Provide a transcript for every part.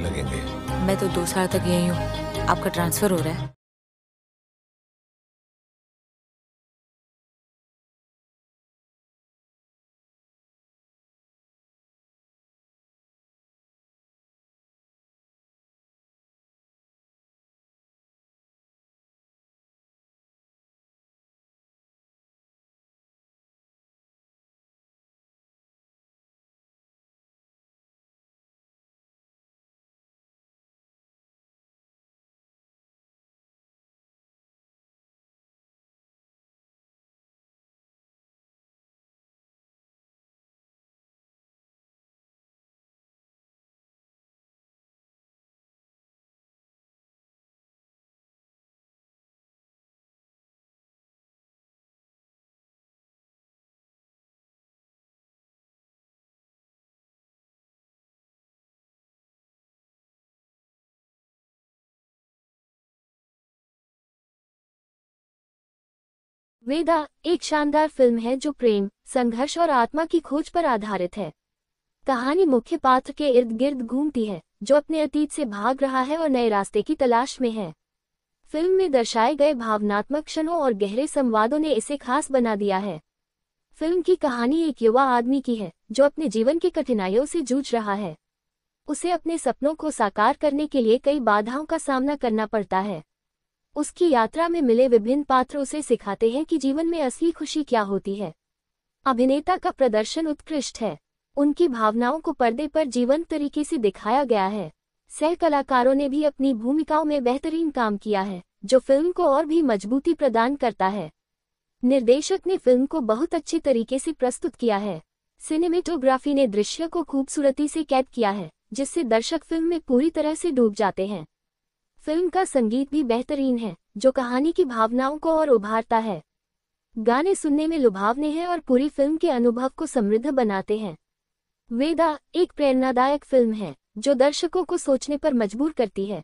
लगेंगे मैं तो दो साल तक यही हूँ आपका ट्रांसफर हो रहा है वेदा एक शानदार फिल्म है जो प्रेम संघर्ष और आत्मा की खोज पर आधारित है कहानी मुख्य पात्र के इर्द गिर्द घूमती है जो अपने अतीत से भाग रहा है और नए रास्ते की तलाश में है फिल्म में दर्शाए गए भावनात्मक क्षणों और गहरे संवादों ने इसे खास बना दिया है फिल्म की कहानी एक युवा आदमी की है जो अपने जीवन की कठिनाइयों से जूझ रहा है उसे अपने सपनों को साकार करने के लिए कई बाधाओं का सामना करना पड़ता है उसकी यात्रा में मिले विभिन्न पात्र उसे सिखाते हैं कि जीवन में असली खुशी क्या होती है अभिनेता का प्रदर्शन उत्कृष्ट है उनकी भावनाओं को पर्दे पर जीवंत तरीके से दिखाया गया है सह कलाकारों ने भी अपनी भूमिकाओं में बेहतरीन काम किया है जो फिल्म को और भी मजबूती प्रदान करता है निर्देशक ने फिल्म को बहुत अच्छे तरीके से प्रस्तुत किया है सिनेमेटोग्राफी ने दृश्य को खूबसूरती से कैद किया है जिससे दर्शक फिल्म में पूरी तरह से डूब जाते हैं फिल्म का संगीत भी बेहतरीन है जो कहानी की भावनाओं को और उभारता है गाने सुनने में लुभावने हैं और पूरी फिल्म के अनुभव को समृद्ध बनाते हैं वेदा एक प्रेरणादायक फिल्म है जो दर्शकों को सोचने पर मजबूर करती है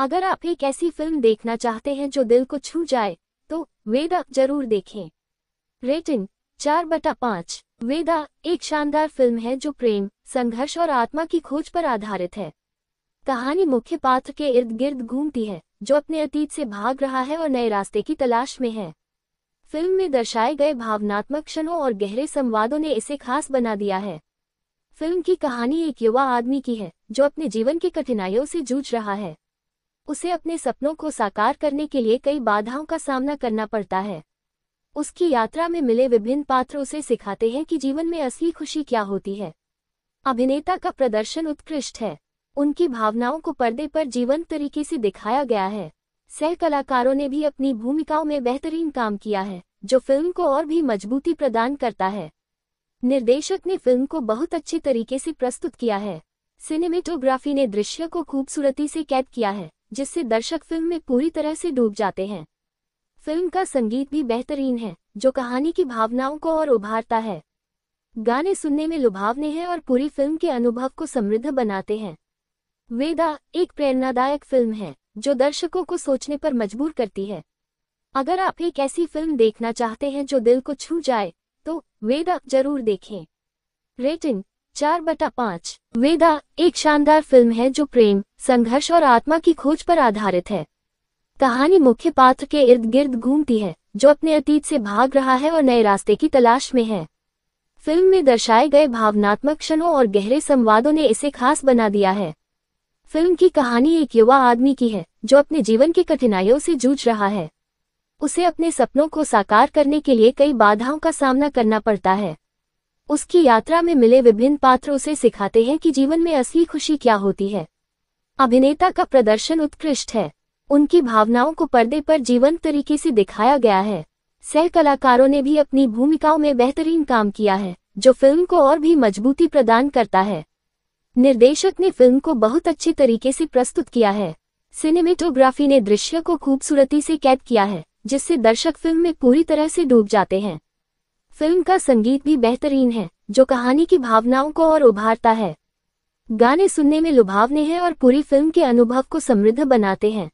अगर आप एक ऐसी फिल्म देखना चाहते हैं जो दिल को छू जाए तो वेदा जरूर देखें रेटिंग चार बटा पांच वेदा एक शानदार फिल्म है जो प्रेम संघर्ष और आत्मा की खोज पर आधारित है कहानी मुख्य पात्र के इर्द गिर्द घूमती है जो अपने अतीत से भाग रहा है और नए रास्ते की तलाश में है फिल्म में दर्शाए गए भावनात्मक क्षणों और गहरे संवादों ने इसे खास बना दिया है फिल्म की कहानी एक युवा आदमी की है जो अपने जीवन की कठिनाइयों से जूझ रहा है उसे अपने सपनों को साकार करने के लिए कई बाधाओं का सामना करना पड़ता है उसकी यात्रा में मिले विभिन्न पात्र उसे सिखाते हैं कि जीवन में असली खुशी क्या होती है अभिनेता का प्रदर्शन उत्कृष्ट है उनकी भावनाओं को पर्दे पर जीवंत तरीके से दिखाया गया है सह कलाकारों ने भी अपनी भूमिकाओं में बेहतरीन काम किया है जो फिल्म को और भी मजबूती प्रदान करता है निर्देशक ने फिल्म को बहुत अच्छे तरीके से प्रस्तुत किया है सिनेमेटोग्राफी ने दृश्य को खूबसूरती से कैद किया है जिससे दर्शक फिल्म में पूरी तरह से डूब जाते हैं फिल्म का संगीत भी बेहतरीन है जो कहानी की भावनाओं को और उभारता है गाने सुनने में लुभावने हैं और पूरी फिल्म के अनुभव को समृद्ध बनाते हैं वेदा एक प्रेरणादायक फिल्म है जो दर्शकों को सोचने पर मजबूर करती है अगर आप एक ऐसी फिल्म देखना चाहते हैं जो दिल को छू जाए तो वेदा जरूर देखें रेटिंग चार बटा पाँच वेदा एक शानदार फिल्म है जो प्रेम संघर्ष और आत्मा की खोज पर आधारित है कहानी मुख्य पात्र के इर्द गिर्द घूमती है जो अपने अतीत से भाग रहा है और नए रास्ते की तलाश में है फिल्म में दर्शाए गए भावनात्मक क्षणों और गहरे संवादों ने इसे खास बना दिया है फिल्म की कहानी एक युवा आदमी की है जो अपने जीवन की कठिनाइयों से जूझ रहा है उसे अपने सपनों को साकार करने के लिए कई बाधाओं का सामना करना पड़ता है उसकी यात्रा में मिले विभिन्न पात्र उसे सिखाते हैं कि जीवन में असली खुशी क्या होती है अभिनेता का प्रदर्शन उत्कृष्ट है उनकी भावनाओं को पर्दे पर जीवंत तरीके से दिखाया गया है सह कलाकारों ने भी अपनी भूमिकाओं में बेहतरीन काम किया है जो फिल्म को और भी मजबूती प्रदान करता है निर्देशक ने फिल्म को बहुत अच्छे तरीके से प्रस्तुत किया है सिनेमेटोग्राफी ने दृश्य को खूबसूरती से कैद किया है जिससे दर्शक फिल्म में पूरी तरह से डूब जाते हैं फिल्म का संगीत भी बेहतरीन है जो कहानी की भावनाओं को और उभारता है गाने सुनने में लुभावने हैं और पूरी फिल्म के अनुभव को समृद्ध बनाते हैं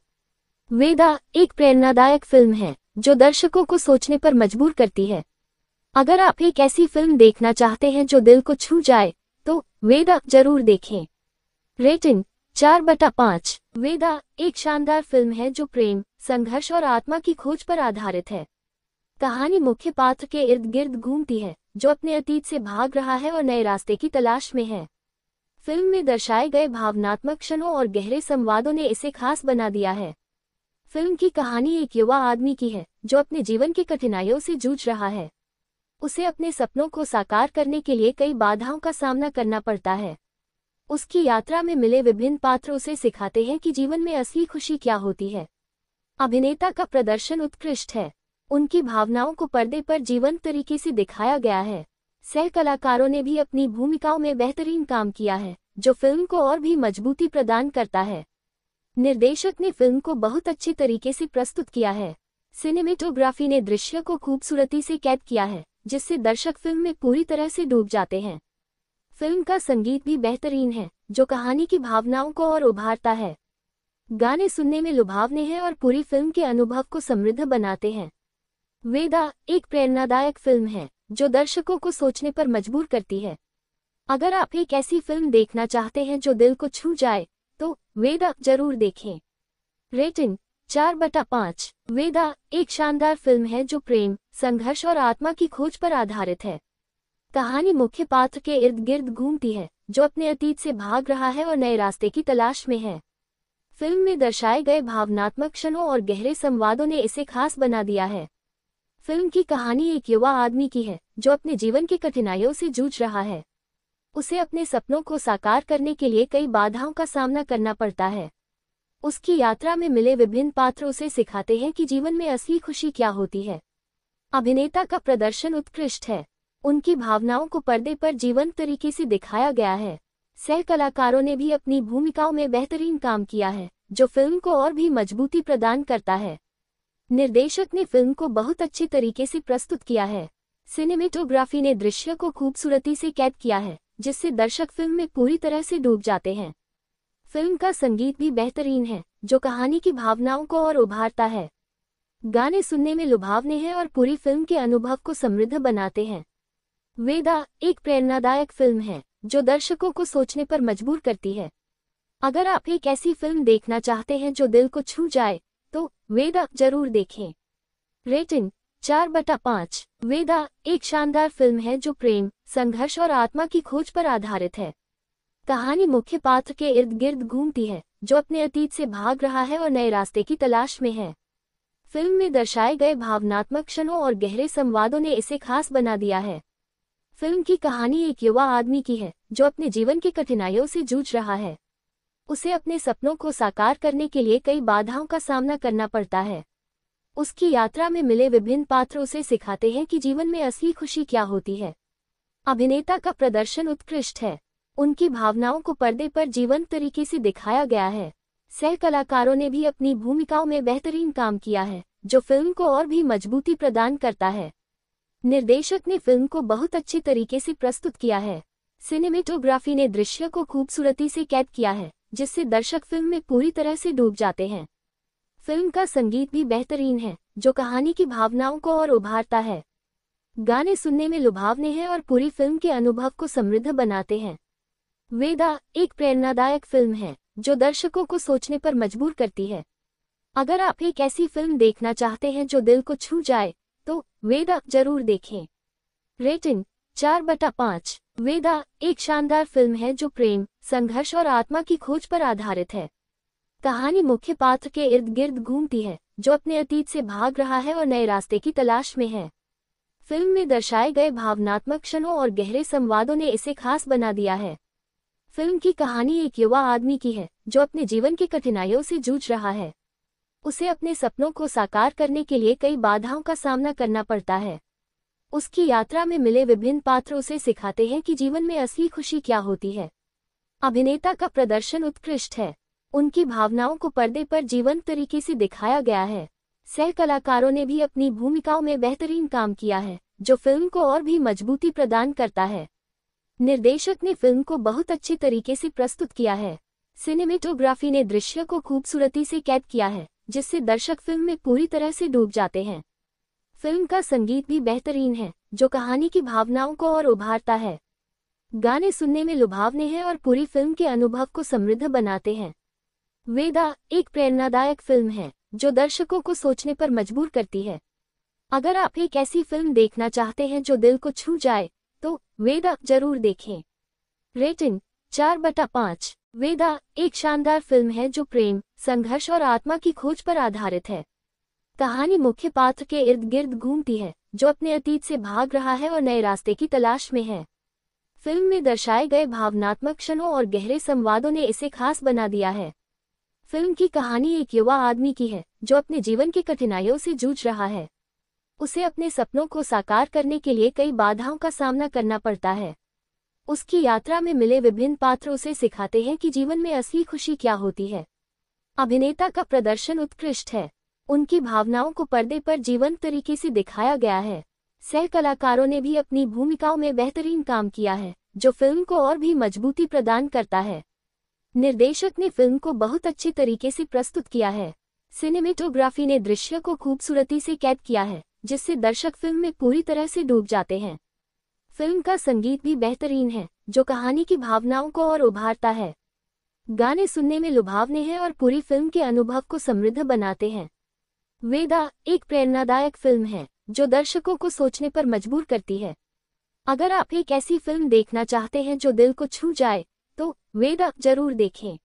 वेदा एक प्रेरणादायक फिल्म है जो दर्शकों को सोचने पर मजबूर करती है अगर आप एक ऐसी फिल्म देखना चाहते हैं जो दिल को छू जाए वेदा जरूर देखें रेटिंग चार बटा पाँच वेदा एक शानदार फिल्म है जो प्रेम संघर्ष और आत्मा की खोज पर आधारित है कहानी मुख्य पात्र के इर्द गिर्द घूमती है जो अपने अतीत से भाग रहा है और नए रास्ते की तलाश में है फिल्म में दर्शाए गए भावनात्मक क्षणों और गहरे संवादों ने इसे खास बना दिया है फिल्म की कहानी एक युवा आदमी की है जो अपने जीवन की कठिनाइयों से जूझ रहा है उसे अपने सपनों को साकार करने के लिए कई बाधाओं का सामना करना पड़ता है उसकी यात्रा में मिले विभिन्न पात्र उसे सिखाते हैं कि जीवन में असली खुशी क्या होती है अभिनेता का प्रदर्शन उत्कृष्ट है उनकी भावनाओं को पर्दे पर जीवंत तरीके से दिखाया गया है सह कलाकारों ने भी अपनी भूमिकाओं में बेहतरीन काम किया है जो फिल्म को और भी मजबूती प्रदान करता है निर्देशक ने फिल्म को बहुत अच्छे तरीके से प्रस्तुत किया है सिनेमेटोग्राफी ने दृश्य को खूबसूरती से कैद किया है जिससे दर्शक फिल्म में पूरी तरह से डूब जाते हैं फिल्म का संगीत भी बेहतरीन है जो कहानी की भावनाओं को और उभारता है गाने सुनने में लुभावने हैं और पूरी फिल्म के अनुभव को समृद्ध बनाते हैं वेदा एक प्रेरणादायक फिल्म है जो दर्शकों को सोचने पर मजबूर करती है अगर आप एक ऐसी फिल्म देखना चाहते हैं जो दिल को छू जाए तो वेदा जरूर देखें रेटिंग चार बटा पांच वेदा एक शानदार फिल्म है जो प्रेम संघर्ष और आत्मा की खोज पर आधारित है कहानी मुख्य पात्र के इर्द गिर्द घूमती है जो अपने अतीत से भाग रहा है और नए रास्ते की तलाश में है फिल्म में दर्शाए गए भावनात्मक क्षणों और गहरे संवादों ने इसे खास बना दिया है फिल्म की कहानी एक युवा आदमी की है जो अपने जीवन की कठिनाइयों से जूझ रहा है उसे अपने सपनों को साकार करने के लिए कई बाधाओं का सामना करना पड़ता है उसकी यात्रा में मिले विभिन्न पात्र उसे सिखाते हैं कि जीवन में असली खुशी क्या होती है अभिनेता का प्रदर्शन उत्कृष्ट है उनकी भावनाओं को पर्दे पर जीवंत तरीके से दिखाया गया है सह कलाकारों ने भी अपनी भूमिकाओं में बेहतरीन काम किया है जो फिल्म को और भी मजबूती प्रदान करता है निर्देशक ने फिल्म को बहुत अच्छे तरीके से प्रस्तुत किया है सिनेमेटोग्राफी ने दृश्य को खूबसूरती से कैद किया है जिससे दर्शक फिल्म में पूरी तरह से डूब जाते हैं फिल्म का संगीत भी बेहतरीन है जो कहानी की भावनाओं को और उभारता है गाने सुनने में लुभावने हैं और पूरी फिल्म के अनुभव को समृद्ध बनाते हैं वेदा एक प्रेरणादायक फिल्म है जो दर्शकों को सोचने पर मजबूर करती है अगर आप एक ऐसी फिल्म देखना चाहते हैं जो दिल को छू जाए तो वेदा जरूर देखें रेटिंग चार बटा पाँच वेदा एक शानदार फिल्म है जो प्रेम संघर्ष और आत्मा की खोज पर आधारित है कहानी मुख्य पात्र के इर्द गिर्द घूमती है जो अपने अतीत से भाग रहा है और नए रास्ते की तलाश में है फिल्म में दर्शाए गए भावनात्मक क्षणों और गहरे संवादों ने इसे खास बना दिया है फिल्म की कहानी एक युवा आदमी की है जो अपने जीवन की कठिनाइयों से जूझ रहा है उसे अपने सपनों को साकार करने के लिए कई बाधाओं का सामना करना पड़ता है उसकी यात्रा में मिले विभिन्न पात्र उसे सिखाते हैं कि जीवन में असली खुशी क्या होती है अभिनेता का प्रदर्शन उत्कृष्ट है उनकी भावनाओं को पर्दे पर जीवंत तरीके से दिखाया गया है सह कलाकारों ने भी अपनी भूमिकाओं में बेहतरीन काम किया है जो फिल्म को और भी मजबूती प्रदान करता है निर्देशक ने फिल्म को बहुत अच्छे तरीके से प्रस्तुत किया है सिनेमेटोग्राफी ने दृश्य को खूबसूरती से कैद किया है जिससे दर्शक फिल्म में पूरी तरह से डूब जाते हैं फिल्म का संगीत भी बेहतरीन है जो कहानी की भावनाओं को और उभारता है गाने सुनने में लुभावने हैं और पूरी फिल्म के अनुभव को समृद्ध बनाते हैं वेदा एक प्रेरणादायक फिल्म है जो दर्शकों को सोचने पर मजबूर करती है अगर आप एक ऐसी फिल्म देखना चाहते हैं जो दिल को छू जाए तो वेदा जरूर देखें रेटिंग चार बटा पाँच वेदा एक शानदार फिल्म है जो प्रेम संघर्ष और आत्मा की खोज पर आधारित है कहानी मुख्य पात्र के इर्द गिर्द घूमती है जो अपने अतीत से भाग रहा है और नए रास्ते की तलाश में है फिल्म में दर्शाए गए भावनात्मक क्षणों और गहरे संवादों ने इसे खास बना दिया है फिल्म की कहानी एक युवा आदमी की है जो अपने जीवन की कठिनाइयों से जूझ रहा है उसे अपने सपनों को साकार करने के लिए कई बाधाओं का सामना करना पड़ता है उसकी यात्रा में मिले विभिन्न पात्र उसे सिखाते हैं कि जीवन में असली खुशी क्या होती है अभिनेता का प्रदर्शन उत्कृष्ट है उनकी भावनाओं को पर्दे पर जीवंत तरीके से दिखाया गया है सह कलाकारों ने भी अपनी भूमिकाओं में बेहतरीन काम किया है जो फिल्म को और भी मजबूती प्रदान करता है निर्देशक ने फिल्म को बहुत अच्छे तरीके से प्रस्तुत किया है सिनेमेटोग्राफी ने दृश्य को खूबसूरती से कैद किया है जिससे दर्शक फिल्म में पूरी तरह से डूब जाते हैं फिल्म का संगीत भी बेहतरीन है जो कहानी की भावनाओं को और उभारता है गाने सुनने में लुभावने हैं और पूरी फिल्म के अनुभव को समृद्ध बनाते हैं वेदा एक प्रेरणादायक फिल्म है जो दर्शकों को सोचने पर मजबूर करती है अगर आप एक ऐसी फिल्म देखना चाहते हैं जो दिल को छू जाए वेदा जरूर देखें रेटिंग चार बटा पाँच वेदा एक शानदार फिल्म है जो प्रेम संघर्ष और आत्मा की खोज पर आधारित है कहानी मुख्य पात्र के इर्द गिर्द घूमती है जो अपने अतीत से भाग रहा है और नए रास्ते की तलाश में है फिल्म में दर्शाए गए भावनात्मक क्षणों और गहरे संवादों ने इसे खास बना दिया है फिल्म की कहानी एक युवा आदमी की है जो अपने जीवन की कठिनाइयों से जूझ रहा है उसे अपने सपनों को साकार करने के लिए कई बाधाओं का सामना करना पड़ता है उसकी यात्रा में मिले विभिन्न पात्र उसे सिखाते हैं कि जीवन में असली खुशी क्या होती है अभिनेता का प्रदर्शन उत्कृष्ट है उनकी भावनाओं को पर्दे पर जीवंत तरीके से दिखाया गया है सह कलाकारों ने भी अपनी भूमिकाओं में बेहतरीन काम किया है जो फिल्म को और भी मजबूती प्रदान करता है निर्देशक ने फिल्म को बहुत अच्छे तरीके से प्रस्तुत किया है सिनेमेटोग्राफी ने दृश्य को खूबसूरती से कैद किया है जिससे दर्शक फिल्म में पूरी तरह से डूब जाते हैं फिल्म का संगीत भी बेहतरीन है जो कहानी की भावनाओं को और उभारता है गाने सुनने में लुभावने हैं और पूरी फिल्म के अनुभव को समृद्ध बनाते हैं वेदा एक प्रेरणादायक फिल्म है जो दर्शकों को सोचने पर मजबूर करती है अगर आप एक ऐसी फिल्म देखना चाहते हैं जो दिल को छू जाए तो वेदा जरूर देखें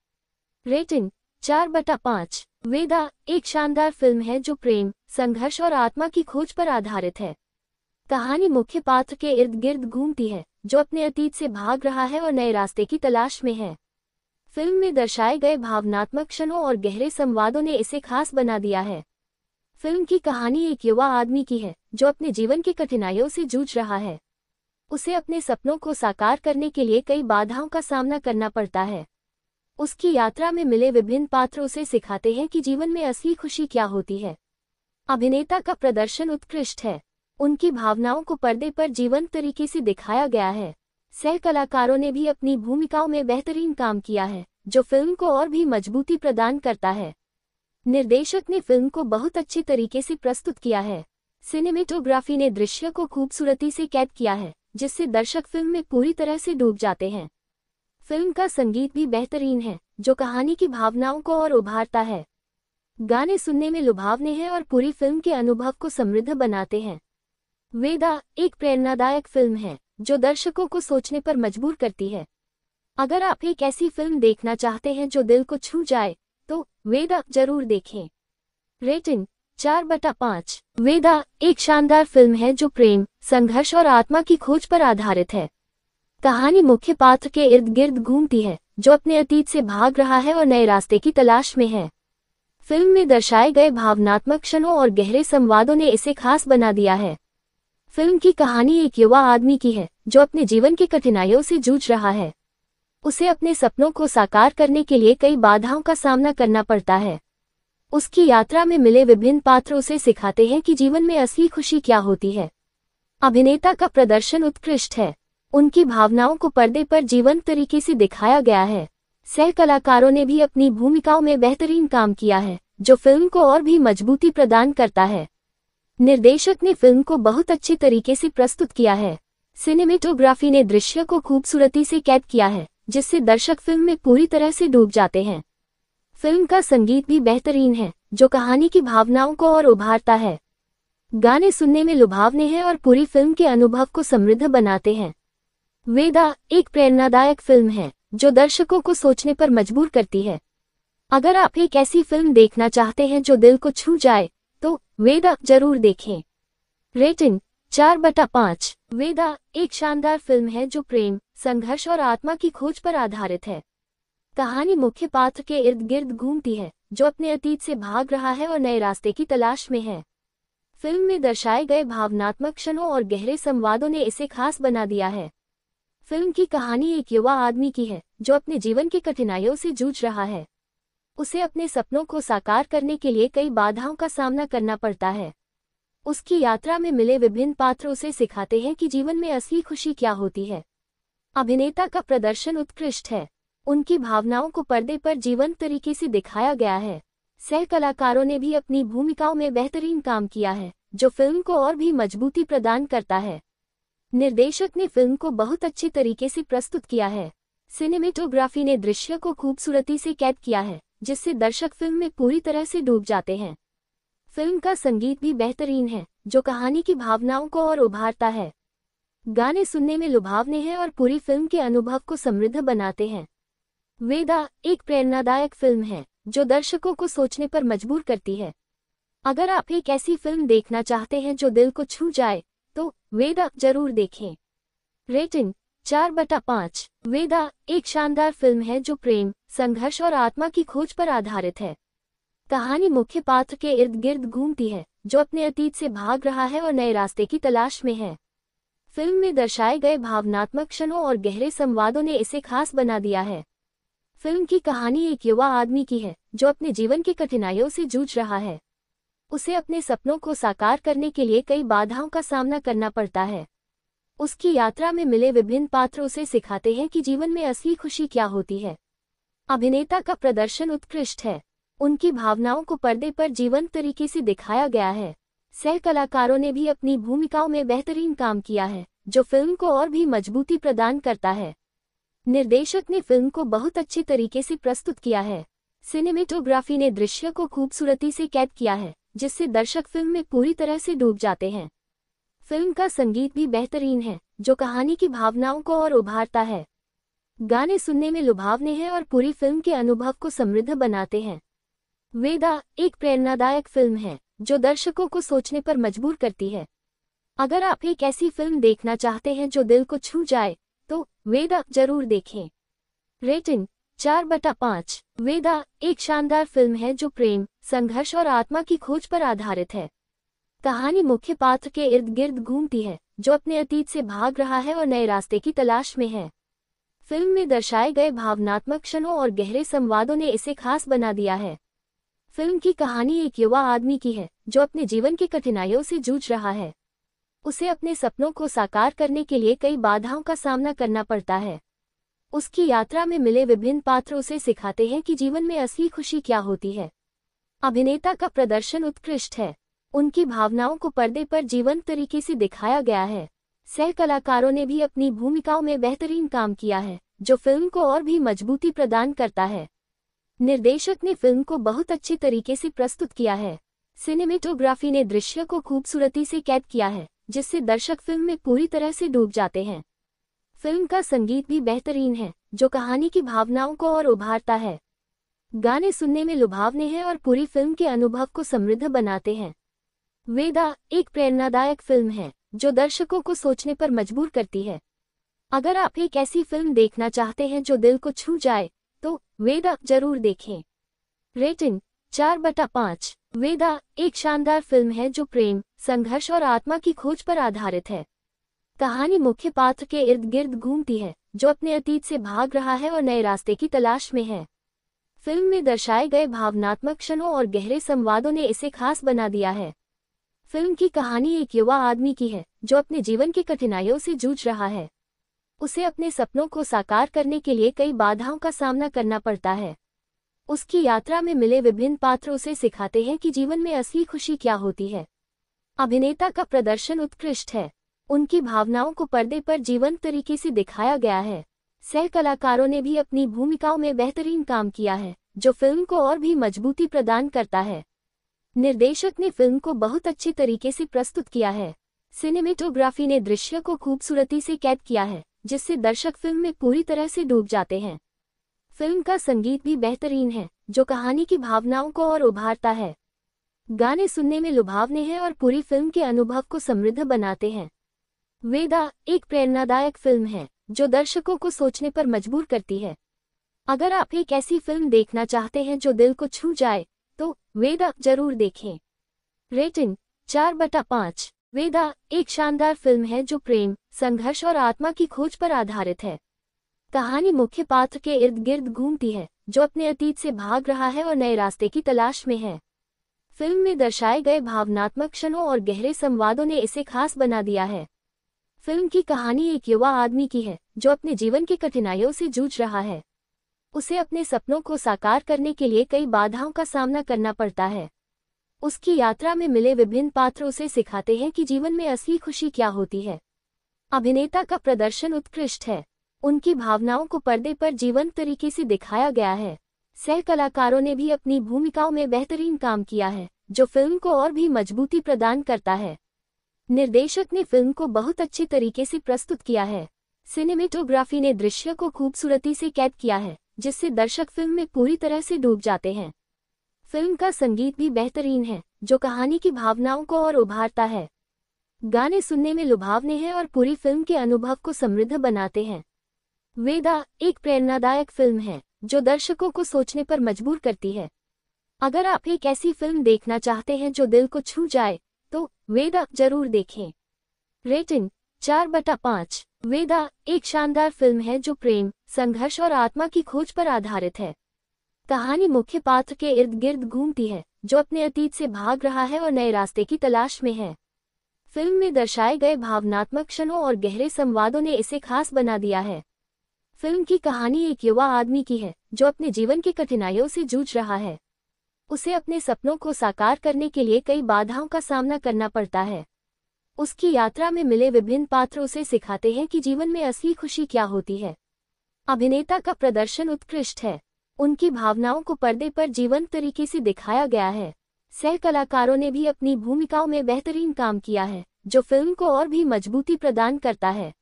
रेटिंग चार बटा पांच वेदा एक शानदार फिल्म है जो प्रेम संघर्ष और आत्मा की खोज पर आधारित है कहानी मुख्य पात्र के इर्द गिर्द घूमती है जो अपने अतीत से भाग रहा है और नए रास्ते की तलाश में है फिल्म में दर्शाए गए भावनात्मक क्षणों और गहरे संवादों ने इसे खास बना दिया है फिल्म की कहानी एक युवा आदमी की है जो अपने जीवन की कठिनाइयों से जूझ रहा है उसे अपने सपनों को साकार करने के लिए कई बाधाओं का सामना करना पड़ता है उसकी यात्रा में मिले विभिन्न पात्र उसे सिखाते हैं कि जीवन में असली खुशी क्या होती है अभिनेता का प्रदर्शन उत्कृष्ट है उनकी भावनाओं को पर्दे पर जीवंत तरीके से दिखाया गया है सह कलाकारों ने भी अपनी भूमिकाओं में बेहतरीन काम किया है जो फिल्म को और भी मजबूती प्रदान करता है निर्देशक ने फिल्म को बहुत अच्छे तरीके से प्रस्तुत किया है सिनेमेटोग्राफी ने दृश्य को खूबसूरती से कैद किया है जिससे दर्शक फिल्म में पूरी तरह से डूब जाते हैं फिल्म का संगीत भी बेहतरीन है जो कहानी की भावनाओं को और उभारता है गाने सुनने में लुभावने हैं और पूरी फिल्म के अनुभव को समृद्ध बनाते हैं वेदा एक प्रेरणादायक फिल्म है जो दर्शकों को सोचने पर मजबूर करती है अगर आप एक ऐसी फिल्म देखना चाहते हैं जो दिल को छू जाए तो वेदा जरूर देखें रेटिंग चार बटा पाँच वेदा एक शानदार फिल्म है जो प्रेम संघर्ष और आत्मा की खोज पर आधारित है कहानी मुख्य पात्र के इर्द गिर्द घूमती है जो अपने अतीत से भाग रहा है और नए रास्ते की तलाश में है फिल्म में दर्शाए गए भावनात्मक क्षणों और गहरे संवादों ने इसे खास बना दिया है फिल्म की कहानी एक युवा आदमी की है जो अपने जीवन की कठिनाइयों से जूझ रहा है उसे अपने सपनों को साकार करने के लिए कई बाधाओं का सामना करना पड़ता है उसकी यात्रा में मिले विभिन्न पात्र उसे सिखाते हैं कि जीवन में असली खुशी क्या होती है अभिनेता का प्रदर्शन उत्कृष्ट है उनकी भावनाओं को पर्दे पर जीवंत तरीके से दिखाया गया है सह कलाकारों ने भी अपनी भूमिकाओं में बेहतरीन काम किया है जो फिल्म को और भी मजबूती प्रदान करता है निर्देशक ने फिल्म को बहुत अच्छे तरीके से प्रस्तुत किया है सिनेमेटोग्राफी ने दृश्य को खूबसूरती से कैद किया है जिससे दर्शक फिल्म में पूरी तरह से डूब जाते हैं फिल्म का संगीत भी बेहतरीन है जो कहानी की भावनाओं को और उभारता है गाने सुनने में लुभावने हैं और पूरी फिल्म के अनुभव को समृद्ध बनाते हैं वेदा एक प्रेरणादायक फिल्म है जो दर्शकों को सोचने पर मजबूर करती है अगर आप एक ऐसी फिल्म देखना चाहते हैं जो दिल को छू जाए तो वेदा जरूर देखें रेटिंग चार बटा पाँच वेदा एक शानदार फिल्म है जो प्रेम संघर्ष और आत्मा की खोज पर आधारित है कहानी मुख्य पात्र के इर्द गिर्द घूमती है जो अपने अतीत से भाग रहा है और नए रास्ते की तलाश में है फिल्म में दर्शाए गए भावनात्मक क्षणों और गहरे संवादों ने इसे खास बना दिया है फिल्म की कहानी एक युवा आदमी की है जो अपने जीवन की कठिनाइयों से जूझ रहा है उसे अपने सपनों को साकार करने के लिए कई बाधाओं का सामना करना पड़ता है उसकी यात्रा में मिले विभिन्न पात्र उसे सिखाते हैं कि जीवन में असली खुशी क्या होती है अभिनेता का प्रदर्शन उत्कृष्ट है उनकी भावनाओं को पर्दे पर जीवंत तरीके से दिखाया गया है सह कलाकारों ने भी अपनी भूमिकाओं में बेहतरीन काम किया है जो फिल्म को और भी मजबूती प्रदान करता है निर्देशक ने फिल्म को बहुत अच्छे तरीके से प्रस्तुत किया है सिनेमेटोग्राफी ने दृश्य को खूबसूरती से कैद किया है जिससे दर्शक फिल्म में पूरी तरह से डूब जाते हैं फिल्म का संगीत भी बेहतरीन है जो कहानी की भावनाओं को और उभारता है गाने सुनने में लुभावने हैं और पूरी फिल्म के अनुभव को समृद्ध बनाते हैं वेदा एक प्रेरणादायक फिल्म है जो दर्शकों को सोचने पर मजबूर करती है अगर आप एक ऐसी फिल्म देखना चाहते हैं जो दिल को छू जाए वेदा जरूर देखें रेटिंग चार बटा पाँच वेदा एक शानदार फिल्म है जो प्रेम संघर्ष और आत्मा की खोज पर आधारित है कहानी मुख्य पात्र के इर्द गिर्द घूमती है जो अपने अतीत से भाग रहा है और नए रास्ते की तलाश में है फिल्म में दर्शाए गए भावनात्मक क्षणों और गहरे संवादों ने इसे खास बना दिया है फिल्म की कहानी एक युवा आदमी की है जो अपने जीवन की कठिनाइयों से जूझ रहा है उसे अपने सपनों को साकार करने के लिए कई बाधाओं का सामना करना पड़ता है उसकी यात्रा में मिले विभिन्न पात्र उसे सिखाते हैं कि जीवन में असली खुशी क्या होती है अभिनेता का प्रदर्शन उत्कृष्ट है उनकी भावनाओं को पर्दे पर जीवंत तरीके से दिखाया गया है सह कलाकारों ने भी अपनी भूमिकाओं में बेहतरीन काम किया है जो फिल्म को और भी मजबूती प्रदान करता है निर्देशक ने फिल्म को बहुत अच्छे तरीके से प्रस्तुत किया है सिनेमेटोग्राफी ने दृश्य को खूबसूरती से कैद किया है जिससे दर्शक फिल्म में पूरी तरह से डूब जाते हैं फिल्म का संगीत भी बेहतरीन है जो कहानी की भावनाओं को और उभारता है गाने सुनने में लुभावने हैं और पूरी फिल्म के अनुभव को समृद्ध बनाते हैं वेदा एक प्रेरणादायक फिल्म है जो दर्शकों को सोचने पर मजबूर करती है अगर आप एक ऐसी फिल्म देखना चाहते हैं जो दिल को छू जाए तो वेदा जरूर देखें रेटिंग चार बटा पाँच वेदा एक शानदार फिल्म है जो प्रेम संघर्ष और आत्मा की खोज पर आधारित है कहानी मुख्य पात्र के इर्द गिर्द घूमती है जो अपने अतीत से भाग रहा है और नए रास्ते की तलाश में है फिल्म में दर्शाए गए भावनात्मक क्षणों और गहरे संवादों ने इसे खास बना दिया है फिल्म की कहानी एक युवा आदमी की है जो अपने जीवन की कठिनाइयों से जूझ रहा है उसे अपने सपनों को साकार करने के लिए कई बाधाओं का सामना करना पड़ता है उसकी यात्रा में मिले विभिन्न पात्र उसे सिखाते हैं कि जीवन में असली खुशी क्या होती है अभिनेता का प्रदर्शन उत्कृष्ट है उनकी भावनाओं को पर्दे पर जीवंत तरीके से दिखाया गया है सह कलाकारों ने भी अपनी भूमिकाओं में बेहतरीन काम किया है जो फिल्म को और भी मजबूती प्रदान करता है निर्देशक ने फिल्म को बहुत अच्छे तरीके से प्रस्तुत किया है सिनेमेटोग्राफी ने दृश्य को खूबसूरती से कैद किया है जिससे दर्शक फिल्म में पूरी तरह से डूब जाते हैं फिल्म का संगीत भी बेहतरीन है जो कहानी की भावनाओं को और उभारता है गाने सुनने में लुभावने हैं और पूरी फिल्म के अनुभव को समृद्ध बनाते हैं वेदा एक प्रेरणादायक फिल्म है जो दर्शकों को सोचने पर मजबूर करती है अगर आप एक ऐसी फिल्म देखना चाहते हैं जो दिल को छू जाए तो वेदा जरूर देखें रेटिंग चार बटा पाँच वेदा एक शानदार फिल्म है जो प्रेम संघर्ष और आत्मा की खोज पर आधारित है कहानी मुख्य पात्र के इर्द गिर्द घूमती है जो अपने अतीत से भाग रहा है और नए रास्ते की तलाश में है फिल्म में दर्शाए गए भावनात्मक क्षणों और गहरे संवादों ने इसे खास बना दिया है फिल्म की कहानी एक युवा आदमी की है जो अपने जीवन की कठिनाइयों से जूझ रहा है उसे अपने सपनों को साकार करने के लिए कई बाधाओं का सामना करना पड़ता है उसकी यात्रा में मिले विभिन्न पात्र उसे सिखाते हैं कि जीवन में असली खुशी क्या होती है अभिनेता का प्रदर्शन उत्कृष्ट है उनकी भावनाओं को पर्दे पर जीवंत तरीके से दिखाया गया है सह कलाकारों ने भी अपनी भूमिकाओं में बेहतरीन काम किया है जो फिल्म को और भी मजबूती प्रदान करता है निर्देशक ने फिल्म को बहुत अच्छे तरीके से प्रस्तुत किया है सिनेमेटोग्राफी ने दृश्य को खूबसूरती से कैद किया है जिससे दर्शक फिल्म में पूरी तरह से डूब जाते हैं फिल्म का संगीत भी बेहतरीन है जो कहानी की भावनाओं को और उभारता है गाने सुनने में लुभावने हैं और पूरी फिल्म के अनुभव को समृद्ध बनाते हैं वेदा एक प्रेरणादायक फिल्म है जो दर्शकों को सोचने पर मजबूर करती है अगर आप एक ऐसी फिल्म देखना चाहते हैं जो दिल को छू जाए तो वेदा जरूर देखें रेटिंग चार बटा पाँच वेदा एक शानदार फिल्म है जो प्रेम संघर्ष और आत्मा की खोज पर आधारित है कहानी मुख्य पात्र के इर्द गिर्द घूमती है जो अपने अतीत से भाग रहा है और नए रास्ते की तलाश में है फिल्म में दर्शाए गए भावनात्मक क्षणों और गहरे संवादों ने इसे खास बना दिया है फिल्म की कहानी एक युवा आदमी की है जो अपने जीवन की कठिनाइयों से जूझ रहा है उसे अपने सपनों को साकार करने के लिए कई बाधाओं का सामना करना पड़ता है उसकी यात्रा में मिले विभिन्न पात्र उसे सिखाते हैं कि जीवन में असली खुशी क्या होती है अभिनेता का प्रदर्शन उत्कृष्ट है उनकी भावनाओं को पर्दे पर जीवंत तरीके से दिखाया गया है सह कलाकारों ने भी अपनी भूमिकाओं में बेहतरीन काम किया है जो फिल्म को और भी मजबूती प्रदान करता है निर्देशक ने फिल्म को बहुत अच्छे तरीके से प्रस्तुत किया है सिनेमेटोग्राफी ने दृश्य को खूबसूरती से कैद किया है जिससे दर्शक फिल्म में पूरी तरह से डूब जाते हैं फिल्म का संगीत भी बेहतरीन है जो कहानी की भावनाओं को और उभारता है गाने सुनने में लुभावने हैं और पूरी फिल्म के अनुभव को समृद्ध बनाते हैं वेदा एक प्रेरणादायक फिल्म है जो दर्शकों को सोचने पर मजबूर करती है अगर आप एक ऐसी फिल्म देखना चाहते हैं जो दिल को छू जाए वेदा जरूर देखें रेटिंग चार बटा पाँच वेदा एक शानदार फिल्म है जो प्रेम संघर्ष और आत्मा की खोज पर आधारित है कहानी मुख्य पात्र के इर्द गिर्द घूमती है जो अपने अतीत से भाग रहा है और नए रास्ते की तलाश में है फिल्म में दर्शाए गए भावनात्मक क्षणों और गहरे संवादों ने इसे खास बना दिया है फिल्म की कहानी एक युवा आदमी की है जो अपने जीवन की कठिनाइयों से जूझ रहा है उसे अपने सपनों को साकार करने के लिए कई बाधाओं का सामना करना पड़ता है उसकी यात्रा में मिले विभिन्न पात्र उसे सिखाते हैं कि जीवन में असली खुशी क्या होती है अभिनेता का प्रदर्शन उत्कृष्ट है उनकी भावनाओं को पर्दे पर जीवंत तरीके से दिखाया गया है सह कलाकारों ने भी अपनी भूमिकाओं में बेहतरीन काम किया है जो फिल्म को और भी मजबूती प्रदान करता है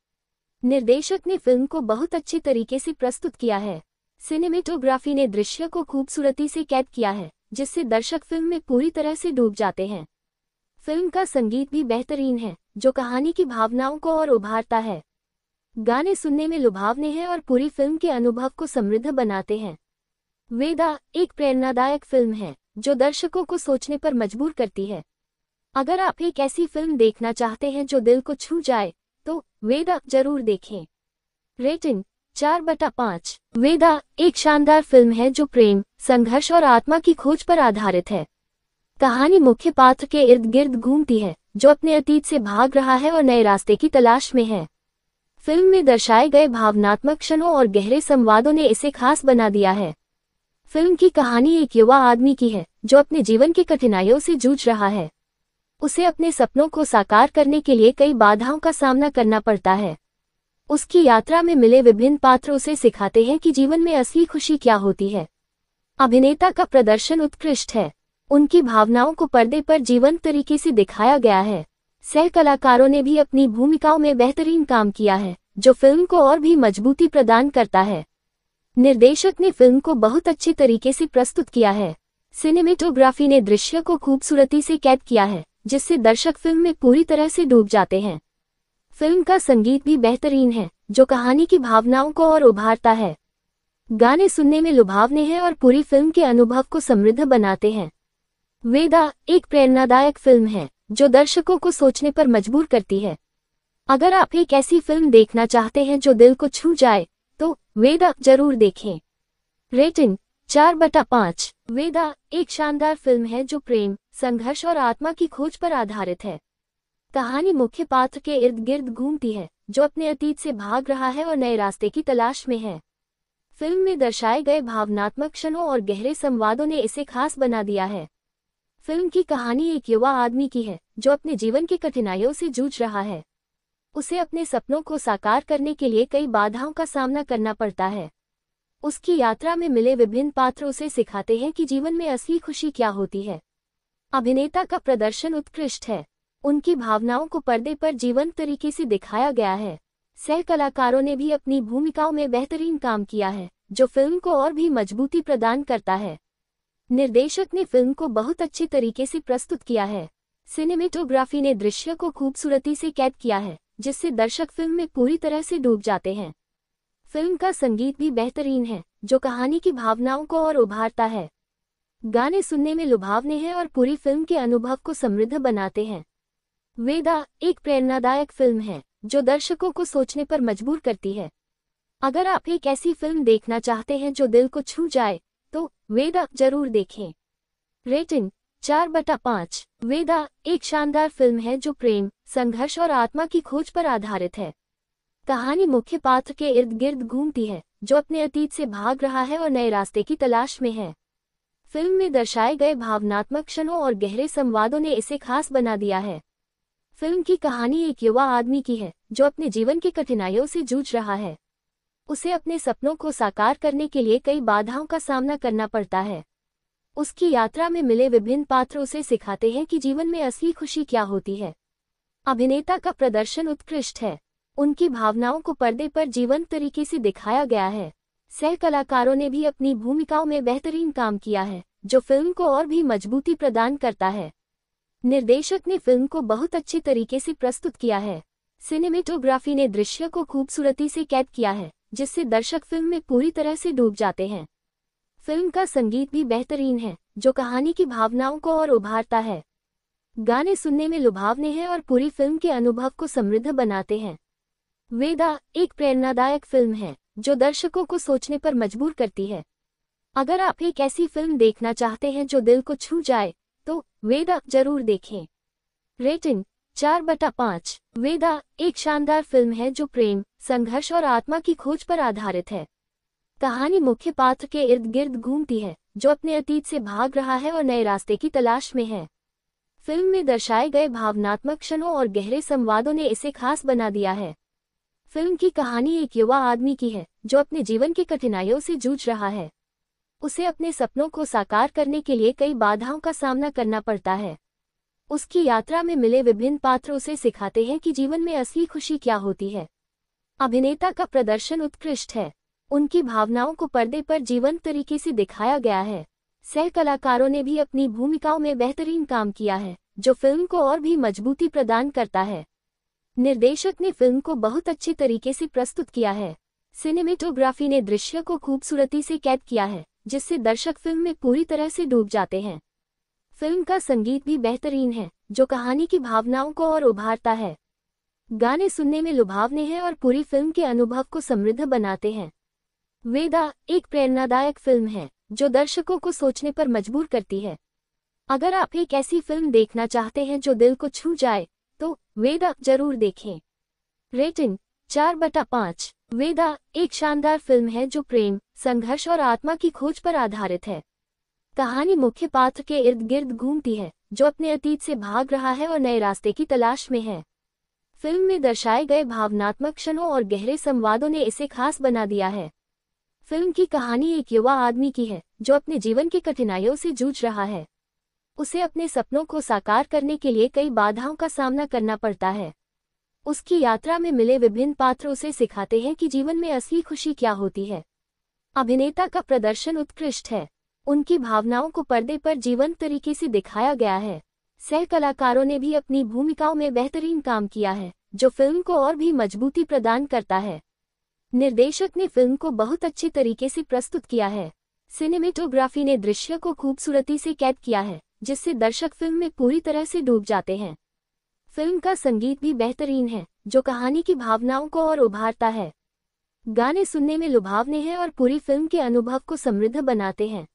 निर्देशक ने फिल्म को बहुत अच्छे तरीके से प्रस्तुत किया है सिनेमेटोग्राफी ने दृश्य को खूबसूरती से कैद किया है जिससे दर्शक फिल्म में पूरी तरह से डूब जाते हैं फिल्म का संगीत भी बेहतरीन है जो कहानी की भावनाओं को और उभारता है गाने सुनने में लुभावने हैं और पूरी फिल्म के अनुभव को समृद्ध बनाते हैं वेदा एक प्रेरणादायक फिल्म है जो दर्शकों को सोचने पर मजबूर करती है अगर आप एक ऐसी फिल्म देखना चाहते हैं जो दिल को छू जाए तो वेदा जरूर देखें रेटिंग चार बटा पाँच वेदा एक शानदार फिल्म है जो प्रेम संघर्ष और आत्मा की खोज पर आधारित है कहानी मुख्य पात्र के इर्द गिर्द घूमती है जो अपने अतीत से भाग रहा है और नए रास्ते की तलाश में है फिल्म में दर्शाए गए भावनात्मक क्षणों और गहरे संवादों ने इसे खास बना दिया है फिल्म की कहानी एक युवा आदमी की है जो अपने जीवन की कठिनाइयों से जूझ रहा है उसे अपने सपनों को साकार करने के लिए कई बाधाओं का सामना करना पड़ता है उसकी यात्रा में मिले विभिन्न पात्र उसे सिखाते हैं कि जीवन में असली खुशी क्या होती है अभिनेता का प्रदर्शन उत्कृष्ट है उनकी भावनाओं को पर्दे पर जीवंत तरीके से दिखाया गया है सह कलाकारों ने भी अपनी भूमिकाओं में बेहतरीन काम किया है जो फिल्म को और भी मजबूती प्रदान करता है निर्देशक ने फिल्म को बहुत अच्छे तरीके से प्रस्तुत किया है सिनेमेटोग्राफी ने दृश्य को खूबसूरती से कैद किया है जिससे दर्शक फिल्म में पूरी तरह से डूब जाते हैं फिल्म का संगीत भी बेहतरीन है जो कहानी की भावनाओं को और उभारता है गाने सुनने में लुभावने हैं और पूरी फिल्म के अनुभव को समृद्ध बनाते हैं वेदा एक प्रेरणादायक फिल्म है जो दर्शकों को सोचने पर मजबूर करती है अगर आप एक ऐसी फिल्म देखना चाहते हैं जो दिल को छू जाए तो वेदा जरूर देखें रेटिंग चार बटा पाँच वेदा एक शानदार फिल्म है जो प्रेम संघर्ष और आत्मा की खोज पर आधारित है कहानी मुख्य पात्र के इर्द गिर्द घूमती है जो अपने अतीत से भाग रहा है और नए रास्ते की तलाश में है फिल्म में दर्शाए गए भावनात्मक क्षणों और गहरे संवादों ने इसे खास बना दिया है फिल्म की कहानी एक युवा आदमी की है जो अपने जीवन की कठिनाइयों से जूझ रहा है उसे अपने सपनों को साकार करने के लिए कई बाधाओं का सामना करना पड़ता है उसकी यात्रा में मिले विभिन्न पात्र उसे सिखाते हैं कि जीवन में असली खुशी क्या होती है अभिनेता का प्रदर्शन उत्कृष्ट है उनकी भावनाओं को पर्दे पर जीवंत तरीके से दिखाया गया है सह कलाकारों ने भी अपनी भूमिकाओं में बेहतरीन काम किया है जो फिल्म को और भी मजबूती प्रदान करता है निर्देशक ने फिल्म को बहुत अच्छे तरीके से प्रस्तुत किया है सिनेमेटोग्राफी ने दृश्य को खूबसूरती से कैद किया है जिससे दर्शक फिल्म में पूरी तरह से डूब जाते हैं फिल्म का संगीत भी बेहतरीन है जो कहानी की भावनाओं को और उभारता है गाने सुनने में लुभावने हैं और पूरी फिल्म के अनुभव को समृद्ध बनाते हैं वेदा एक प्रेरणादायक फिल्म है जो दर्शकों को सोचने पर मजबूर करती है अगर आप एक ऐसी फिल्म देखना चाहते हैं जो दिल को छू जाए तो वेदा जरूर देखें रेटिंग चार बटा पाँच वेदा एक शानदार फिल्म है जो प्रेम संघर्ष और आत्मा की खोज पर आधारित है कहानी मुख्य पात्र के इर्द गिर्द घूमती है जो अपने अतीत से भाग रहा है और नए रास्ते की तलाश में है फिल्म में दर्शाए गए भावनात्मक क्षणों और गहरे संवादों ने इसे खास बना दिया है फिल्म की कहानी एक युवा आदमी की है जो अपने जीवन की कठिनाइयों से जूझ रहा है उसे अपने सपनों को साकार करने के लिए कई बाधाओं का सामना करना पड़ता है उसकी यात्रा में मिले विभिन्न पात्र उसे सिखाते हैं कि जीवन में असली खुशी क्या होती है अभिनेता का प्रदर्शन उत्कृष्ट है उनकी भावनाओं को पर्दे पर जीवंत तरीके से दिखाया गया है सह कलाकारों ने भी अपनी भूमिकाओं में बेहतरीन काम किया है जो फिल्म को और भी मजबूती प्रदान करता है निर्देशक ने फिल्म को बहुत अच्छे तरीके से प्रस्तुत किया है सिनेमेटोग्राफी ने दृश्य को खूबसूरती से कैद किया है जिससे दर्शक फिल्म में पूरी तरह से डूब जाते हैं फिल्म का संगीत भी बेहतरीन है जो कहानी की भावनाओं को और उभारता है गाने सुनने में लुभावने हैं और पूरी फिल्म के अनुभव को समृद्ध बनाते हैं वेदा एक प्रेरणादायक फिल्म है जो दर्शकों को सोचने पर मजबूर करती है अगर आप एक ऐसी फिल्म देखना चाहते हैं जो दिल को छू जाए तो वेदा जरूर देखें रेटिंग चार बटा पाँच वेदा एक शानदार फिल्म है जो प्रेम संघर्ष और आत्मा की खोज पर आधारित है कहानी मुख्य पात्र के इर्द गिर्द घूमती है जो अपने अतीत से भाग रहा है और नए रास्ते की तलाश में है फिल्म में दर्शाए गए भावनात्मक क्षणों और गहरे संवादों ने इसे खास बना दिया है फिल्म की कहानी एक युवा आदमी की है जो अपने जीवन की कठिनाइयों से जूझ रहा है उसे अपने सपनों को साकार करने के लिए कई बाधाओं का सामना करना पड़ता है उसकी यात्रा में मिले विभिन्न पात्र उसे सिखाते हैं कि जीवन में असली खुशी क्या होती है अभिनेता का प्रदर्शन उत्कृष्ट है उनकी भावनाओं को पर्दे पर जीवंत तरीके से दिखाया गया है सह कलाकारों ने भी अपनी भूमिकाओं में बेहतरीन काम किया है जो फिल्म को और भी मजबूती प्रदान करता है निर्देशक ने फिल्म को बहुत अच्छे तरीके से प्रस्तुत किया है सिनेमेटोग्राफी ने दृश्य को खूबसूरती से कैद किया है जिससे दर्शक फिल्म में पूरी तरह से डूब जाते हैं फिल्म का संगीत भी बेहतरीन है जो कहानी की भावनाओं को और उभारता है गाने सुनने में लुभावने हैं और पूरी फिल्म के अनुभव को समृद्ध बनाते हैं वेदा एक प्रेरणादायक फिल्म है जो दर्शकों को सोचने पर मजबूर करती है अगर आप एक ऐसी फिल्म देखना चाहते हैं जो दिल को छू जाए तो वेदा जरूर देखें रेटिंग चार बटा पाँच वेदा एक शानदार फिल्म है जो प्रेम संघर्ष और आत्मा की खोज पर आधारित है कहानी मुख्य पात्र के इर्द गिर्द घूमती है जो अपने अतीत से भाग रहा है और नए रास्ते की तलाश में है फिल्म में दर्शाए गए भावनात्मक क्षणों और गहरे संवादों ने इसे खास बना दिया है फिल्म की कहानी एक युवा आदमी की है जो अपने जीवन की कठिनाइयों से जूझ रहा है उसे अपने सपनों को साकार करने के लिए कई बाधाओं का सामना करना पड़ता है उसकी यात्रा में मिले विभिन्न पात्र उसे सिखाते हैं कि जीवन में असली खुशी क्या होती है अभिनेता का प्रदर्शन उत्कृष्ट है उनकी भावनाओं को पर्दे पर जीवंत तरीके से दिखाया गया है सह कलाकारों ने भी अपनी भूमिकाओं में बेहतरीन काम किया है जो फिल्म को और भी मजबूती प्रदान करता है निर्देशक ने फिल्म को बहुत अच्छे तरीके से प्रस्तुत किया है सिनेमेटोग्राफी ने दृश्य को खूबसूरती से कैद किया है जिससे दर्शक फिल्म में पूरी तरह से डूब जाते हैं फिल्म का संगीत भी बेहतरीन है जो कहानी की भावनाओं को और उभारता है गाने सुनने में लुभावने हैं और पूरी फिल्म के अनुभव को समृद्ध बनाते हैं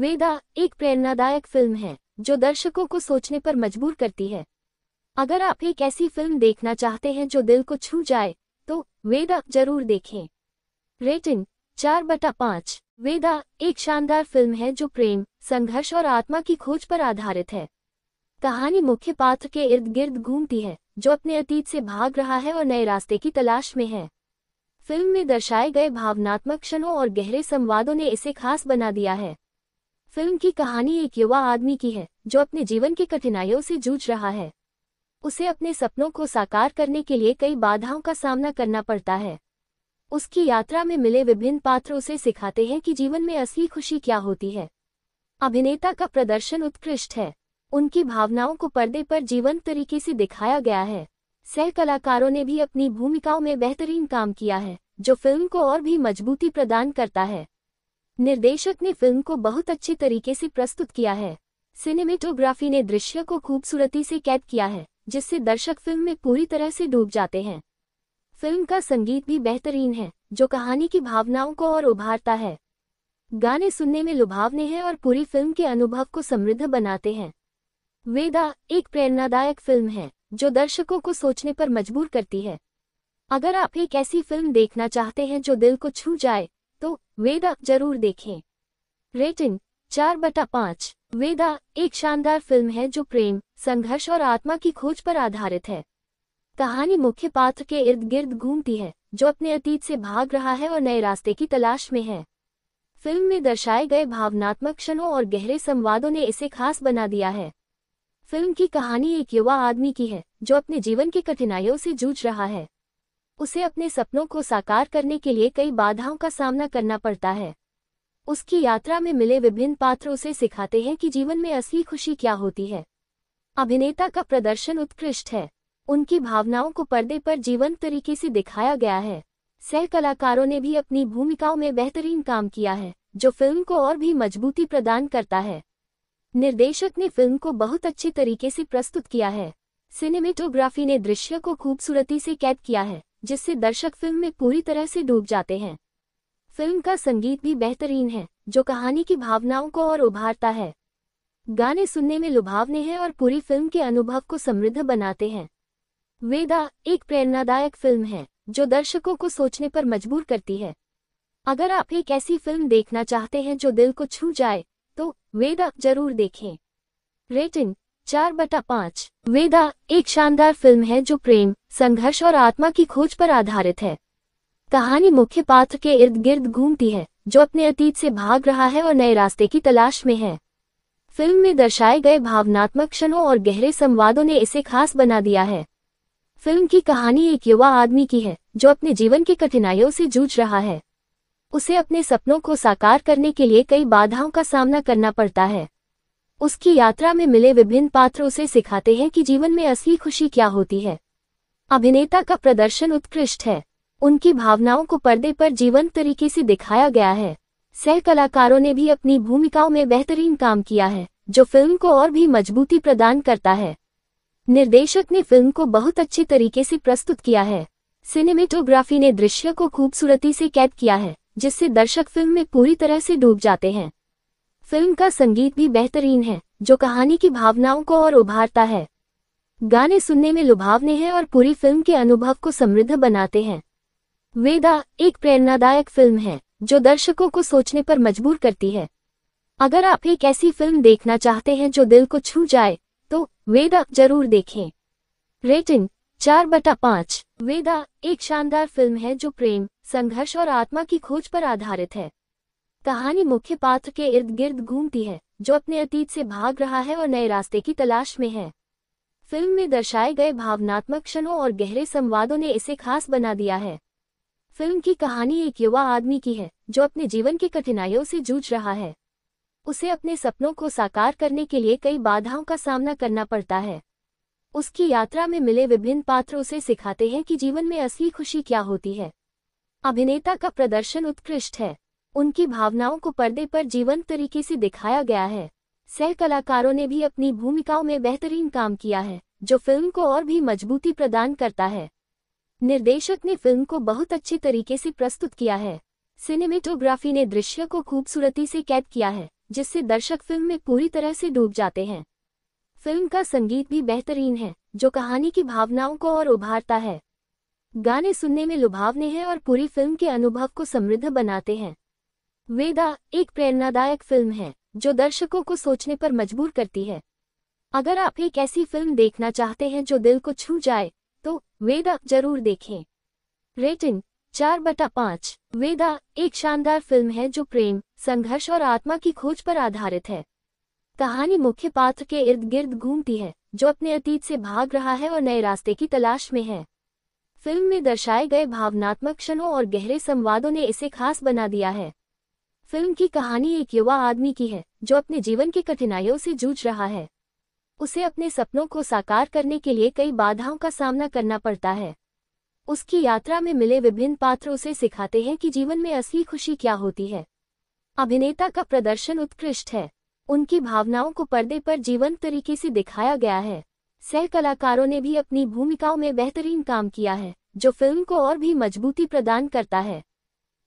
वेदा एक प्रेरणादायक फिल्म है जो दर्शकों को सोचने पर मजबूर करती है अगर आप एक ऐसी फिल्म देखना चाहते हैं जो दिल को छू जाए तो वेदा जरूर देखें रेटिंग चार बटा पाँच वेदा एक शानदार फिल्म है जो प्रेम संघर्ष और आत्मा की खोज पर आधारित है कहानी मुख्य पात्र के इर्द गिर्द घूमती है जो अपने अतीत से भाग रहा है और नए रास्ते की तलाश में है फिल्म में दर्शाए गए भावनात्मक क्षणों और गहरे संवादों ने इसे खास बना दिया है फिल्म की कहानी एक युवा आदमी की है जो अपने जीवन की कठिनाइयों से जूझ रहा है उसे अपने सपनों को साकार करने के लिए कई बाधाओं का सामना करना पड़ता है उसकी यात्रा में मिले विभिन्न पात्र उसे सिखाते हैं कि जीवन में असली खुशी क्या होती है अभिनेता का प्रदर्शन उत्कृष्ट है उनकी भावनाओं को पर्दे पर जीवंत तरीके से दिखाया गया है सह कलाकारों ने भी अपनी भूमिकाओं में बेहतरीन काम किया है जो फिल्म को और भी मजबूती प्रदान करता है निर्देशक ने फिल्म को बहुत अच्छे तरीके से प्रस्तुत किया है सिनेमेटोग्राफी ने दृश्य को खूबसूरती से कैद किया है जिससे दर्शक फिल्म में पूरी तरह से डूब जाते हैं फिल्म का संगीत भी बेहतरीन है जो कहानी की भावनाओं को और उभारता है गाने सुनने में लुभावने हैं और पूरी फिल्म के अनुभव को समृद्ध बनाते हैं वेदा एक प्रेरणादायक फिल्म है जो दर्शकों को सोचने पर मजबूर करती है अगर आप एक ऐसी फिल्म देखना चाहते हैं जो दिल को छू जाए तो वेदा जरूर देखें रेटिंग चार बटा पाँच वेदा एक शानदार फिल्म है जो प्रेम संघर्ष और आत्मा की खोज पर आधारित है कहानी मुख्य पात्र के इर्द गिर्द घूमती है जो अपने अतीत से भाग रहा है और नए रास्ते की तलाश में है फिल्म में दर्शाए गए भावनात्मक क्षणों और गहरे संवादों ने इसे खास बना दिया है फिल्म की कहानी एक युवा आदमी की है जो अपने जीवन की कठिनाइयों से जूझ रहा है उसे अपने सपनों को साकार करने के लिए कई बाधाओं का सामना करना पड़ता है उसकी यात्रा में मिले विभिन्न पात्र उसे सिखाते हैं कि जीवन में असली खुशी क्या होती है अभिनेता का प्रदर्शन उत्कृष्ट है उनकी भावनाओं को पर्दे पर जीवंत तरीके से दिखाया गया है सह कलाकारों ने भी अपनी भूमिकाओं में बेहतरीन काम किया है जो फिल्म को और भी मजबूती प्रदान करता है निर्देशक ने फिल्म को बहुत अच्छे तरीके से प्रस्तुत किया है सिनेमेटोग्राफी ने दृश्य को खूबसूरती से कैद किया है जिससे दर्शक फिल्म में पूरी तरह से डूब जाते हैं फिल्म का संगीत भी बेहतरीन है जो कहानी की भावनाओं को और उभारता है गाने सुनने में लुभावने हैं और पूरी फिल्म के अनुभव को समृद्ध बनाते हैं वेदा एक प्रेरणादायक फिल्म है जो दर्शकों को सोचने पर मजबूर करती है अगर आप एक ऐसी फिल्म देखना चाहते हैं जो दिल को छू जाए तो वेदा जरूर देखें रेटिंग चार बटा पाँच वेदा एक शानदार फिल्म है जो प्रेम संघर्ष और आत्मा की खोज पर आधारित है कहानी मुख्य पात्र के इर्द गिर्द घूमती है जो अपने अतीत से भाग रहा है और नए रास्ते की तलाश में है फिल्म में दर्शाए गए भावनात्मक क्षणों और गहरे संवादों ने इसे खास बना दिया है फिल्म की कहानी एक युवा आदमी की है जो अपने जीवन की कठिनाइयों से जूझ रहा है उसे अपने सपनों को साकार करने के लिए कई बाधाओं का सामना करना पड़ता है उसकी यात्रा में मिले विभिन्न पात्र उसे सिखाते हैं कि जीवन में असली खुशी क्या होती है अभिनेता का प्रदर्शन उत्कृष्ट है उनकी भावनाओं को पर्दे पर जीवंत तरीके से दिखाया गया है सह कलाकारों ने भी अपनी भूमिकाओं में बेहतरीन काम किया है जो फिल्म को और भी मजबूती प्रदान करता है निर्देशक ने फिल्म को बहुत अच्छे तरीके से प्रस्तुत किया है सिनेमेटोग्राफी ने दृश्य को खूबसूरती से कैद किया है जिससे दर्शक फिल्म में पूरी तरह से डूब जाते हैं फिल्म का संगीत भी बेहतरीन है जो कहानी की भावनाओं को और उभारता है गाने सुनने में लुभावने हैं और पूरी फिल्म के अनुभव को समृद्ध बनाते हैं वेदा एक प्रेरणादायक फिल्म है जो दर्शकों को सोचने पर मजबूर करती है अगर आप एक ऐसी फिल्म देखना चाहते हैं जो दिल को छू जाए तो वेदा जरूर देखें रेटिंग चार बटा पाँच वेदा एक शानदार फिल्म है जो प्रेम संघर्ष और आत्मा की खोज पर आधारित है कहानी मुख्य पात्र के इर्द गिर्द घूमती है जो अपने अतीत से भाग रहा है और नए रास्ते की तलाश में है फिल्म में दर्शाए गए भावनात्मक क्षणों और गहरे संवादों ने इसे खास बना दिया है फिल्म की कहानी एक युवा आदमी की है जो अपने जीवन की कठिनाइयों से जूझ रहा है उसे अपने सपनों को साकार करने के लिए कई बाधाओं का सामना करना पड़ता है उसकी यात्रा में मिले विभिन्न पात्र उसे सिखाते हैं कि जीवन में असली खुशी क्या होती है अभिनेता का प्रदर्शन उत्कृष्ट है उनकी भावनाओं को पर्दे पर जीवंत तरीके से दिखाया गया है सह कलाकारों ने भी अपनी भूमिकाओं में बेहतरीन काम किया है जो फिल्म को और भी मजबूती प्रदान करता है निर्देशक ने फिल्म को बहुत अच्छे तरीके से प्रस्तुत किया है सिनेमेटोग्राफी ने दृश्य को खूबसूरती से कैद किया है जिससे दर्शक फिल्म में पूरी तरह से डूब जाते हैं फिल्म का संगीत भी बेहतरीन है जो कहानी की भावनाओं को और उभारता है गाने सुनने में लुभावने हैं और पूरी फिल्म के अनुभव को समृद्ध बनाते हैं वेदा एक प्रेरणादायक फिल्म है जो दर्शकों को सोचने पर मजबूर करती है अगर आप एक ऐसी फिल्म देखना चाहते हैं जो दिल को छू जाए तो वेदा जरूर देखें रेटिंग चार बटा पाँच वेदा एक शानदार फिल्म है जो प्रेम संघर्ष और आत्मा की खोज पर आधारित है कहानी मुख्य पात्र के इर्द गिर्द घूमती है जो अपने अतीत से भाग रहा है और नए रास्ते की तलाश में है फिल्म में दर्शाए गए भावनात्मक क्षणों और गहरे संवादों ने इसे खास बना दिया है फिल्म की कहानी एक युवा आदमी की है जो अपने जीवन की कठिनाइयों से जूझ रहा है उसे अपने सपनों को साकार करने के लिए कई बाधाओं का सामना करना पड़ता है उसकी यात्रा में मिले विभिन्न पात्र उसे सिखाते हैं कि जीवन में असली खुशी क्या होती है अभिनेता का प्रदर्शन उत्कृष्ट है उनकी भावनाओं को पर्दे पर जीवंत तरीके से दिखाया गया है सह कलाकारों ने भी अपनी भूमिकाओं में बेहतरीन काम किया है जो फिल्म को और भी मजबूती प्रदान करता है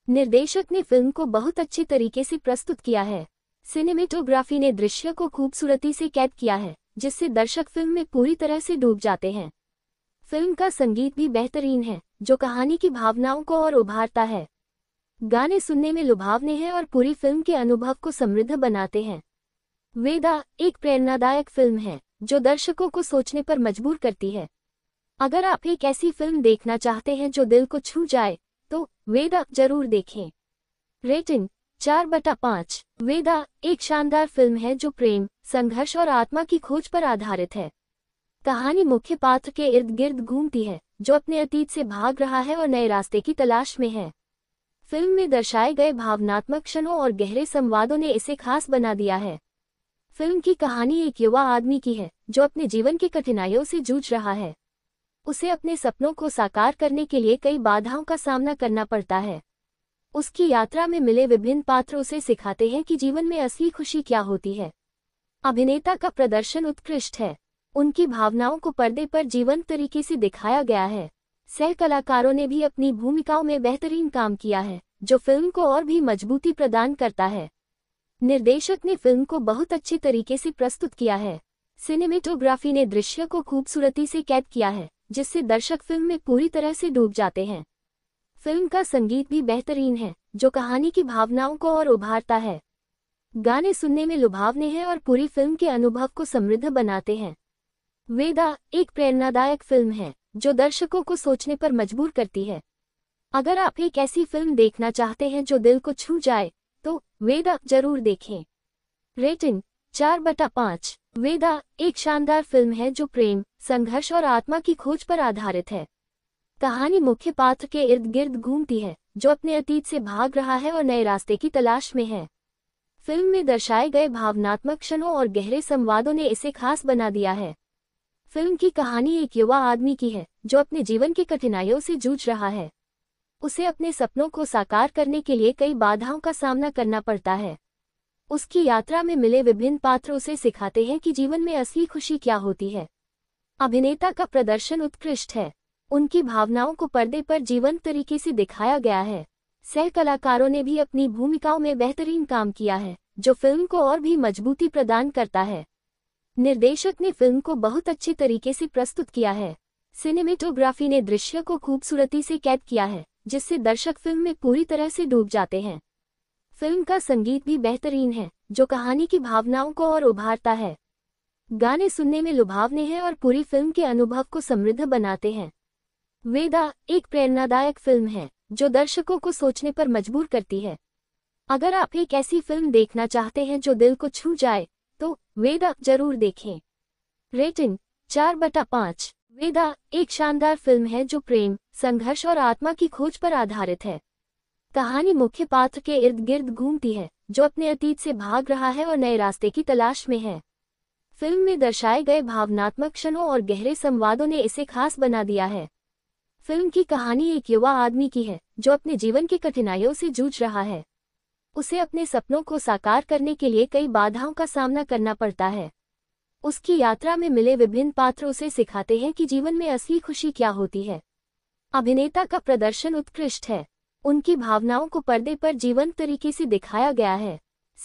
निर्देशक ने फिल्म को बहुत अच्छे तरीके से प्रस्तुत किया है सिनेमेटोग्राफी ने दृश्य को खूबसूरती से कैद किया है जिससे दर्शक फिल्म में पूरी तरह से डूब जाते हैं फिल्म का संगीत भी बेहतरीन है जो कहानी की भावनाओं को और उभारता है गाने सुनने में लुभावने हैं और पूरी फिल्म के अनुभव को समृद्ध बनाते हैं वेदा एक प्रेरणादायक फिल्म है जो दर्शकों को सोचने पर मजबूर करती है अगर आप एक ऐसी फिल्म देखना चाहते हैं जो दिल को छू जाए तो वेदा जरूर देखें रेटिंग चार बटा पाँच वेदा एक शानदार फिल्म है जो प्रेम संघर्ष और आत्मा की खोज पर आधारित है कहानी मुख्य पात्र के इर्द गिर्द घूमती है जो अपने अतीत से भाग रहा है और नए रास्ते की तलाश में है फिल्म में दर्शाए गए भावनात्मक क्षणों और गहरे संवादों ने इसे खास बना दिया है फिल्म की कहानी एक युवा आदमी की है जो अपने जीवन की कठिनाइयों से जूझ रहा है उसे अपने सपनों को साकार करने के लिए कई बाधाओं का सामना करना पड़ता है उसकी यात्रा में मिले विभिन्न पात्र उसे सिखाते हैं कि जीवन में असली खुशी क्या होती है अभिनेता का प्रदर्शन उत्कृष्ट है उनकी भावनाओं को पर्दे पर जीवंत तरीके से दिखाया गया है सह कलाकारों ने भी अपनी भूमिकाओं में बेहतरीन काम किया है जो फिल्म को और भी मजबूती प्रदान करता है निर्देशक ने फिल्म को बहुत अच्छे तरीके से प्रस्तुत किया है सिनेमेटोग्राफी ने दृश्य को खूबसूरती से कैद किया है जिससे दर्शक फिल्म में पूरी तरह से डूब जाते हैं फिल्म का संगीत भी बेहतरीन है जो कहानी की भावनाओं को और उभारता है गाने सुनने में लुभावने हैं और पूरी फिल्म के अनुभव को समृद्ध बनाते हैं वेदा एक प्रेरणादायक फिल्म है जो दर्शकों को सोचने पर मजबूर करती है अगर आप एक ऐसी फिल्म देखना चाहते हैं जो दिल को छू जाए तो वेदा जरूर देखें रेटिंग चार बटा पाँच वेदा एक शानदार फिल्म है जो प्रेम संघर्ष और आत्मा की खोज पर आधारित है कहानी मुख्य पात्र के इर्द गिर्द घूमती है जो अपने अतीत से भाग रहा है और नए रास्ते की तलाश में है फिल्म में दर्शाए गए भावनात्मक क्षणों और गहरे संवादों ने इसे खास बना दिया है फिल्म की कहानी एक युवा आदमी की है जो अपने जीवन की कठिनाइयों से जूझ रहा है उसे अपने सपनों को साकार करने के लिए कई बाधाओं का सामना करना पड़ता है उसकी यात्रा में मिले विभिन्न पात्र उसे सिखाते हैं कि जीवन में असली खुशी क्या होती है अभिनेता का प्रदर्शन उत्कृष्ट है उनकी भावनाओं को पर्दे पर जीवंत तरीके से दिखाया गया है सह कलाकारों ने भी अपनी भूमिकाओं में बेहतरीन काम किया है जो फिल्म को और भी मजबूती प्रदान करता है निर्देशक ने फिल्म को बहुत अच्छे तरीके से प्रस्तुत किया है सिनेमेटोग्राफी ने दृश्य को खूबसूरती से कैद किया है जिससे दर्शक फिल्म में पूरी तरह से डूब जाते हैं फिल्म का संगीत भी बेहतरीन है जो कहानी की भावनाओं को और उभारता है गाने सुनने में लुभावने हैं और पूरी फिल्म के अनुभव को समृद्ध बनाते हैं वेदा एक प्रेरणादायक फिल्म है जो दर्शकों को सोचने पर मजबूर करती है अगर आप एक ऐसी फिल्म देखना चाहते हैं जो दिल को छू जाए तो वेदा जरूर देखें रेटिंग चार बटा पाँच वेदा एक शानदार फिल्म है जो प्रेम संघर्ष और आत्मा की खोज पर आधारित है कहानी मुख्य पात्र के इर्द गिर्द घूमती है जो अपने अतीत से भाग रहा है और नए रास्ते की तलाश में है फिल्म में दर्शाए गए भावनात्मक क्षणों और गहरे संवादों ने इसे खास बना दिया है फिल्म की कहानी एक युवा आदमी की है जो अपने जीवन की कठिनाइयों से जूझ रहा है उसे अपने सपनों को साकार करने के लिए कई बाधाओं का सामना करना पड़ता है उसकी यात्रा में मिले विभिन्न पात्र उसे सिखाते हैं कि जीवन में असली खुशी क्या होती है अभिनेता का प्रदर्शन उत्कृष्ट है उनकी भावनाओं को पर्दे पर जीवंत तरीके से दिखाया गया है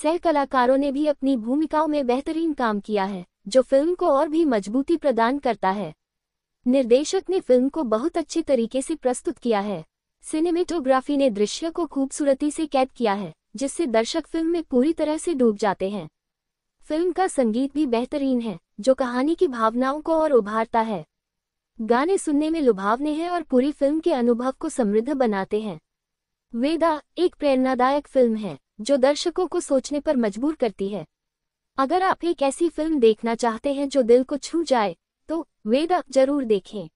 सह कलाकारों ने भी अपनी भूमिकाओं में बेहतरीन काम किया है जो फिल्म को और भी मजबूती प्रदान करता है निर्देशक ने फिल्म को बहुत अच्छे तरीके से प्रस्तुत किया है सिनेमेटोग्राफी ने दृश्य को खूबसूरती से कैद किया है जिससे दर्शक फिल्म में पूरी तरह से डूब जाते हैं फिल्म का संगीत भी बेहतरीन है जो कहानी की भावनाओं को और उभारता है गाने सुनने में लुभावने हैं और पूरी फिल्म के अनुभव को समृद्ध बनाते हैं वेदा एक प्रेरणादायक फिल्म है जो दर्शकों को सोचने पर मजबूर करती है अगर आप एक ऐसी फिल्म देखना चाहते हैं जो दिल को छू जाए तो वेदा जरूर देखें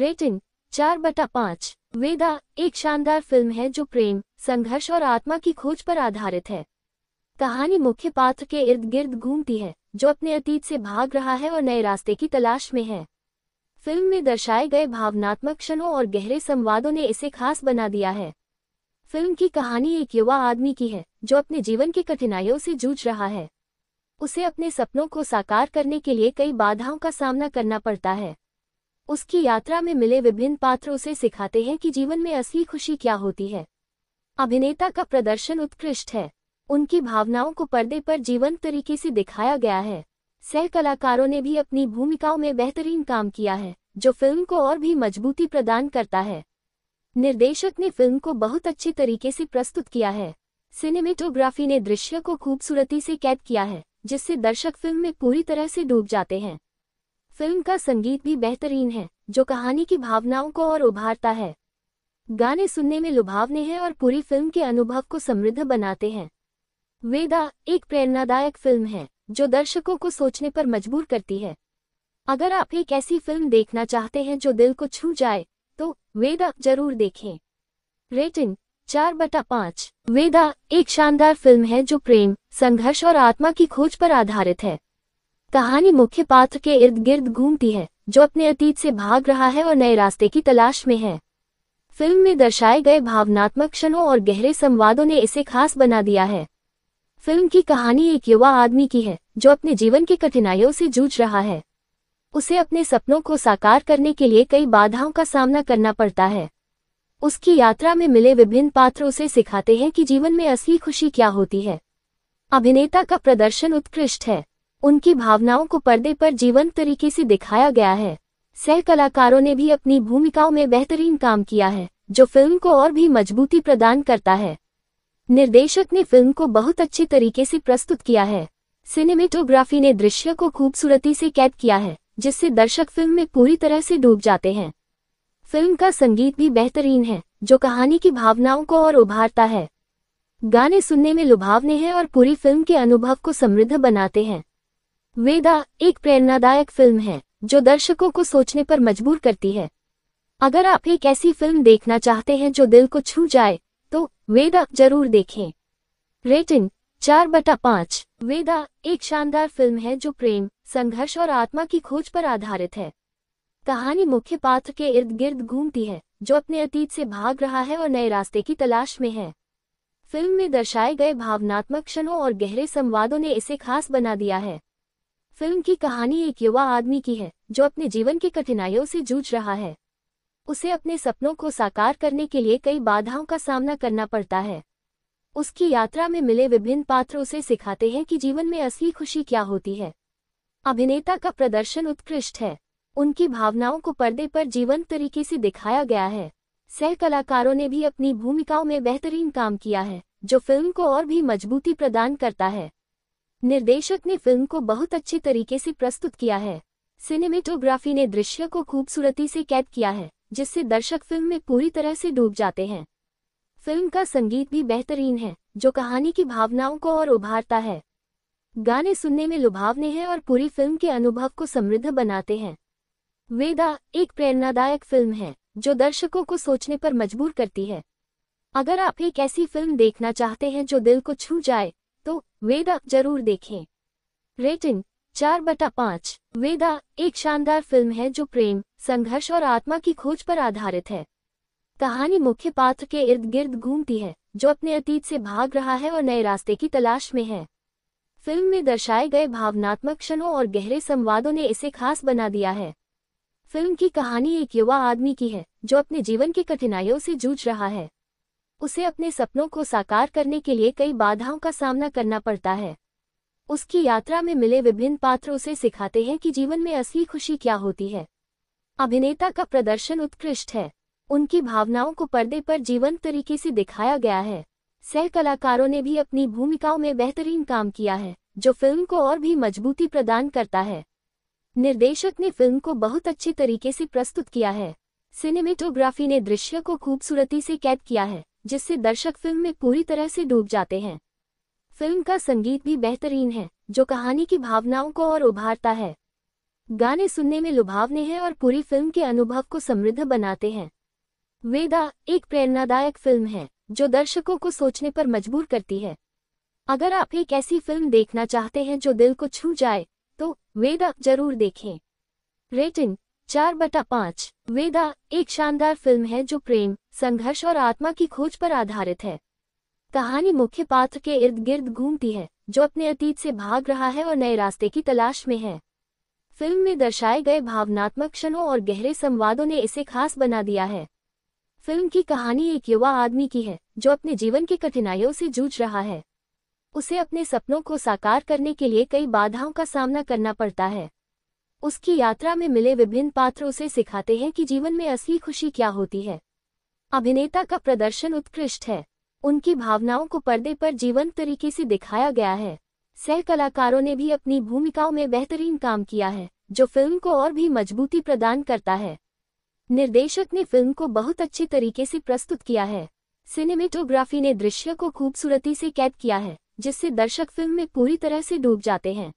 रेटिंग चार बटा पांच वेदा एक शानदार फिल्म है जो प्रेम संघर्ष और आत्मा की खोज पर आधारित है कहानी मुख्य पात्र के इर्द गिर्द घूमती है जो अपने अतीत से भाग रहा है और नए रास्ते की तलाश में है फिल्म में दर्शाए गए भावनात्मक क्षणों और गहरे संवादों ने इसे खास बना दिया है फिल्म की कहानी एक युवा आदमी की है जो अपने जीवन की कठिनाइयों से जूझ रहा है उसे अपने सपनों को साकार करने के लिए कई बाधाओं का सामना करना पड़ता है उसकी यात्रा में मिले विभिन्न पात्र उसे सिखाते हैं कि जीवन में असली खुशी क्या होती है अभिनेता का प्रदर्शन उत्कृष्ट है उनकी भावनाओं को पर्दे पर जीवंत तरीके से दिखाया गया है सह कलाकारों ने भी अपनी भूमिकाओं में बेहतरीन काम किया है जो फिल्म को और भी मजबूती प्रदान करता है निर्देशक ने फिल्म को बहुत अच्छे तरीके से प्रस्तुत किया है सिनेमेटोग्राफी ने दृश्य को खूबसूरती से कैद किया है जिससे दर्शक फिल्म में पूरी तरह से डूब जाते हैं फिल्म का संगीत भी बेहतरीन है जो कहानी की भावनाओं को और उभारता है गाने सुनने में लुभावने हैं और पूरी फिल्म के अनुभव को समृद्ध बनाते हैं वेदा एक प्रेरणादायक फिल्म है जो दर्शकों को सोचने पर मजबूर करती है अगर आप एक ऐसी फिल्म देखना चाहते हैं जो दिल को छू जाए तो वेदा जरूर देखें रेटिंग चार बटा पाँच वेदा एक शानदार फिल्म है जो प्रेम संघर्ष और आत्मा की खोज पर आधारित है कहानी मुख्य पात्र के इर्द गिर्द घूमती है जो अपने अतीत से भाग रहा है और नए रास्ते की तलाश में है फिल्म में दर्शाए गए भावनात्मक क्षणों और गहरे संवादों ने इसे खास बना दिया है फिल्म की कहानी एक युवा आदमी की है जो अपने जीवन की कठिनाइयों से जूझ रहा है उसे अपने सपनों को साकार करने के लिए कई बाधाओं का सामना करना पड़ता है उसकी यात्रा में मिले विभिन्न पात्र उसे सिखाते हैं कि जीवन में असली खुशी क्या होती है अभिनेता का प्रदर्शन उत्कृष्ट है उनकी भावनाओं को पर्दे पर जीवंत तरीके से दिखाया गया है सह कलाकारों ने भी अपनी भूमिकाओं में बेहतरीन काम किया है जो फिल्म को और भी मजबूती प्रदान करता है निर्देशक ने फिल्म को बहुत अच्छे तरीके से प्रस्तुत किया है सिनेमेटोग्राफी ने दृश्य को खूबसूरती से कैद किया है जिससे दर्शक फिल्म में पूरी तरह से डूब जाते हैं फिल्म का संगीत भी बेहतरीन है जो कहानी की भावनाओं को और उभारता है गाने सुनने में लुभावने हैं और पूरी फिल्म के अनुभव को समृद्ध बनाते हैं वेदा एक प्रेरणादायक फिल्म है जो दर्शकों को सोचने पर मजबूर करती है अगर आप एक ऐसी फिल्म देखना चाहते हैं जो दिल को छू जाए वेदा जरूर देखें रेटिंग चार बटा पाँच वेदा एक शानदार फिल्म है जो प्रेम संघर्ष और आत्मा की खोज पर आधारित है कहानी मुख्य पात्र के इर्द गिर्द घूमती है जो अपने अतीत से भाग रहा है और नए रास्ते की तलाश में है फिल्म में दर्शाए गए भावनात्मक क्षणों और गहरे संवादों ने इसे खास बना दिया है फिल्म की कहानी एक युवा आदमी की है जो अपने जीवन की कठिनाइयों से जूझ रहा है उसे अपने सपनों को साकार करने के लिए कई बाधाओं का सामना करना पड़ता है उसकी यात्रा में मिले विभिन्न पात्र उसे सिखाते हैं कि जीवन में असली खुशी क्या होती है अभिनेता का प्रदर्शन उत्कृष्ट है उनकी भावनाओं को पर्दे पर जीवंत तरीके से दिखाया गया है सह कलाकारों ने भी अपनी भूमिकाओं में बेहतरीन काम किया है जो फिल्म को और भी मजबूती प्रदान करता है निर्देशक ने फिल्म को बहुत अच्छे तरीके से प्रस्तुत किया है सिनेमेटोग्राफी ने दृश्य को खूबसूरती से कैद किया है जिससे दर्शक फिल्म में पूरी तरह से डूब जाते हैं फिल्म का संगीत भी बेहतरीन है जो कहानी की भावनाओं को और उभारता है गाने सुनने में लुभावने हैं और पूरी फिल्म के अनुभव को समृद्ध बनाते हैं वेदा एक प्रेरणादायक फिल्म है जो दर्शकों को सोचने पर मजबूर करती है अगर आप एक ऐसी फिल्म देखना चाहते हैं जो दिल को छू जाए तो वेदा जरूर देखें रेटिंग चार बटा पाँच वेदा एक शानदार फिल्म है जो प्रेम संघर्ष और आत्मा की खोज पर आधारित है कहानी मुख्य पात्र के इर्द गिर्द घूमती है जो अपने अतीत से भाग रहा है और नए रास्ते की तलाश में है फिल्म में दर्शाए गए भावनात्मक क्षणों और गहरे संवादों ने इसे खास बना दिया है फिल्म की कहानी एक युवा आदमी की है जो अपने जीवन की कठिनाइयों से जूझ रहा है उसे अपने सपनों को साकार करने के लिए कई बाधाओं का सामना करना पड़ता है उसकी यात्रा में मिले विभिन्न पात्र उसे सिखाते हैं कि जीवन में असली खुशी क्या होती है अभिनेता का प्रदर्शन उत्कृष्ट है उनकी भावनाओं को पर्दे पर जीवंत तरीके से दिखाया गया है सह कलाकारों ने भी अपनी भूमिकाओं में बेहतरीन काम किया है जो फिल्म को और भी मजबूती प्रदान करता है निर्देशक ने फिल्म को बहुत अच्छे तरीके से प्रस्तुत किया है सिनेमेटोग्राफी ने दृश्य को खूबसूरती से कैद किया है जिससे दर्शक फिल्म में पूरी तरह से डूब जाते हैं फिल्म का संगीत भी बेहतरीन है जो कहानी की भावनाओं को और उभारता है गाने सुनने में लुभावने हैं और पूरी फिल्म के अनुभव को समृद्ध बनाते हैं वेदा एक प्रेरणादायक फिल्म है जो दर्शकों को सोचने पर मजबूर करती है अगर आप एक ऐसी फिल्म देखना चाहते हैं जो दिल को छू जाए तो वेदा जरूर देखें रेटिंग चार बटा पाँच वेदा एक शानदार फिल्म है जो प्रेम संघर्ष और आत्मा की खोज पर आधारित है कहानी मुख्य पात्र के इर्द गिर्द घूमती है जो अपने अतीत से भाग रहा है और नए रास्ते की तलाश में है फिल्म में दर्शाए गए भावनात्मक क्षणों और गहरे संवादों ने इसे खास बना दिया है फिल्म की कहानी एक युवा आदमी की है जो अपने जीवन की कठिनाइयों से जूझ रहा है उसे अपने सपनों को साकार करने के लिए कई बाधाओं का सामना करना पड़ता है उसकी यात्रा में मिले विभिन्न पात्र उसे सिखाते हैं कि जीवन में असली खुशी क्या होती है अभिनेता का प्रदर्शन उत्कृष्ट है उनकी भावनाओं को पर्दे पर जीवंत तरीके से दिखाया गया है सह कलाकारों ने भी अपनी भूमिकाओं में बेहतरीन काम किया है जो फिल्म को और भी मजबूती प्रदान करता है निर्देशक ने फिल्म को बहुत अच्छे तरीके से प्रस्तुत किया है सिनेमेटोग्राफी ने दृश्य को खूबसूरती से कैद किया है जिससे दर्शक फिल्म में पूरी तरह से डूब जाते हैं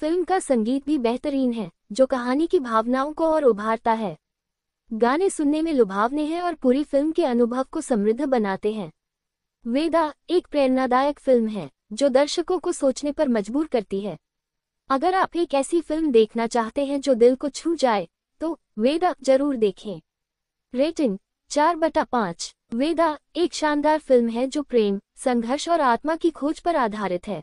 फिल्म का संगीत भी बेहतरीन है जो कहानी की भावनाओं को और उभारता है गाने सुनने में लुभावने हैं और पूरी फिल्म के अनुभव को समृद्ध बनाते हैं वेदा एक प्रेरणादायक फिल्म है जो दर्शकों को सोचने पर मजबूर करती है अगर आप एक ऐसी फिल्म देखना चाहते हैं जो दिल को छू जाए तो वेदा जरूर देखें रेटिंग चार बटा पाँच वेदा एक शानदार फिल्म है जो प्रेम संघर्ष और आत्मा की खोज पर आधारित है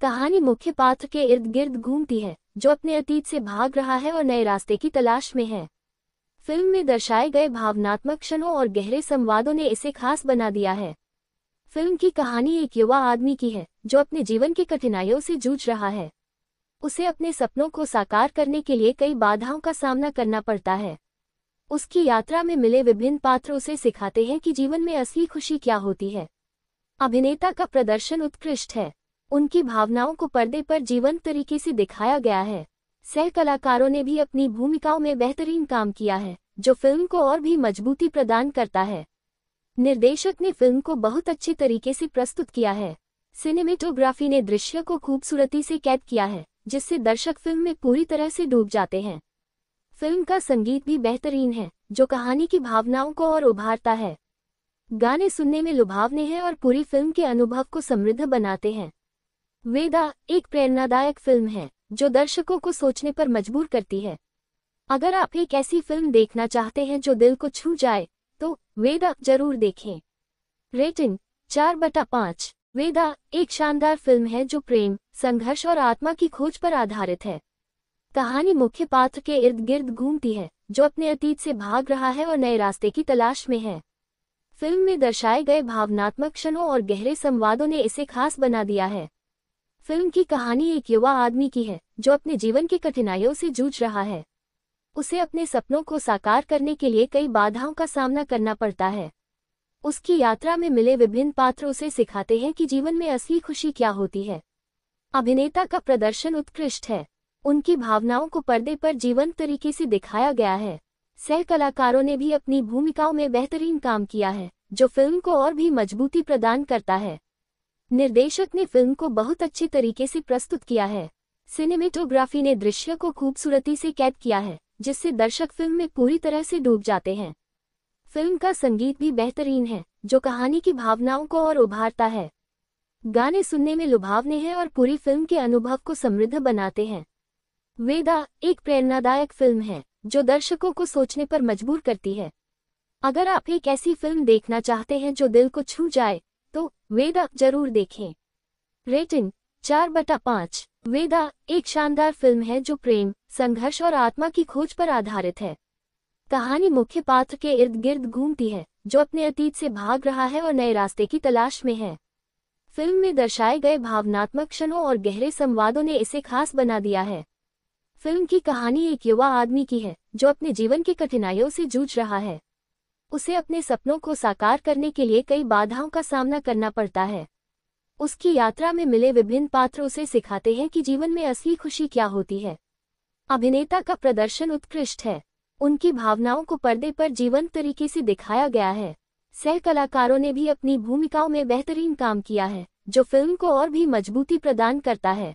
कहानी मुख्य पात्र के इर्द गिर्द घूमती है जो अपने अतीत से भाग रहा है और नए रास्ते की तलाश में है फिल्म में दर्शाए गए भावनात्मक क्षणों और गहरे संवादों ने इसे खास बना दिया है फिल्म की कहानी एक युवा आदमी की है जो अपने जीवन की कठिनाइयों से जूझ रहा है उसे अपने सपनों को साकार करने के लिए कई बाधाओं का सामना करना पड़ता है उसकी यात्रा में मिले विभिन्न पात्र उसे सिखाते हैं कि जीवन में असली खुशी क्या होती है अभिनेता का प्रदर्शन उत्कृष्ट है उनकी भावनाओं को पर्दे पर जीवंत तरीके से दिखाया गया है सह कलाकारों ने भी अपनी भूमिकाओं में बेहतरीन काम किया है जो फिल्म को और भी मजबूती प्रदान करता है निर्देशक ने फिल्म को बहुत अच्छे तरीके से प्रस्तुत किया है सिनेमेटोग्राफी ने दृश्य को खूबसूरती से कैद किया है जिससे दर्शक फिल्म में पूरी तरह से डूब जाते हैं फिल्म का संगीत भी बेहतरीन है जो कहानी की भावनाओं को और उभारता है गाने सुनने में लुभावने हैं और पूरी फिल्म के अनुभव को समृद्ध बनाते हैं वेदा एक प्रेरणादायक फिल्म है जो दर्शकों को सोचने पर मजबूर करती है अगर आप एक ऐसी फिल्म देखना चाहते हैं जो दिल को छू जाए तो वेदा जरूर देखें रेटिंग चार बटा पाँच वेदा एक शानदार फिल्म है जो प्रेम संघर्ष और आत्मा की खोज पर आधारित है कहानी मुख्य पात्र के इर्द गिर्द घूमती है जो अपने अतीत से भाग रहा है और नए रास्ते की तलाश में है फिल्म में दर्शाए गए भावनात्मक क्षणों और गहरे संवादों ने इसे खास बना दिया है फिल्म की कहानी एक युवा आदमी की है जो अपने जीवन की कठिनाइयों से जूझ रहा है उसे अपने सपनों को साकार करने के लिए कई बाधाओं का सामना करना पड़ता है उसकी यात्रा में मिले विभिन्न पात्र उसे सिखाते हैं कि जीवन में असली खुशी क्या होती है अभिनेता का प्रदर्शन उत्कृष्ट है उनकी भावनाओं को पर्दे पर जीवंत तरीके से दिखाया गया है सह कलाकारों ने भी अपनी भूमिकाओं में बेहतरीन काम किया है जो फिल्म को और भी मजबूती प्रदान करता है निर्देशक ने फिल्म को बहुत अच्छे तरीके से प्रस्तुत किया है सिनेमेटोग्राफी ने दृश्य को खूबसूरती से कैद किया है जिससे दर्शक फिल्म में पूरी तरह से डूब जाते हैं फिल्म का संगीत भी बेहतरीन है जो कहानी की भावनाओं को और उभारता है गाने सुनने में लुभावने हैं और पूरी फिल्म के अनुभव को समृद्ध बनाते हैं वेदा एक प्रेरणादायक फिल्म है जो दर्शकों को सोचने पर मजबूर करती है अगर आप एक ऐसी फिल्म देखना चाहते हैं जो दिल को छू जाए तो वेदा जरूर देखें रेटिंग चार बटा पाँच वेदा एक शानदार फिल्म है जो प्रेम संघर्ष और आत्मा की खोज पर आधारित है कहानी मुख्य पात्र के इर्द गिर्द घूमती है जो अपने अतीत से भाग रहा है और नए रास्ते की तलाश में है फिल्म में दर्शाए गए भावनात्मक क्षणों और गहरे संवादों ने इसे खास बना दिया है फिल्म की कहानी एक युवा आदमी की है जो अपने जीवन की कठिनाइयों से जूझ रहा है उसे अपने सपनों को साकार करने के लिए कई बाधाओं का सामना करना पड़ता है उसकी यात्रा में मिले विभिन्न पात्र उसे सिखाते हैं कि जीवन में असली खुशी क्या होती है अभिनेता का प्रदर्शन उत्कृष्ट है उनकी भावनाओं को पर्दे पर जीवंत तरीके से दिखाया गया है सह कलाकारों ने भी अपनी भूमिकाओं में बेहतरीन काम किया है जो फिल्म को और भी मजबूती प्रदान करता है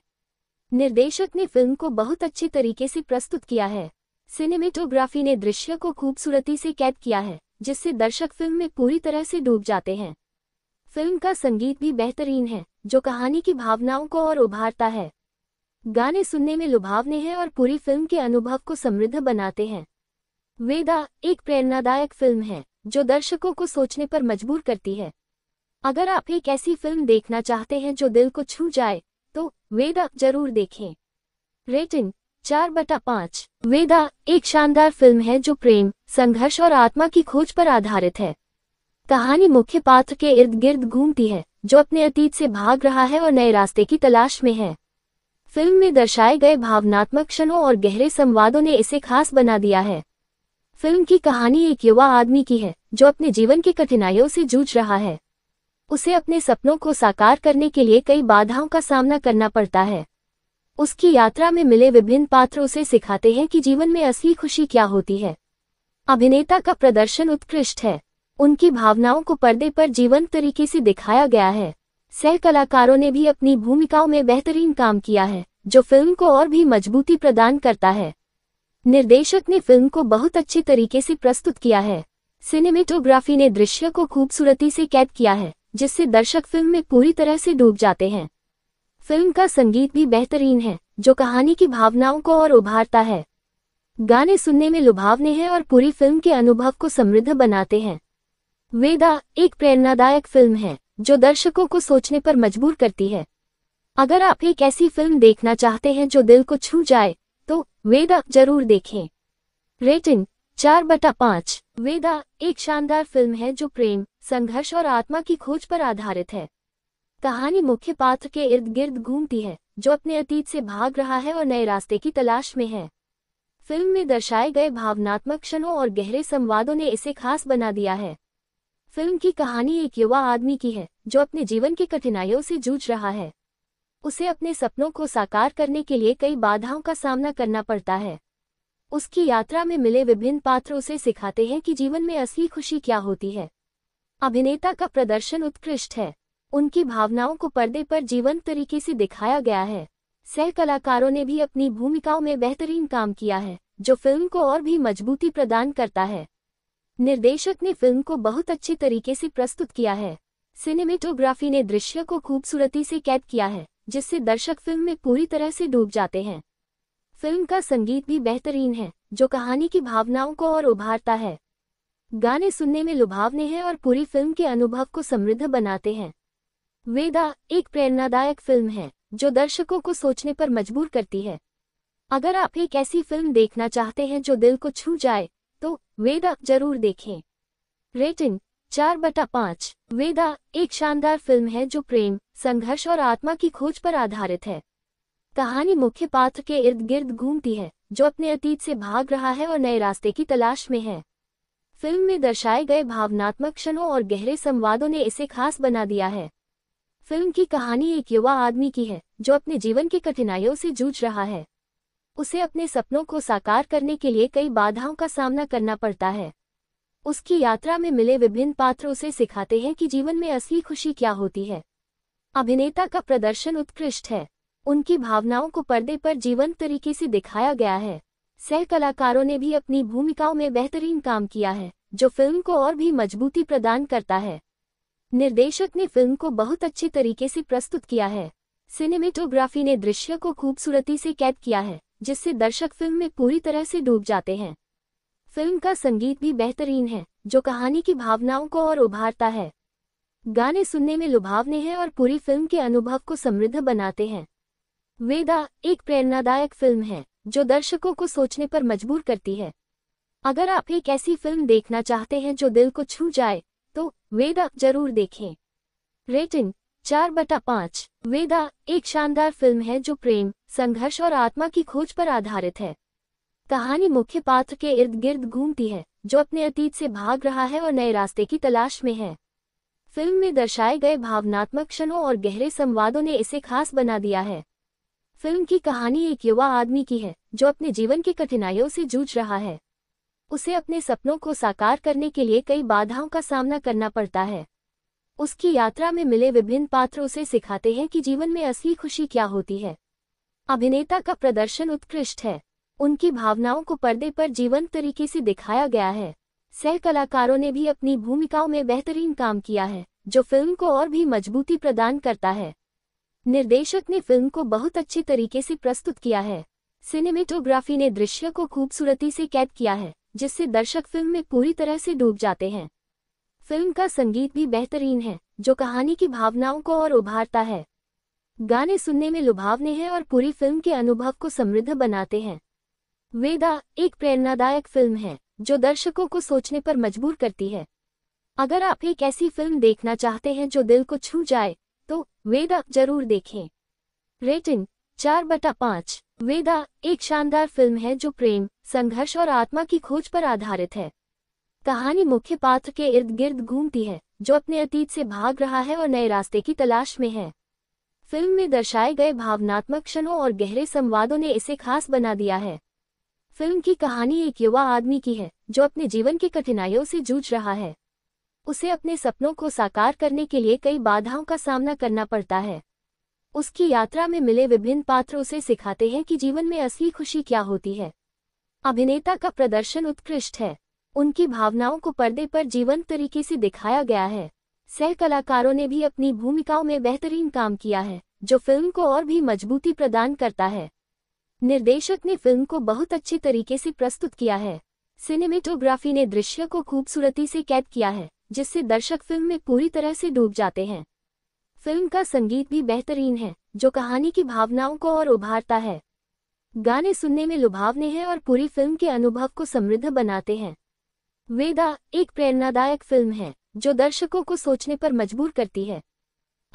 निर्देशक ने फिल्म को बहुत अच्छे तरीके से प्रस्तुत किया है सिनेमेटोग्राफी ने दृश्य को खूबसूरती से कैद किया है जिससे दर्शक फिल्म में पूरी तरह से डूब जाते हैं फिल्म का संगीत भी बेहतरीन है जो कहानी की भावनाओं को और उभारता है गाने सुनने में लुभावने हैं और पूरी फिल्म के अनुभव को समृद्ध बनाते हैं वेदा एक प्रेरणादायक फिल्म है जो दर्शकों को सोचने पर मजबूर करती है अगर आप एक ऐसी फिल्म देखना चाहते हैं जो दिल को छू जाए तो वेदा जरूर देखें रेटिंग चार बटा पाँच वेदा एक शानदार फिल्म है जो प्रेम संघर्ष और आत्मा की खोज पर आधारित है कहानी मुख्य पात्र के इर्द गिर्द घूमती है जो अपने अतीत से भाग रहा है और नए रास्ते की तलाश में है फिल्म में दर्शाए गए भावनात्मक क्षणों और गहरे संवादों ने इसे खास बना दिया है फिल्म की कहानी एक युवा आदमी की है जो अपने जीवन की कठिनाइयों से जूझ रहा है उसे अपने सपनों को साकार करने के लिए कई बाधाओं का सामना करना पड़ता है उसकी यात्रा में मिले विभिन्न पात्र उसे सिखाते हैं कि जीवन में असली खुशी क्या होती है अभिनेता का प्रदर्शन उत्कृष्ट है उनकी भावनाओं को पर्दे पर जीवंत तरीके से दिखाया गया है सह कलाकारों ने भी अपनी भूमिकाओं में बेहतरीन काम किया है जो फिल्म को और भी मजबूती प्रदान करता है निर्देशक ने फिल्म को बहुत अच्छे तरीके से प्रस्तुत किया है सिनेमेटोग्राफी ने दृश्य को खूबसूरती से कैद किया है जिससे दर्शक फिल्म में पूरी तरह से डूब जाते हैं फिल्म का संगीत भी बेहतरीन है जो कहानी की भावनाओं को और उभारता है गाने सुनने में लुभावने हैं और पूरी फिल्म के अनुभव को समृद्ध बनाते हैं वेदा एक प्रेरणादायक फिल्म है जो दर्शकों को सोचने पर मजबूर करती है अगर आप एक ऐसी फिल्म देखना चाहते हैं जो दिल को छू जाए तो वेदा जरूर देखें रेटिंग चार बटा पाँच वेदा एक शानदार फिल्म है जो प्रेम संघर्ष और आत्मा की खोज पर आधारित है कहानी मुख्य पात्र के इर्द गिर्द घूमती है जो अपने अतीत से भाग रहा है और नए रास्ते की तलाश में है फिल्म में दर्शाए गए भावनात्मक क्षणों और गहरे संवादों ने इसे खास बना दिया है फिल्म की कहानी एक युवा आदमी की है जो अपने जीवन की कठिनाइयों से जूझ रहा है उसे अपने सपनों को साकार करने के लिए कई बाधाओं का सामना करना पड़ता है उसकी यात्रा में मिले विभिन्न पात्र उसे सिखाते हैं कि जीवन में असली खुशी क्या होती है अभिनेता का प्रदर्शन उत्कृष्ट है उनकी भावनाओं को पर्दे पर जीवंत तरीके से दिखाया गया है सह कलाकारों ने भी अपनी भूमिकाओं में बेहतरीन काम किया है जो फिल्म को और भी मजबूती प्रदान करता है निर्देशक ने फिल्म को बहुत अच्छे तरीके से प्रस्तुत किया है सिनेमेटोग्राफी ने दृश्य को खूबसूरती से कैद किया है जिससे दर्शक फिल्म में पूरी तरह से डूब जाते हैं फिल्म का संगीत भी बेहतरीन है जो कहानी की भावनाओं को और उभारता है गाने सुनने में लुभावने हैं और पूरी फिल्म के अनुभव को समृद्ध बनाते हैं वेदा एक प्रेरणादायक फिल्म है जो दर्शकों को सोचने पर मजबूर करती है अगर आप एक ऐसी फिल्म देखना चाहते हैं जो दिल को छू जाए तो वेदा जरूर देखें रेटिंग चार बटा पाँच वेदा एक शानदार फिल्म है जो प्रेम संघर्ष और आत्मा की खोज पर आधारित है कहानी मुख्य पात्र के इर्द गिर्द घूमती है जो अपने अतीत से भाग रहा है और नए रास्ते की तलाश में है फिल्म में दर्शाए गए भावनात्मक क्षणों और गहरे संवादों ने इसे खास बना दिया है फिल्म की कहानी एक युवा आदमी की है जो अपने जीवन की कठिनाइयों से जूझ रहा है उसे अपने सपनों को साकार करने के लिए कई बाधाओं का सामना करना पड़ता है उसकी यात्रा में मिले विभिन्न पात्र उसे सिखाते हैं कि जीवन में असली खुशी क्या होती है अभिनेता का प्रदर्शन उत्कृष्ट है उनकी भावनाओं को पर्दे पर जीवंत तरीके से दिखाया गया है सह कलाकारों ने भी अपनी भूमिकाओं में बेहतरीन काम किया है जो फिल्म को और भी मजबूती प्रदान करता है निर्देशक ने फिल्म को बहुत अच्छे तरीके से प्रस्तुत किया है सिनेमेटोग्राफी ने दृश्य को खूबसूरती से कैद किया है जिससे दर्शक फिल्म में पूरी तरह से डूब जाते हैं फिल्म का संगीत भी बेहतरीन है जो कहानी की भावनाओं को और उभारता है गाने सुनने में लुभावने हैं और पूरी फिल्म के अनुभव को समृद्ध बनाते हैं वेदा एक प्रेरणादायक फिल्म है जो दर्शकों को सोचने पर मजबूर करती है अगर आप एक ऐसी फिल्म देखना चाहते हैं जो दिल को छू जाए तो वेदा जरूर देखें रेटिंग चार बटा पाँच वेदा एक शानदार फिल्म है जो प्रेम संघर्ष और आत्मा की खोज पर आधारित है कहानी मुख्य पात्र के इर्द गिर्द घूमती है जो अपने अतीत से भाग रहा है और नए रास्ते की तलाश में है फिल्म में दर्शाए गए भावनात्मक क्षणों और गहरे संवादों ने इसे खास बना दिया है फिल्म की कहानी एक युवा आदमी की है जो अपने जीवन की कठिनाइयों से जूझ रहा है उसे अपने सपनों को साकार करने के लिए कई बाधाओं का सामना करना पड़ता है उसकी यात्रा में मिले विभिन्न पात्र उसे सिखाते हैं कि जीवन में असली खुशी क्या होती है अभिनेता का प्रदर्शन उत्कृष्ट है उनकी भावनाओं को पर्दे पर जीवंत तरीके से दिखाया गया है सह कलाकारों ने भी अपनी भूमिकाओं में बेहतरीन काम किया है जो फिल्म को और भी मजबूती प्रदान करता है निर्देशक ने फिल्म को बहुत अच्छे तरीके से प्रस्तुत किया है सिनेमेटोग्राफी ने दृश्य को खूबसूरती से कैद किया है जिससे दर्शक फिल्म में पूरी तरह से डूब जाते हैं फिल्म का संगीत भी बेहतरीन है जो कहानी की भावनाओं को और उभारता है गाने सुनने में लुभावने हैं और पूरी फिल्म के अनुभव को समृद्ध बनाते हैं वेदा एक प्रेरणादायक फिल्म है जो दर्शकों को सोचने पर मजबूर करती है अगर आप एक ऐसी फिल्म देखना चाहते हैं जो दिल को छू जाए तो वेदा जरूर देखें रेटिंग चार बटा पाँच वेदा एक शानदार फिल्म है जो प्रेम संघर्ष और आत्मा की खोज पर आधारित है कहानी मुख्य पात्र के इर्द गिर्द घूमती है जो अपने अतीत से भाग रहा है और नए रास्ते की तलाश में है फिल्म में दर्शाए गए भावनात्मक क्षणों और गहरे संवादों ने इसे खास बना दिया है फिल्म की कहानी एक युवा आदमी की है जो अपने जीवन की कठिनाइयों से जूझ रहा है उसे अपने सपनों को साकार करने के लिए कई बाधाओं का सामना करना पड़ता है उसकी यात्रा में मिले विभिन्न पात्र उसे सिखाते हैं कि जीवन में असली खुशी क्या होती है अभिनेता का प्रदर्शन उत्कृष्ट है उनकी भावनाओं को पर्दे पर जीवंत तरीके से दिखाया गया है सह कलाकारों ने भी अपनी भूमिकाओं में बेहतरीन काम किया है जो फिल्म को और भी मजबूती प्रदान करता है निर्देशक ने फिल्म को बहुत अच्छे तरीके से प्रस्तुत किया है सिनेमेटोग्राफी ने दृश्य को खूबसूरती से कैद किया है जिससे दर्शक फिल्म में पूरी तरह से डूब जाते हैं फिल्म का संगीत भी बेहतरीन है जो कहानी की भावनाओं को और उभारता है गाने सुनने में लुभावने हैं और पूरी फिल्म के अनुभव को समृद्ध बनाते हैं वेदा एक प्रेरणादायक फिल्म है जो दर्शकों को सोचने पर मजबूर करती है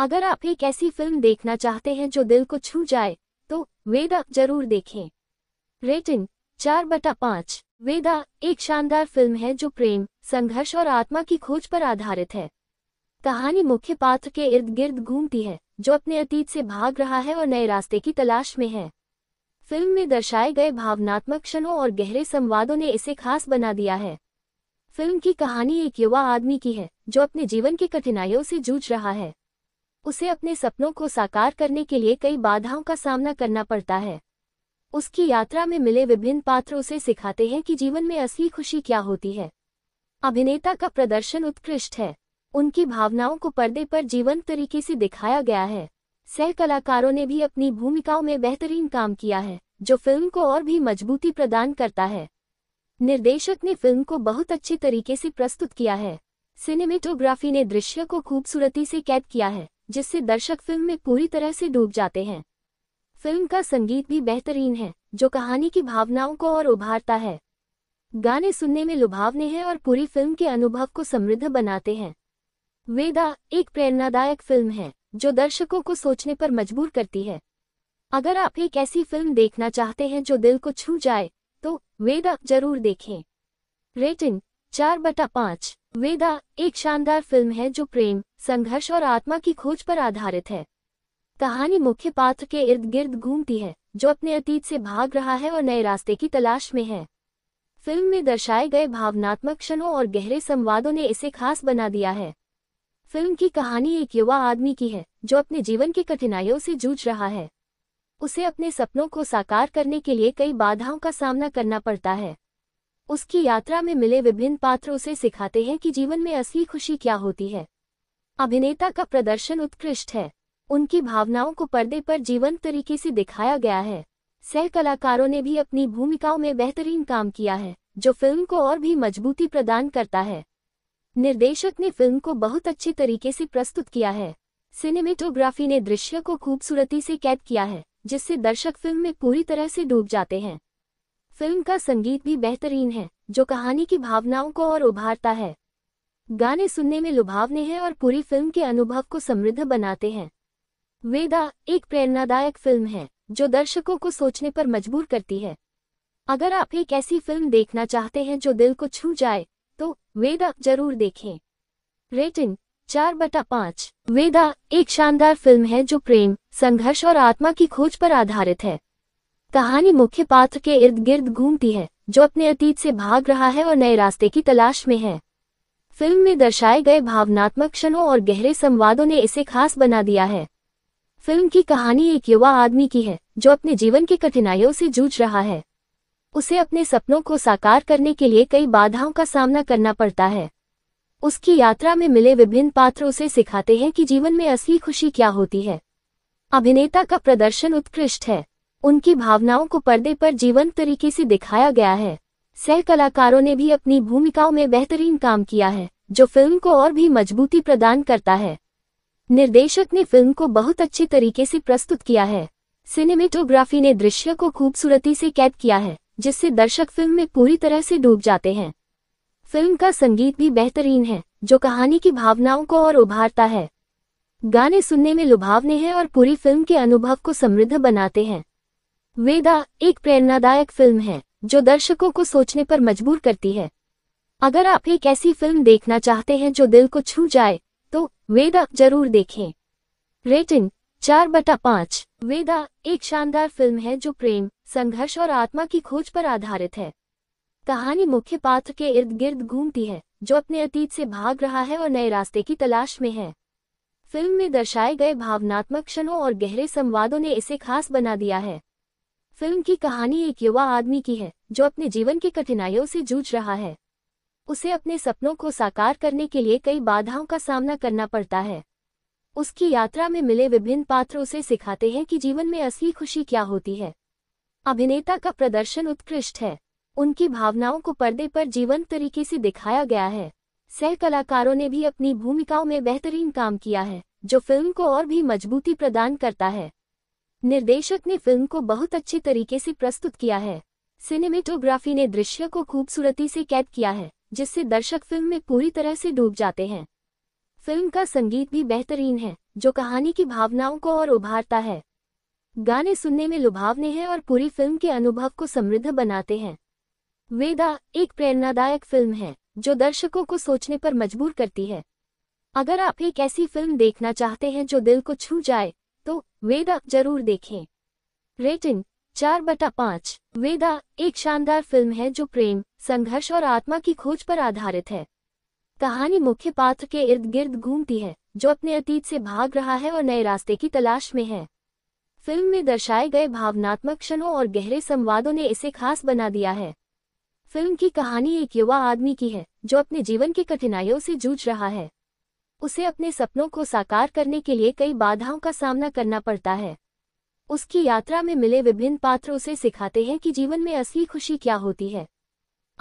अगर आप एक ऐसी फिल्म देखना चाहते हैं जो दिल को छू जाए तो वेदा जरूर देखें रेटिंग चार बटा पाँच वेदा एक शानदार फिल्म है जो प्रेम संघर्ष और आत्मा की खोज पर आधारित है कहानी मुख्य पात्र के इर्द गिर्द घूमती है जो अपने अतीत से भाग रहा है और नए रास्ते की तलाश में है फिल्म में दर्शाए गए भावनात्मक क्षणों और गहरे संवादों ने इसे खास बना दिया है फिल्म की कहानी एक युवा आदमी की है जो अपने जीवन की कठिनाइयों से जूझ रहा है उसे अपने सपनों को साकार करने के लिए कई बाधाओं का सामना करना पड़ता है उसकी यात्रा में मिले विभिन्न पात्र उसे सिखाते हैं कि जीवन में असली खुशी क्या होती है अभिनेता का प्रदर्शन उत्कृष्ट है उनकी भावनाओं को पर्दे पर जीवंत तरीके से दिखाया गया है सह कलाकारों ने भी अपनी भूमिकाओं में बेहतरीन काम किया है जो फिल्म को और भी मजबूती प्रदान करता है निर्देशक ने फिल्म को बहुत अच्छे तरीके से प्रस्तुत किया है सिनेमेटोग्राफी ने दृश्य को खूबसूरती से कैद किया है जिससे दर्शक फिल्म में पूरी तरह से डूब जाते हैं फिल्म का संगीत भी बेहतरीन है जो कहानी की भावनाओं को और उभारता है गाने सुनने में लुभावने हैं और पूरी फिल्म के अनुभव को समृद्ध बनाते हैं वेदा एक प्रेरणादायक फिल्म है जो दर्शकों को सोचने पर मजबूर करती है अगर आप एक ऐसी फिल्म देखना चाहते हैं जो दिल को छू जाए वेदा जरूर देखें रेटिंग चार बटा पाँच वेदा एक शानदार फिल्म है जो प्रेम संघर्ष और आत्मा की खोज पर आधारित है कहानी मुख्य पात्र के इर्द गिर्द घूमती है जो अपने अतीत से भाग रहा है और नए रास्ते की तलाश में है फिल्म में दर्शाए गए भावनात्मक क्षणों और गहरे संवादों ने इसे खास बना दिया है फिल्म की कहानी एक युवा आदमी की है जो अपने जीवन की कठिनाइयों से जूझ रहा है उसे अपने सपनों को साकार करने के लिए कई बाधाओं का सामना करना पड़ता है उसकी यात्रा में मिले विभिन्न पात्र उसे सिखाते हैं कि जीवन में असली खुशी क्या होती है अभिनेता का प्रदर्शन उत्कृष्ट है उनकी भावनाओं को पर्दे पर जीवंत तरीके से दिखाया गया है सह कलाकारों ने भी अपनी भूमिकाओं में बेहतरीन काम किया है जो फिल्म को और भी मजबूती प्रदान करता है निर्देशक ने फिल्म को बहुत अच्छे तरीके से प्रस्तुत किया है सिनेमेटोग्राफी ने दृश्य को खूबसूरती से कैद किया है जिससे दर्शक फिल्म में पूरी तरह से डूब जाते हैं फिल्म का संगीत भी बेहतरीन है जो कहानी की भावनाओं को और उभारता है गाने सुनने में लुभावने हैं और पूरी फिल्म के अनुभव को समृद्ध बनाते हैं वेदा एक प्रेरणादायक फिल्म है जो दर्शकों को सोचने पर मजबूर करती है अगर आप एक ऐसी फिल्म देखना चाहते हैं जो दिल को छू जाए तो वेदा जरूर देखें रेटिंग चार बटा पाँच वेदा एक शानदार फिल्म है जो प्रेम संघर्ष और आत्मा की खोज पर आधारित है कहानी मुख्य पात्र के इर्द गिर्द घूमती है जो अपने अतीत से भाग रहा है और नए रास्ते की तलाश में है फिल्म में दर्शाए गए भावनात्मक क्षणों और गहरे संवादों ने इसे खास बना दिया है फिल्म की कहानी एक युवा आदमी की है जो अपने जीवन की कठिनाइयों से जूझ रहा है उसे अपने सपनों को साकार करने के लिए कई बाधाओं का सामना करना पड़ता है उसकी यात्रा में मिले विभिन्न पात्र उसे सिखाते हैं कि जीवन में असली खुशी क्या होती है अभिनेता का प्रदर्शन उत्कृष्ट है उनकी भावनाओं को पर्दे पर जीवंत तरीके से दिखाया गया है सह कलाकारों ने भी अपनी भूमिकाओं में बेहतरीन काम किया है जो फिल्म को और भी मजबूती प्रदान करता है निर्देशक ने फिल्म को बहुत अच्छे तरीके से प्रस्तुत किया है सिनेमेटोग्राफी ने दृश्य को खूबसूरती से कैद किया है जिससे दर्शक फिल्म में पूरी तरह से डूब जाते हैं फिल्म का संगीत भी बेहतरीन है जो कहानी की भावनाओं को और उभारता है गाने सुनने में लुभावने हैं और पूरी फिल्म के अनुभव को समृद्ध बनाते हैं वेदा एक प्रेरणादायक फिल्म है जो दर्शकों को सोचने पर मजबूर करती है अगर आप एक ऐसी फिल्म देखना चाहते हैं जो दिल को छू जाए तो वेदा जरूर देखें रेटिंग चार बटा पाँच वेदा एक शानदार फिल्म है जो प्रेम संघर्ष और आत्मा की खोज पर आधारित है कहानी मुख्य पात्र के इर्द गिर्द घूमती है जो अपने अतीत से भाग रहा है और नए रास्ते की तलाश में है फिल्म में दर्शाए गए भावनात्मक क्षणों और गहरे संवादों ने इसे खास बना दिया है फिल्म की कहानी एक युवा आदमी की है जो अपने जीवन की कठिनाइयों से जूझ रहा है उसे अपने सपनों को साकार करने के लिए कई बाधाओं का सामना करना पड़ता है उसकी यात्रा में मिले विभिन्न पात्र उसे सिखाते हैं कि जीवन में असली खुशी क्या होती है अभिनेता का प्रदर्शन उत्कृष्ट है उनकी भावनाओं को पर्दे पर जीवंत तरीके से दिखाया गया है सह कलाकारों ने भी अपनी भूमिकाओं में बेहतरीन काम किया है जो फिल्म को और भी मजबूती प्रदान करता है निर्देशक ने फिल्म को बहुत अच्छे तरीके से प्रस्तुत किया है सिनेमेटोग्राफी ने दृश्य को खूबसूरती से कैद किया है जिससे दर्शक फिल्म में पूरी तरह से डूब जाते हैं फिल्म का संगीत भी बेहतरीन है जो कहानी की भावनाओं को और उभारता है गाने सुनने में लुभावने हैं और पूरी फिल्म के अनुभव को समृद्ध बनाते हैं वेदा एक प्रेरणादायक फिल्म है जो दर्शकों को सोचने पर मजबूर करती है अगर आप एक ऐसी फिल्म देखना चाहते हैं जो दिल को छू जाए तो वेदा जरूर देखें रेटिंग चार बटा पाँच वेदा एक शानदार फिल्म है जो प्रेम संघर्ष और आत्मा की खोज पर आधारित है कहानी मुख्य पात्र के इर्द गिर्द घूमती है जो अपने अतीत से भाग रहा है और नए रास्ते की तलाश में है फिल्म में दर्शाए गए भावनात्मक क्षणों और गहरे संवादों ने इसे खास बना दिया है फिल्म की कहानी एक युवा आदमी की है जो अपने जीवन की कठिनाइयों से जूझ रहा है उसे अपने सपनों को साकार करने के लिए कई बाधाओं का सामना करना पड़ता है उसकी यात्रा में मिले विभिन्न पात्र उसे सिखाते हैं कि जीवन में असली खुशी क्या होती है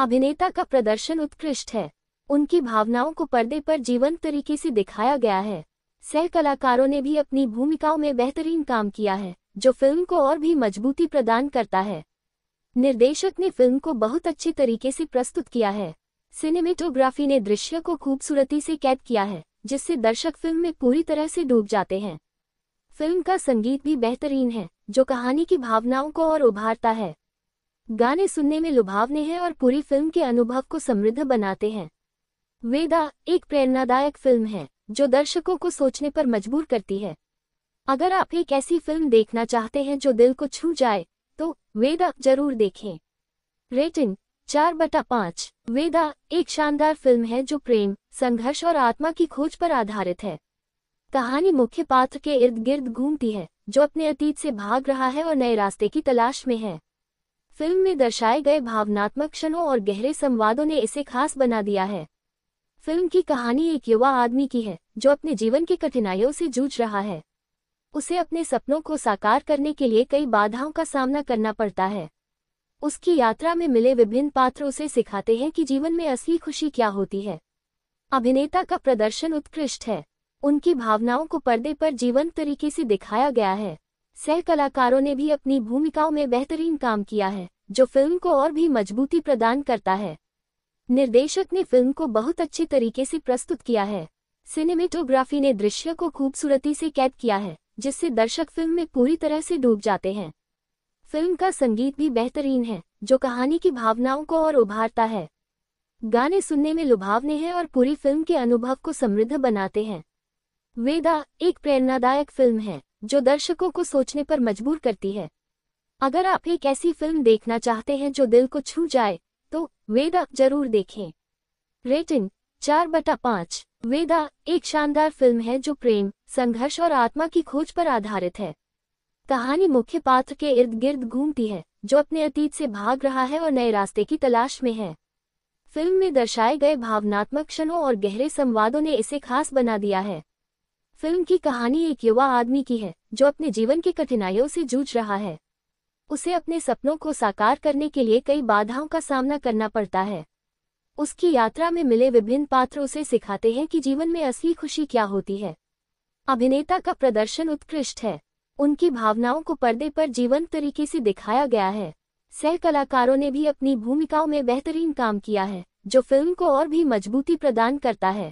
अभिनेता का प्रदर्शन उत्कृष्ट है उनकी भावनाओं को पर्दे पर जीवंत तरीके से दिखाया गया है सह कलाकारों ने भी अपनी भूमिकाओं में बेहतरीन काम किया है जो फिल्म को और भी मजबूती प्रदान करता है निर्देशक ने फिल्म को बहुत अच्छे तरीके से प्रस्तुत किया है सिनेमेटोग्राफी ने दृश्य को खूबसूरती से कैद किया है जिससे दर्शक फिल्म में पूरी तरह से डूब जाते हैं फिल्म का संगीत भी बेहतरीन है जो कहानी की भावनाओं को और उभारता है गाने सुनने में लुभावने हैं और पूरी फिल्म के अनुभव को समृद्ध बनाते हैं वेदा एक प्रेरणादायक फिल्म है जो दर्शकों को सोचने पर मजबूर करती है अगर आप एक ऐसी फिल्म देखना चाहते हैं जो दिल को छू जाए तो वेदा जरूर देखें रेटिंग चार बटा पाँच वेदा एक शानदार फिल्म है जो प्रेम संघर्ष और आत्मा की खोज पर आधारित है कहानी मुख्य पात्र के इर्द गिर्द घूमती है जो अपने अतीत से भाग रहा है और नए रास्ते की तलाश में है फिल्म में दर्शाए गए भावनात्मक क्षणों और गहरे संवादों ने इसे खास बना दिया है फिल्म की कहानी एक युवा आदमी की है जो अपने जीवन की कठिनाइयों से जूझ रहा है उसे अपने सपनों को साकार करने के लिए कई बाधाओं का सामना करना पड़ता है उसकी यात्रा में मिले विभिन्न पात्र उसे सिखाते हैं कि जीवन में असली खुशी क्या होती है अभिनेता का प्रदर्शन उत्कृष्ट है उनकी भावनाओं को पर्दे पर जीवंत तरीके से दिखाया गया है सह कलाकारों ने भी अपनी भूमिकाओं में बेहतरीन काम किया है जो फिल्म को और भी मजबूती प्रदान करता है निर्देशक ने फिल्म को बहुत अच्छे तरीके से प्रस्तुत किया है सिनेमेटोग्राफी ने दृश्य को खूबसूरती से कैद किया है जिससे दर्शक फिल्म में पूरी तरह से डूब जाते हैं फिल्म का संगीत भी बेहतरीन है जो कहानी की भावनाओं को और उभारता है गाने सुनने में लुभावने हैं और पूरी फिल्म के अनुभव को समृद्ध बनाते हैं वेदा एक प्रेरणादायक फिल्म है जो दर्शकों को सोचने पर मजबूर करती है अगर आप एक ऐसी फिल्म देखना चाहते हैं जो दिल को छू जाए तो वेदा जरूर देखें रेटिंग चार बटा पाँच वेदा एक शानदार फिल्म है जो प्रेम संघर्ष और आत्मा की खोज पर आधारित है कहानी मुख्य पात्र के इर्द गिर्द घूमती है जो अपने अतीत से भाग रहा है और नए रास्ते की तलाश में है फिल्म में दर्शाए गए भावनात्मक क्षणों और गहरे संवादों ने इसे खास बना दिया है फिल्म की कहानी एक युवा आदमी की है जो अपने जीवन की कठिनाइयों से जूझ रहा है उसे अपने सपनों को साकार करने के लिए कई बाधाओं का सामना करना पड़ता है उसकी यात्रा में मिले विभिन्न पात्र उसे सिखाते हैं कि जीवन में असली खुशी क्या होती है अभिनेता का प्रदर्शन उत्कृष्ट है उनकी भावनाओं को पर्दे पर जीवंत तरीके से दिखाया गया है सह कलाकारों ने भी अपनी भूमिकाओं में बेहतरीन काम किया है जो फिल्म को और भी मजबूती प्रदान करता है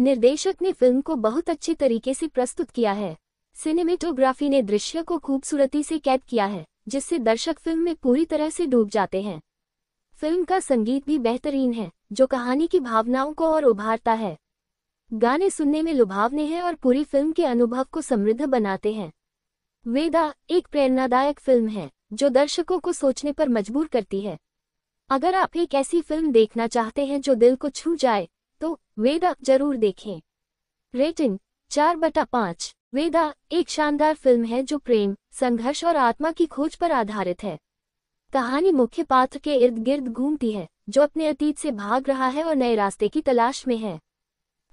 निर्देशक ने फिल्म को बहुत अच्छे तरीके से प्रस्तुत किया है सिनेमेटोग्राफी ने दृश्य को खूबसूरती से कैद किया है जिससे दर्शक फिल्म में पूरी तरह से डूब जाते हैं फिल्म का संगीत भी बेहतरीन है जो कहानी की भावनाओं को और उभारता है गाने सुनने में लुभावने हैं और पूरी फिल्म के अनुभव को समृद्ध बनाते हैं वेदा एक प्रेरणादायक फिल्म है जो दर्शकों को सोचने पर मजबूर करती है अगर आप एक ऐसी फिल्म देखना चाहते हैं जो दिल को छू जाए तो वेदा जरूर देखें रेटिंग चार बटा पाँच वेदा एक शानदार फिल्म है जो प्रेम संघर्ष और आत्मा की खोज पर आधारित है कहानी मुख्य पात्र के इर्द गिर्द घूमती है जो अपने अतीत से भाग रहा है और नए रास्ते की तलाश में है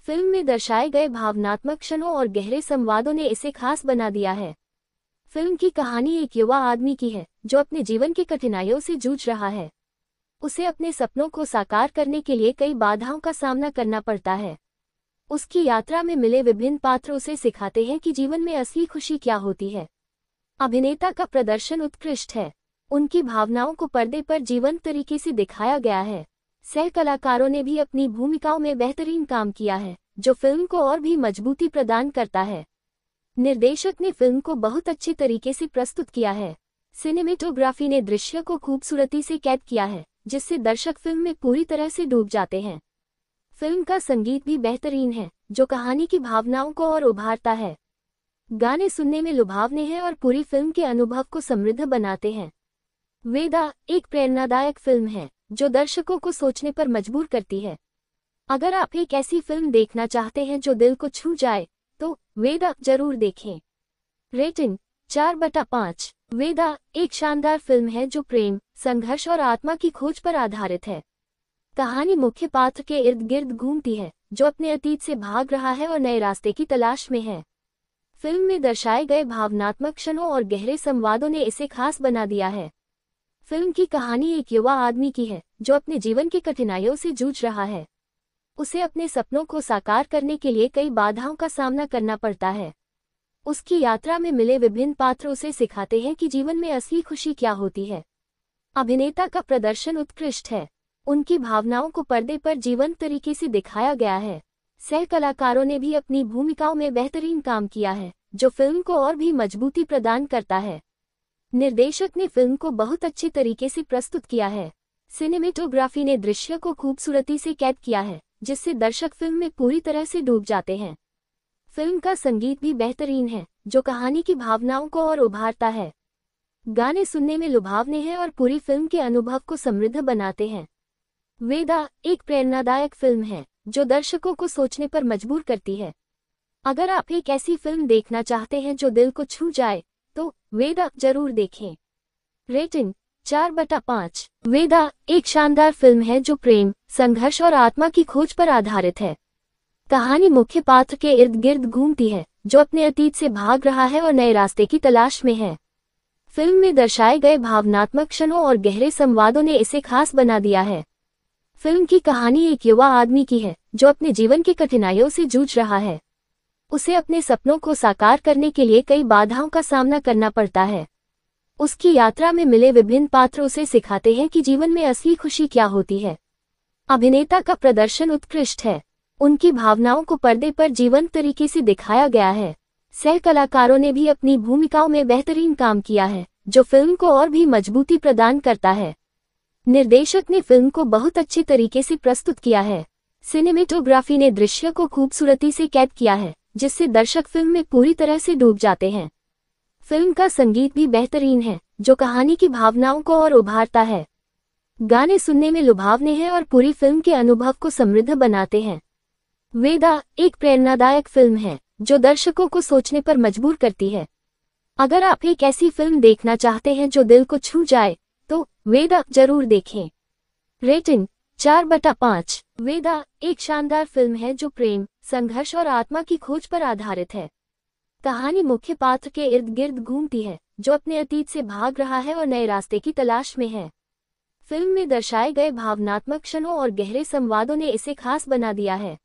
फिल्म में दर्शाए गए भावनात्मक क्षणों और गहरे संवादों ने इसे खास बना दिया है फिल्म की कहानी एक युवा आदमी की है जो अपने जीवन की कठिनाइयों से जूझ रहा है उसे अपने सपनों को साकार करने के लिए कई बाधाओं का सामना करना पड़ता है उसकी यात्रा में मिले विभिन्न पात्र उसे सिखाते हैं कि जीवन में असली खुशी क्या होती है अभिनेता का प्रदर्शन उत्कृष्ट है उनकी भावनाओं को पर्दे पर जीवंत तरीके से दिखाया गया है सह कलाकारों ने भी अपनी भूमिकाओं में बेहतरीन काम किया है जो फिल्म को और भी मजबूती प्रदान करता है निर्देशक ने फिल्म को बहुत अच्छे तरीके से प्रस्तुत किया है सिनेमेटोग्राफी ने दृश्य को खूबसूरती से कैद किया है जिससे दर्शक फिल्म में पूरी तरह से डूब जाते हैं फिल्म का संगीत भी बेहतरीन है जो कहानी की भावनाओं को और उभारता है गाने सुनने में लुभावने हैं और पूरी फिल्म के अनुभव को समृद्ध बनाते हैं वेदा एक प्रेरणादायक फिल्म है जो दर्शकों को सोचने पर मजबूर करती है अगर आप एक ऐसी फिल्म देखना चाहते हैं जो दिल को छू जाए तो वेदा जरूर देखें रेटिंग चार बटा पाँच वेदा एक शानदार फिल्म है जो प्रेम संघर्ष और आत्मा की खोज पर आधारित है कहानी मुख्य पात्र के इर्द गिर्द घूमती है जो अपने अतीत से भाग रहा है और नए रास्ते की तलाश में है फिल्म में दर्शाए गए भावनात्मक क्षणों और गहरे संवादों ने इसे खास बना दिया है फिल्म की कहानी एक युवा आदमी की है जो अपने जीवन की कठिनाइयों से जूझ रहा है उसे अपने सपनों को साकार करने के लिए कई बाधाओं का सामना करना पड़ता है उसकी यात्रा में मिले विभिन्न पात्र उसे सिखाते हैं कि जीवन में असली खुशी क्या होती है अभिनेता का प्रदर्शन उत्कृष्ट है उनकी भावनाओं को पर्दे पर जीवंत तरीके से दिखाया गया है सह कलाकारों ने भी अपनी भूमिकाओं में बेहतरीन काम किया है जो फिल्म को और भी मजबूती प्रदान करता है निर्देशक ने फिल्म को बहुत अच्छे तरीके से प्रस्तुत किया है सिनेमेटोग्राफी ने दृश्य को खूबसूरती से कैद किया है जिससे दर्शक फिल्म में पूरी तरह से डूब जाते हैं फिल्म का संगीत भी बेहतरीन है जो कहानी की भावनाओं को और उभारता है गाने सुनने में लुभावने हैं और पूरी फिल्म के अनुभव को समृद्ध बनाते हैं वेदा एक प्रेरणादायक फिल्म है जो दर्शकों को सोचने पर मजबूर करती है अगर आप एक ऐसी फिल्म देखना चाहते हैं जो दिल को छू जाए वेदा जरूर देखें रेटिंग चार बटा पाँच वेदा एक शानदार फिल्म है जो प्रेम संघर्ष और आत्मा की खोज पर आधारित है कहानी मुख्य पात्र के इर्द गिर्द घूमती है जो अपने अतीत से भाग रहा है और नए रास्ते की तलाश में है फिल्म में दर्शाए गए भावनात्मक क्षणों और गहरे संवादों ने इसे खास बना दिया है फिल्म की कहानी एक युवा आदमी की है जो अपने जीवन की कठिनाइयों से जूझ रहा है उसे अपने सपनों को साकार करने के लिए कई बाधाओं का सामना करना पड़ता है उसकी यात्रा में मिले विभिन्न पात्र उसे सिखाते हैं कि जीवन में असली खुशी क्या होती है अभिनेता का प्रदर्शन उत्कृष्ट है उनकी भावनाओं को पर्दे पर जीवंत तरीके से दिखाया गया है सह कलाकारों ने भी अपनी भूमिकाओं में बेहतरीन काम किया है जो फिल्म को और भी मजबूती प्रदान करता है निर्देशक ने फिल्म को बहुत अच्छे तरीके से प्रस्तुत किया है सिनेमेटोग्राफी ने दृश्य को खूबसूरती से कैद किया है जिससे दर्शक फिल्म में पूरी तरह से डूब जाते हैं फिल्म का संगीत भी बेहतरीन है जो कहानी की भावनाओं को और उभारता है गाने सुनने में लुभावने हैं और पूरी फिल्म के अनुभव को समृद्ध बनाते हैं वेदा एक प्रेरणादायक फिल्म है जो दर्शकों को सोचने पर मजबूर करती है अगर आप एक ऐसी फिल्म देखना चाहते हैं जो दिल को छू जाए तो वेदा जरूर देखें रेटिंग चार बटा पांच वेदा एक शानदार फिल्म है जो प्रेम संघर्ष और आत्मा की खोज पर आधारित है कहानी मुख्य पात्र के इर्द गिर्द घूमती है जो अपने अतीत से भाग रहा है और नए रास्ते की तलाश में है फिल्म में दर्शाए गए भावनात्मक क्षणों और गहरे संवादों ने इसे खास बना दिया है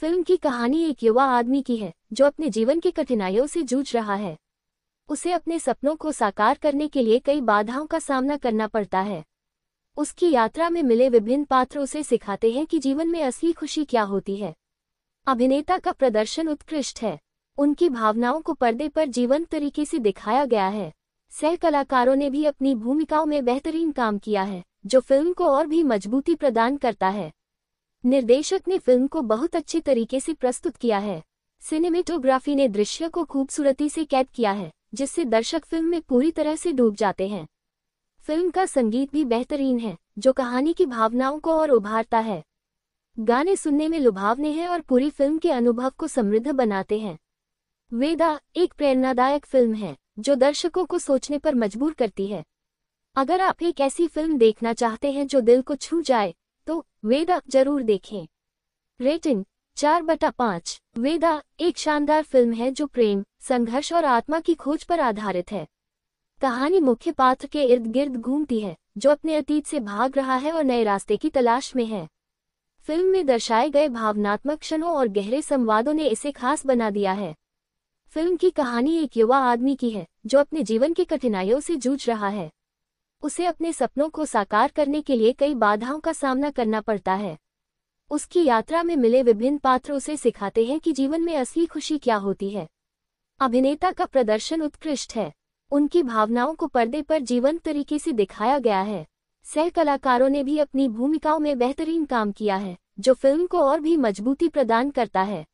फिल्म की कहानी एक युवा आदमी की है जो अपने जीवन की कठिनाइयों से जूझ रहा है उसे अपने सपनों को साकार करने के लिए कई बाधाओं का सामना करना पड़ता है उसकी यात्रा में मिले विभिन्न पात्र उसे सिखाते हैं कि जीवन में असली खुशी क्या होती है अभिनेता का प्रदर्शन उत्कृष्ट है उनकी भावनाओं को पर्दे पर जीवंत तरीके से दिखाया गया है सह कलाकारों ने भी अपनी भूमिकाओं में बेहतरीन काम किया है जो फिल्म को और भी मजबूती प्रदान करता है निर्देशक ने फिल्म को बहुत अच्छे तरीके से प्रस्तुत किया है सिनेमेटोग्राफी ने दृश्य को खूबसूरती से कैद किया है जिससे दर्शक फिल्म में पूरी तरह से डूब जाते हैं फिल्म का संगीत भी बेहतरीन है जो कहानी की भावनाओं को और उभारता है गाने सुनने में लुभावने हैं और पूरी फिल्म के अनुभव को समृद्ध बनाते हैं वेदा एक प्रेरणादायक फिल्म है जो दर्शकों को सोचने पर मजबूर करती है अगर आप एक ऐसी फिल्म देखना चाहते हैं जो दिल को छू जाए तो वेदा जरूर देखें रेटिंग चार बटा पाँच वेदा एक शानदार फिल्म है जो प्रेम संघर्ष और आत्मा की खोज पर आधारित है कहानी मुख्य पात्र के इर्द गिर्द घूमती है जो अपने अतीत से भाग रहा है और नए रास्ते की तलाश में है फिल्म में दर्शाए गए भावनात्मक क्षणों और गहरे संवादों ने इसे खास बना दिया है फिल्म की कहानी एक युवा आदमी की है जो अपने जीवन की कठिनाइयों से जूझ रहा है उसे अपने सपनों को साकार करने के लिए कई बाधाओं का सामना करना पड़ता है उसकी यात्रा में मिले विभिन्न पात्र उसे सिखाते हैं कि जीवन में असली खुशी क्या होती है अभिनेता का प्रदर्शन उत्कृष्ट है उनकी भावनाओं को पर्दे पर जीवंत तरीके से दिखाया गया है सह कलाकारों ने भी अपनी भूमिकाओं में बेहतरीन काम किया है जो फिल्म को और भी मजबूती प्रदान करता है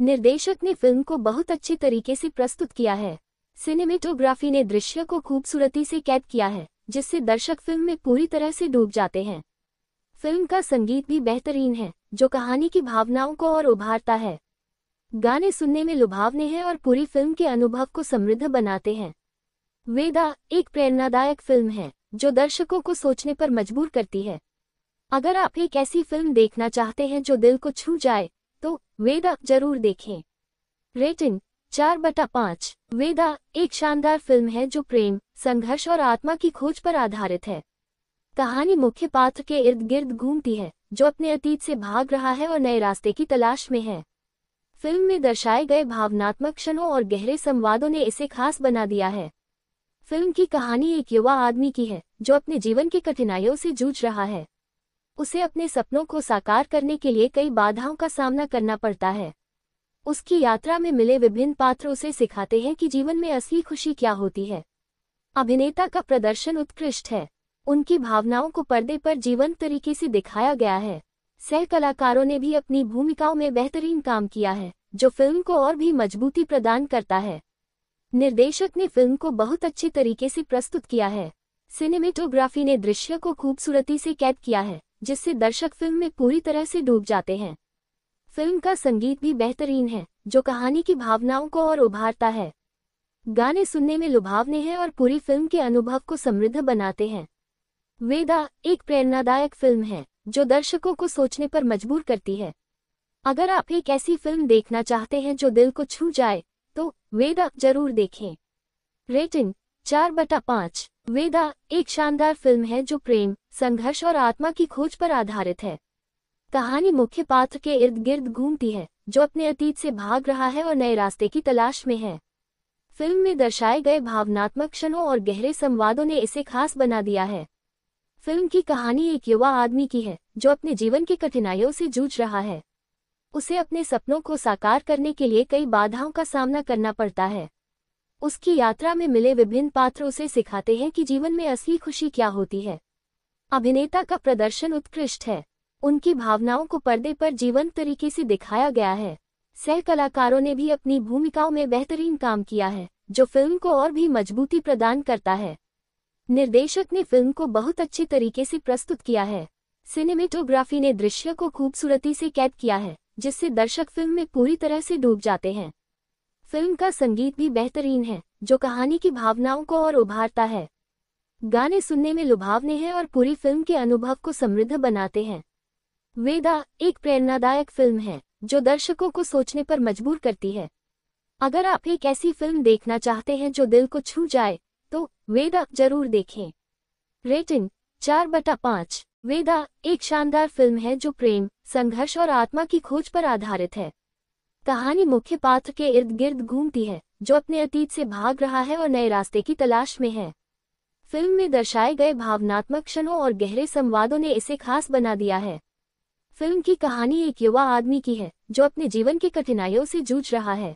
निर्देशक ने फिल्म को बहुत अच्छे तरीके से प्रस्तुत किया है सिनेमेटोग्राफी ने दृश्य को खूबसूरती से कैद किया है जिससे दर्शक फिल्म में पूरी तरह से डूब जाते हैं फिल्म का संगीत भी बेहतरीन है जो कहानी की भावनाओं को और उभारता है गाने सुनने में लुभावने हैं और पूरी फिल्म के अनुभव को समृद्ध बनाते हैं वेदा एक प्रेरणादायक फिल्म है जो दर्शकों को सोचने पर मजबूर करती है अगर आप एक ऐसी फिल्म देखना चाहते हैं जो दिल को छू जाए तो वेदा जरूर देखें रेटिंग चार बटा पाँच वेदा एक शानदार फिल्म है जो प्रेम संघर्ष और आत्मा की खोज पर आधारित है कहानी मुख्य पात्र के इर्द गिर्द घूमती है जो अपने अतीत से भाग रहा है और नए रास्ते की तलाश में है फिल्म में दर्शाए गए भावनात्मक क्षणों और गहरे संवादों ने इसे खास बना दिया है फिल्म की कहानी एक युवा आदमी की है जो अपने जीवन की कठिनाइयों से जूझ रहा है उसे अपने सपनों को साकार करने के लिए कई बाधाओं का सामना करना पड़ता है उसकी यात्रा में मिले विभिन्न पात्र उसे सिखाते हैं कि जीवन में असली खुशी क्या होती है अभिनेता का प्रदर्शन उत्कृष्ट है उनकी भावनाओं को पर्दे पर जीवंत तरीके से दिखाया गया है सह कलाकारों ने भी अपनी भूमिकाओं में बेहतरीन काम किया है जो फिल्म को और भी मजबूती प्रदान करता है निर्देशक ने फिल्म को बहुत अच्छे तरीके से प्रस्तुत किया है सिनेमेटोग्राफी ने दृश्य को खूबसूरती से कैद किया है जिससे दर्शक फिल्म में पूरी तरह से डूब जाते हैं फिल्म का संगीत भी बेहतरीन है जो कहानी की भावनाओं को और उभारता है गाने सुनने में लुभावने हैं और पूरी फिल्म के अनुभव को समृद्ध बनाते हैं वेदा एक प्रेरणादायक फिल्म है जो दर्शकों को सोचने पर मजबूर करती है अगर आप एक ऐसी फिल्म देखना चाहते हैं जो दिल को छू जाए वेदा जरूर देखें रेटिंग चार बटा पाँच वेदा एक शानदार फिल्म है जो प्रेम संघर्ष और आत्मा की खोज पर आधारित है कहानी मुख्य पात्र के इर्द गिर्द घूमती है जो अपने अतीत से भाग रहा है और नए रास्ते की तलाश में है फिल्म में दर्शाए गए भावनात्मक क्षणों और गहरे संवादों ने इसे खास बना दिया है फिल्म की कहानी एक युवा आदमी की है जो अपने जीवन की कठिनाइयों से जूझ रहा है उसे अपने सपनों को साकार करने के लिए कई बाधाओं का सामना करना पड़ता है उसकी यात्रा में मिले विभिन्न पात्र उसे सिखाते हैं कि जीवन में असली खुशी क्या होती है अभिनेता का प्रदर्शन उत्कृष्ट है उनकी भावनाओं को पर्दे पर जीवंत तरीके से दिखाया गया है सह कलाकारों ने भी अपनी भूमिकाओं में बेहतरीन काम किया है जो फिल्म को और भी मजबूती प्रदान करता है निर्देशक ने फिल्म को बहुत अच्छे तरीके से प्रस्तुत किया है सिनेमेटोग्राफी ने दृश्य को खूबसूरती से कैद किया है जिससे दर्शक फिल्म में पूरी तरह से डूब जाते हैं फिल्म का संगीत भी बेहतरीन है जो कहानी की भावनाओं को और उभारता है गाने सुनने में लुभावने हैं और पूरी फिल्म के अनुभव को समृद्ध बनाते हैं वेदा एक प्रेरणादायक फिल्म है जो दर्शकों को सोचने पर मजबूर करती है अगर आप एक ऐसी फिल्म देखना चाहते हैं जो दिल को छू जाए तो वेदा जरूर देखें रेटिंग चार बटा पाँच वेदा एक शानदार फिल्म है जो प्रेम संघर्ष और आत्मा की खोज पर आधारित है कहानी मुख्य पात्र के इर्द गिर्द घूमती है जो अपने अतीत से भाग रहा है और नए रास्ते की तलाश में है फिल्म में दर्शाए गए भावनात्मक क्षणों और गहरे संवादों ने इसे खास बना दिया है फिल्म की कहानी एक युवा आदमी की है जो अपने जीवन की कठिनाइयों से जूझ रहा है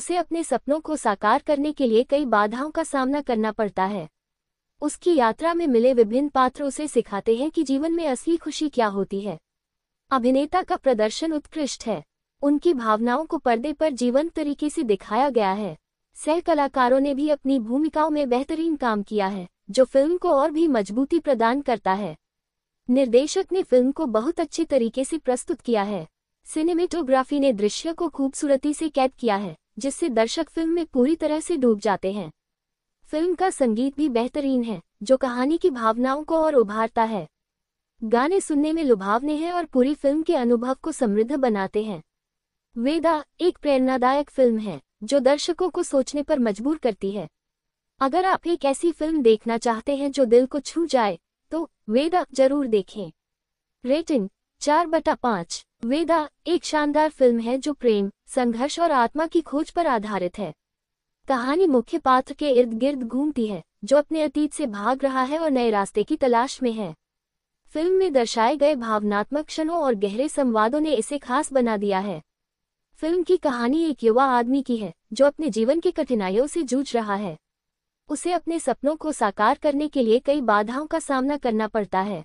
उसे अपने सपनों को साकार करने के लिए कई बाधाओं का सामना करना पड़ता है उसकी यात्रा में मिले विभिन्न पात्र उसे सिखाते हैं कि जीवन में असली खुशी क्या होती है अभिनेता का प्रदर्शन उत्कृष्ट है उनकी भावनाओं को पर्दे पर जीवंत तरीके से दिखाया गया है सह कलाकारों ने भी अपनी भूमिकाओं में बेहतरीन काम किया है जो फिल्म को और भी मजबूती प्रदान करता है निर्देशक ने फिल्म को बहुत अच्छे तरीके से प्रस्तुत किया है सिनेमेटोग्राफी ने दृश्य को खूबसूरती से कैद किया है जिससे दर्शक फिल्म में पूरी तरह से डूब जाते हैं फिल्म का संगीत भी बेहतरीन है जो कहानी की भावनाओं को और उभारता है गाने सुनने में लुभावने हैं और पूरी फिल्म के अनुभव को समृद्ध बनाते हैं वेदा एक प्रेरणादायक फिल्म है जो दर्शकों को सोचने पर मजबूर करती है अगर आप एक ऐसी फिल्म देखना चाहते हैं जो दिल को छू जाए तो वेदा जरूर देखें रेटिंग चार बटा पांच वेदा एक शानदार फिल्म है जो प्रेम संघर्ष और आत्मा की खोज पर आधारित है कहानी मुख्य पात्र के इर्द गिर्द घूमती है जो अपने अतीत से भाग रहा है और नए रास्ते की तलाश में है फिल्म में दर्शाए गए भावनात्मक क्षणों और गहरे संवादों ने इसे खास बना दिया है फिल्म की कहानी एक युवा आदमी की है जो अपने जीवन की कठिनाइयों से जूझ रहा है उसे अपने सपनों को साकार करने के लिए कई बाधाओं का सामना करना पड़ता है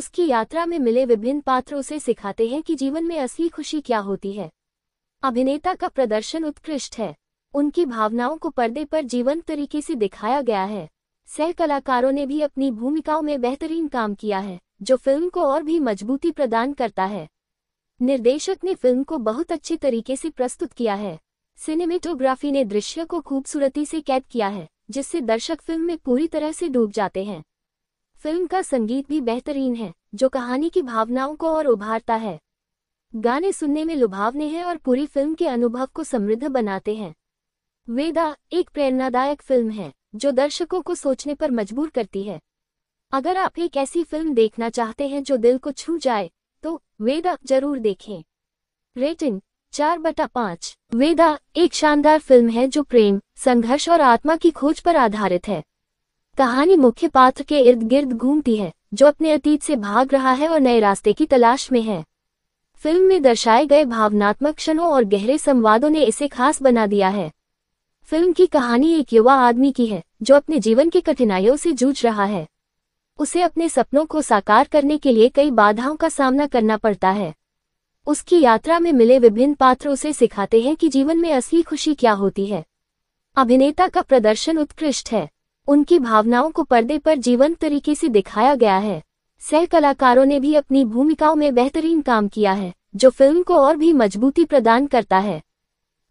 उसकी यात्रा में मिले विभिन्न पात्र उसे सिखाते हैं कि जीवन में असली खुशी क्या होती है अभिनेता का प्रदर्शन उत्कृष्ट है उनकी भावनाओं को पर्दे पर जीवंत तरीके से दिखाया गया है सह कलाकारों ने भी अपनी भूमिकाओं में बेहतरीन काम किया है जो फिल्म को और भी मजबूती प्रदान करता है निर्देशक ने फिल्म को बहुत अच्छे तरीके से प्रस्तुत किया है सिनेमेटोग्राफी ने दृश्य को खूबसूरती से कैद किया है जिससे दर्शक फिल्म में पूरी तरह से डूब जाते हैं फिल्म का संगीत भी बेहतरीन है जो कहानी की भावनाओं को और उभारता है गाने सुनने में लुभावने हैं और पूरी फिल्म के अनुभव को समृद्ध बनाते हैं वेदा एक प्रेरणादायक फिल्म है जो दर्शकों को सोचने पर मजबूर करती है अगर आप एक ऐसी फिल्म देखना चाहते हैं जो दिल को छू जाए तो वेदा जरूर देखें रेटिंग चार बटा पाँच वेदा एक शानदार फिल्म है जो प्रेम संघर्ष और आत्मा की खोज पर आधारित है कहानी मुख्य पात्र के इर्द गिर्द घूमती है जो अपने अतीत से भाग रहा है और नए रास्ते की तलाश में है फिल्म में दर्शाए गए भावनात्मक क्षणों और गहरे संवादों ने इसे खास बना दिया है फिल्म की कहानी एक युवा आदमी की है जो अपने जीवन की कठिनाइयों से जूझ रहा है उसे अपने सपनों को साकार करने के लिए कई बाधाओं का सामना करना पड़ता है उसकी यात्रा में मिले विभिन्न पात्र उसे सिखाते हैं कि जीवन में असली खुशी क्या होती है अभिनेता का प्रदर्शन उत्कृष्ट है उनकी भावनाओं को पर्दे पर जीवंत तरीके से दिखाया गया है सह कलाकारों ने भी अपनी भूमिकाओं में बेहतरीन काम किया है जो फिल्म को और भी मजबूती प्रदान करता है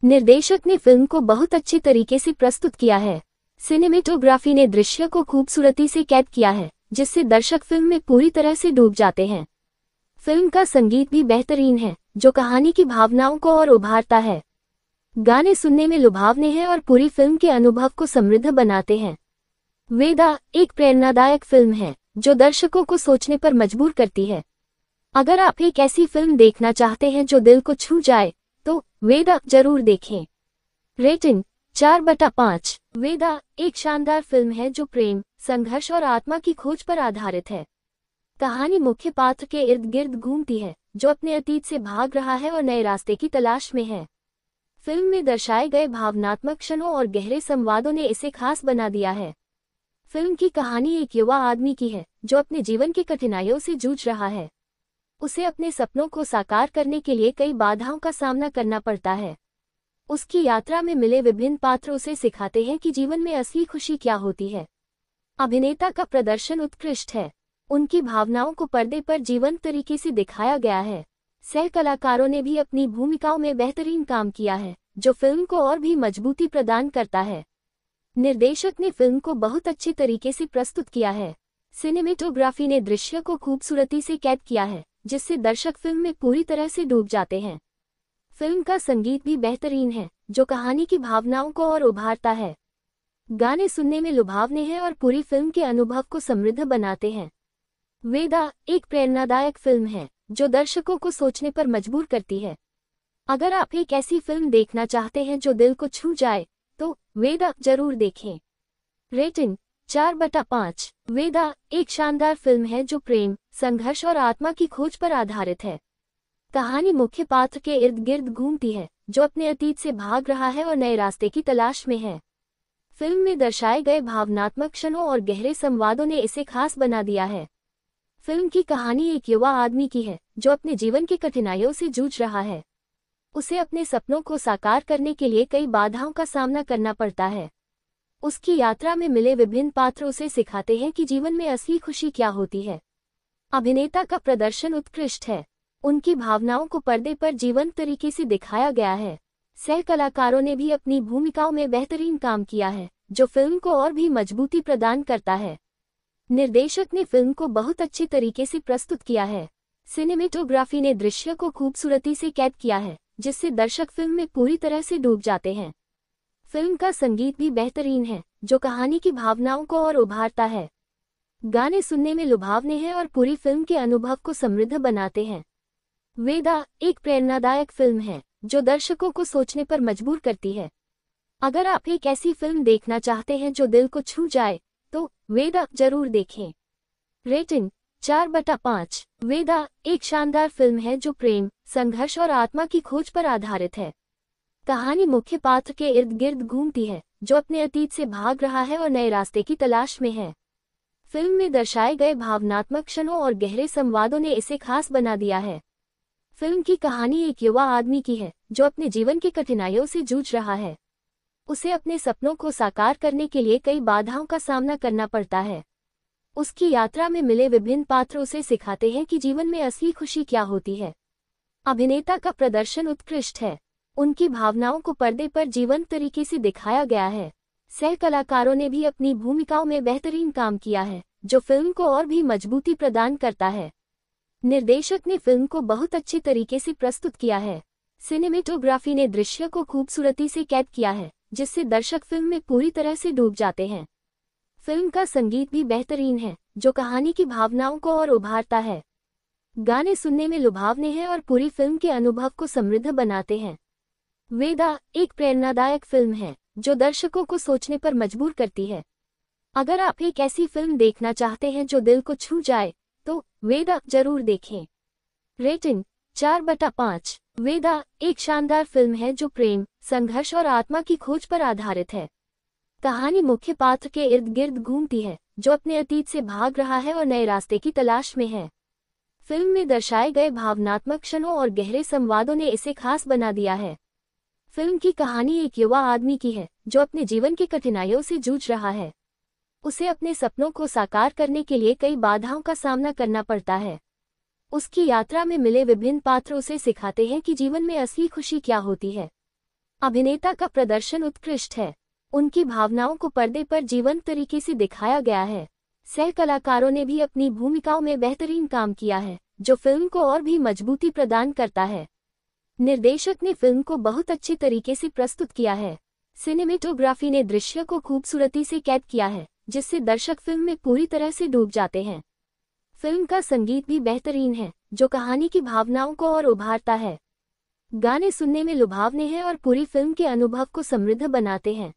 निर्देशक ने फिल्म को बहुत अच्छे तरीके से प्रस्तुत किया है सिनेमेटोग्राफी ने दृश्य को खूबसूरती से कैद किया है जिससे दर्शक फिल्म में पूरी तरह से डूब जाते हैं फिल्म का संगीत भी बेहतरीन है जो कहानी की भावनाओं को और उभारता है गाने सुनने में लुभावने हैं और पूरी फिल्म के अनुभव को समृद्ध बनाते हैं वेदा एक प्रेरणादायक फिल्म है जो दर्शकों को सोचने पर मजबूर करती है अगर आप एक ऐसी फिल्म देखना चाहते हैं जो दिल को छू जाए वेदा जरूर देखें रेटिंग चार बटा पाँच वेदा एक शानदार फिल्म है जो प्रेम संघर्ष और आत्मा की खोज पर आधारित है कहानी मुख्य पात्र के इर्द गिर्द घूमती है जो अपने अतीत से भाग रहा है और नए रास्ते की तलाश में है फिल्म में दर्शाए गए भावनात्मक क्षणों और गहरे संवादों ने इसे खास बना दिया है फिल्म की कहानी एक युवा आदमी की है जो अपने जीवन की कठिनाइयों से जूझ रहा है उसे अपने सपनों को साकार करने के लिए कई बाधाओं का सामना करना पड़ता है उसकी यात्रा में मिले विभिन्न पात्र उसे सिखाते हैं कि जीवन में असली खुशी क्या होती है अभिनेता का प्रदर्शन उत्कृष्ट है उनकी भावनाओं को पर्दे पर जीवंत तरीके से दिखाया गया है सह कलाकारों ने भी अपनी भूमिकाओं में बेहतरीन काम किया है जो फिल्म को और भी मजबूती प्रदान करता है निर्देशक ने फिल्म को बहुत अच्छे तरीके से प्रस्तुत किया है सिनेमेटोग्राफी ने दृश्य को खूबसूरती से कैद किया है जिससे दर्शक फिल्म में पूरी तरह से डूब जाते हैं फिल्म का संगीत भी बेहतरीन है जो कहानी की भावनाओं को और उभारता है गाने सुनने में लुभावने हैं और पूरी फिल्म के अनुभव को समृद्ध बनाते हैं वेदा एक प्रेरणादायक फिल्म है जो दर्शकों को सोचने पर मजबूर करती है अगर आप एक ऐसी फिल्म देखना चाहते हैं जो दिल को छू जाए तो वेदा जरूर देखें रेटिंग चार बटा पाँच वेदा एक शानदार फिल्म है जो प्रेम संघर्ष और आत्मा की खोज पर आधारित है कहानी मुख्य पात्र के इर्द गिर्द घूमती है जो अपने अतीत से भाग रहा है और नए रास्ते की तलाश में है फिल्म में दर्शाए गए भावनात्मक क्षणों और गहरे संवादों ने इसे खास बना दिया है फिल्म की कहानी एक युवा आदमी की है जो अपने जीवन की कठिनाइयों से जूझ रहा है उसे अपने सपनों को साकार करने के लिए कई बाधाओं का सामना करना पड़ता है उसकी यात्रा में मिले विभिन्न पात्र उसे सिखाते हैं कि जीवन में असली खुशी क्या होती है अभिनेता का प्रदर्शन उत्कृष्ट है उनकी भावनाओं को पर्दे पर जीवंत तरीके से दिखाया गया है सह कलाकारों ने भी अपनी भूमिकाओं में बेहतरीन काम किया है जो फिल्म को और भी मजबूती प्रदान करता है निर्देशक ने फिल्म को बहुत अच्छे तरीके से प्रस्तुत किया है सिनेमेटोग्राफी ने दृश्य को खूबसूरती से कैद किया है जिससे दर्शक फिल्म में पूरी तरह से डूब जाते हैं फिल्म का संगीत भी बेहतरीन है जो कहानी की भावनाओं को और उभारता है गाने सुनने में लुभावने हैं और पूरी फिल्म के अनुभव को समृद्ध बनाते हैं वेदा एक प्रेरणादायक फिल्म है जो दर्शकों को सोचने पर मजबूर करती है अगर आप एक ऐसी फिल्म देखना चाहते हैं जो दिल को छू जाए तो वेदा जरूर देखें रेटिंग चार बटा पाँच वेदा एक शानदार फिल्म है जो प्रेम संघर्ष और आत्मा की खोज पर आधारित है कहानी मुख्य पात्र के इर्द गिर्द घूमती है जो अपने अतीत से भाग रहा है और नए रास्ते की तलाश में है फिल्म में दर्शाए गए भावनात्मक क्षणों और गहरे संवादों ने इसे खास बना दिया है फिल्म की कहानी एक युवा आदमी की है जो अपने जीवन की कठिनाइयों से जूझ रहा है उसे अपने सपनों को साकार करने के लिए कई बाधाओं का सामना करना पड़ता है उसकी यात्रा में मिले विभिन्न पात्र उसे सिखाते हैं कि जीवन में असली खुशी क्या होती है अभिनेता का प्रदर्शन उत्कृष्ट है उनकी भावनाओं को पर्दे पर जीवंत तरीके से दिखाया गया है सह कलाकारों ने भी अपनी भूमिकाओं में बेहतरीन काम किया है जो फिल्म को और भी मजबूती प्रदान करता है निर्देशक ने फिल्म को बहुत अच्छे तरीके से प्रस्तुत किया है सिनेमेटोग्राफी ने दृश्य को खूबसूरती से कैद किया है जिससे दर्शक फिल्म में पूरी तरह से डूब जाते हैं फिल्म का संगीत भी बेहतरीन है जो कहानी की भावनाओं को और उभारता है गाने सुनने में लुभावने हैं और पूरी फिल्म के अनुभव को समृद्ध बनाते हैं वेदा एक प्रेरणादायक फिल्म है जो दर्शकों को सोचने पर मजबूर करती है अगर आप एक ऐसी फिल्म देखना चाहते हैं जो दिल को छू जाए तो वेदा जरूर देखें रेटिंग चार बटा पाँच वेदा एक शानदार फिल्म है जो प्रेम संघर्ष और आत्मा की खोज पर आधारित है कहानी मुख्य पात्र के इर्द गिर्द घूमती है जो अपने अतीत से भाग रहा है और नए रास्ते की तलाश में है फिल्म में दर्शाए गए भावनात्मक क्षणों और गहरे संवादों ने इसे खास बना दिया है फिल्म की कहानी एक युवा आदमी की है जो अपने जीवन की कठिनाइयों से जूझ रहा है उसे अपने सपनों को साकार करने के लिए कई बाधाओं का सामना करना पड़ता है उसकी यात्रा में मिले विभिन्न पात्र उसे सिखाते हैं कि जीवन में असली खुशी क्या होती है अभिनेता का प्रदर्शन उत्कृष्ट है उनकी भावनाओं को पर्दे पर जीवंत तरीके से दिखाया गया है सह कलाकारों ने भी अपनी भूमिकाओं में बेहतरीन काम किया है जो फिल्म को और भी मजबूती प्रदान करता है निर्देशक ने फिल्म को बहुत अच्छे तरीके से प्रस्तुत किया है सिनेमेटोग्राफी ने दृश्य को खूबसूरती से कैद किया है जिससे दर्शक फिल्म में पूरी तरह से डूब जाते हैं फिल्म का संगीत भी बेहतरीन है जो कहानी की भावनाओं को और उभारता है गाने सुनने में लुभावने हैं और पूरी फिल्म के अनुभव को समृद्ध बनाते हैं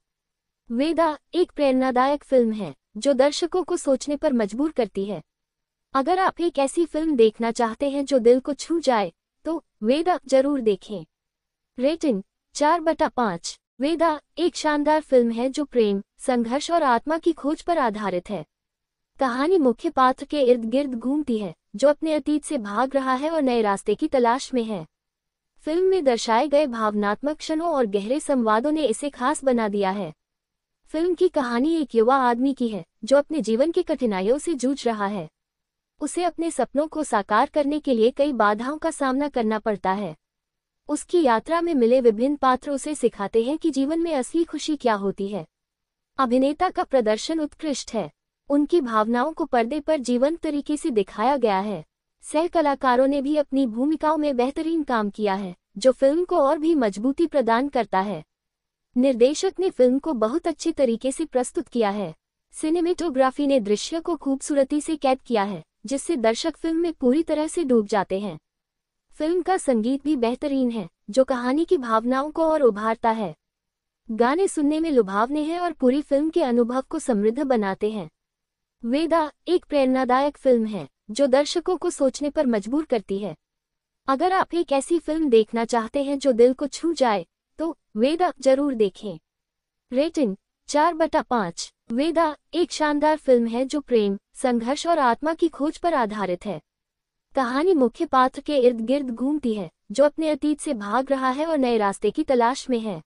वेदा एक प्रेरणादायक फिल्म है जो दर्शकों को सोचने पर मजबूर करती है अगर आप एक ऐसी फिल्म देखना चाहते हैं जो दिल को छू जाए वेदा जरूर देखें रेटिंग चार बटा पाँच वेदा एक शानदार फिल्म है जो प्रेम संघर्ष और आत्मा की खोज पर आधारित है कहानी मुख्य पात्र के इर्द गिर्द घूमती है जो अपने अतीत से भाग रहा है और नए रास्ते की तलाश में है फिल्म में दर्शाए गए भावनात्मक क्षणों और गहरे संवादों ने इसे खास बना दिया है फिल्म की कहानी एक युवा आदमी की है जो अपने जीवन की कठिनाइयों से जूझ रहा है उसे अपने सपनों को साकार करने के लिए कई बाधाओं का सामना करना पड़ता है उसकी यात्रा में मिले विभिन्न पात्र उसे सिखाते हैं कि जीवन में असली खुशी क्या होती है अभिनेता का प्रदर्शन उत्कृष्ट है उनकी भावनाओं को पर्दे पर जीवंत तरीके से दिखाया गया है सह कलाकारों ने भी अपनी भूमिकाओं में बेहतरीन काम किया है जो फिल्म को और भी मजबूती प्रदान करता है निर्देशक ने फिल्म को बहुत अच्छे तरीके से प्रस्तुत किया है सिनेमेटोग्राफी ने दृश्य को खूबसूरती से कैद किया है जिससे दर्शक फिल्म में पूरी तरह से डूब जाते हैं फिल्म का संगीत भी बेहतरीन है जो कहानी की भावनाओं को और उभारता है गाने सुनने में लुभावने हैं और पूरी फिल्म के अनुभव को समृद्ध बनाते हैं वेदा एक प्रेरणादायक फिल्म है जो दर्शकों को सोचने पर मजबूर करती है अगर आप एक ऐसी फिल्म देखना चाहते हैं जो दिल को छू जाए तो वेदा जरूर देखें रेटिंग चार बटा पाँच वेदा एक शानदार फिल्म है जो प्रेम संघर्ष और आत्मा की खोज पर आधारित है कहानी मुख्य पात्र के इर्द गिर्द घूमती है जो अपने अतीत से भाग रहा है और नए रास्ते की तलाश में है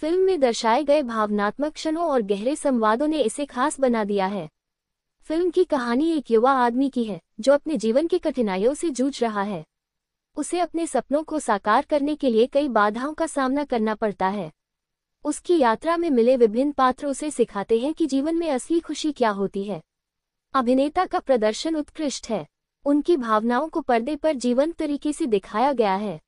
फिल्म में दर्शाए गए भावनात्मक क्षणों और गहरे संवादों ने इसे खास बना दिया है फिल्म की कहानी एक युवा आदमी की है जो अपने जीवन की कठिनाइयों से जूझ रहा है उसे अपने सपनों को साकार करने के लिए कई बाधाओं का सामना करना पड़ता है उसकी यात्रा में मिले विभिन्न पात्र उसे सिखाते हैं कि जीवन में असली खुशी क्या होती है अभिनेता का प्रदर्शन उत्कृष्ट है उनकी भावनाओं को पर्दे पर जीवंत तरीके से दिखाया गया है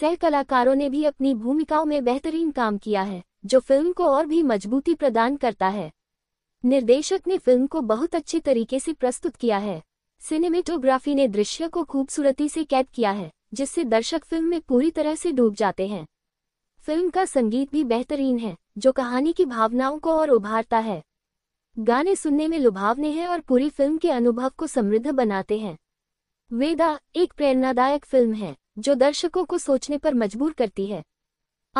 सह कलाकारों ने भी अपनी भूमिकाओं में बेहतरीन काम किया है जो फिल्म को और भी मजबूती प्रदान करता है निर्देशक ने फिल्म को बहुत अच्छे तरीके से प्रस्तुत किया है सिनेमेटोग्राफी ने दृश्य को खूबसूरती से कैद किया है जिससे दर्शक फिल्म में पूरी तरह से डूब जाते हैं फिल्म का संगीत भी बेहतरीन है जो कहानी की भावनाओं को और उभारता है गाने सुनने में लुभावने हैं और पूरी फिल्म के अनुभव को समृद्ध बनाते हैं वेदा एक प्रेरणादायक फिल्म है जो दर्शकों को सोचने पर मजबूर करती है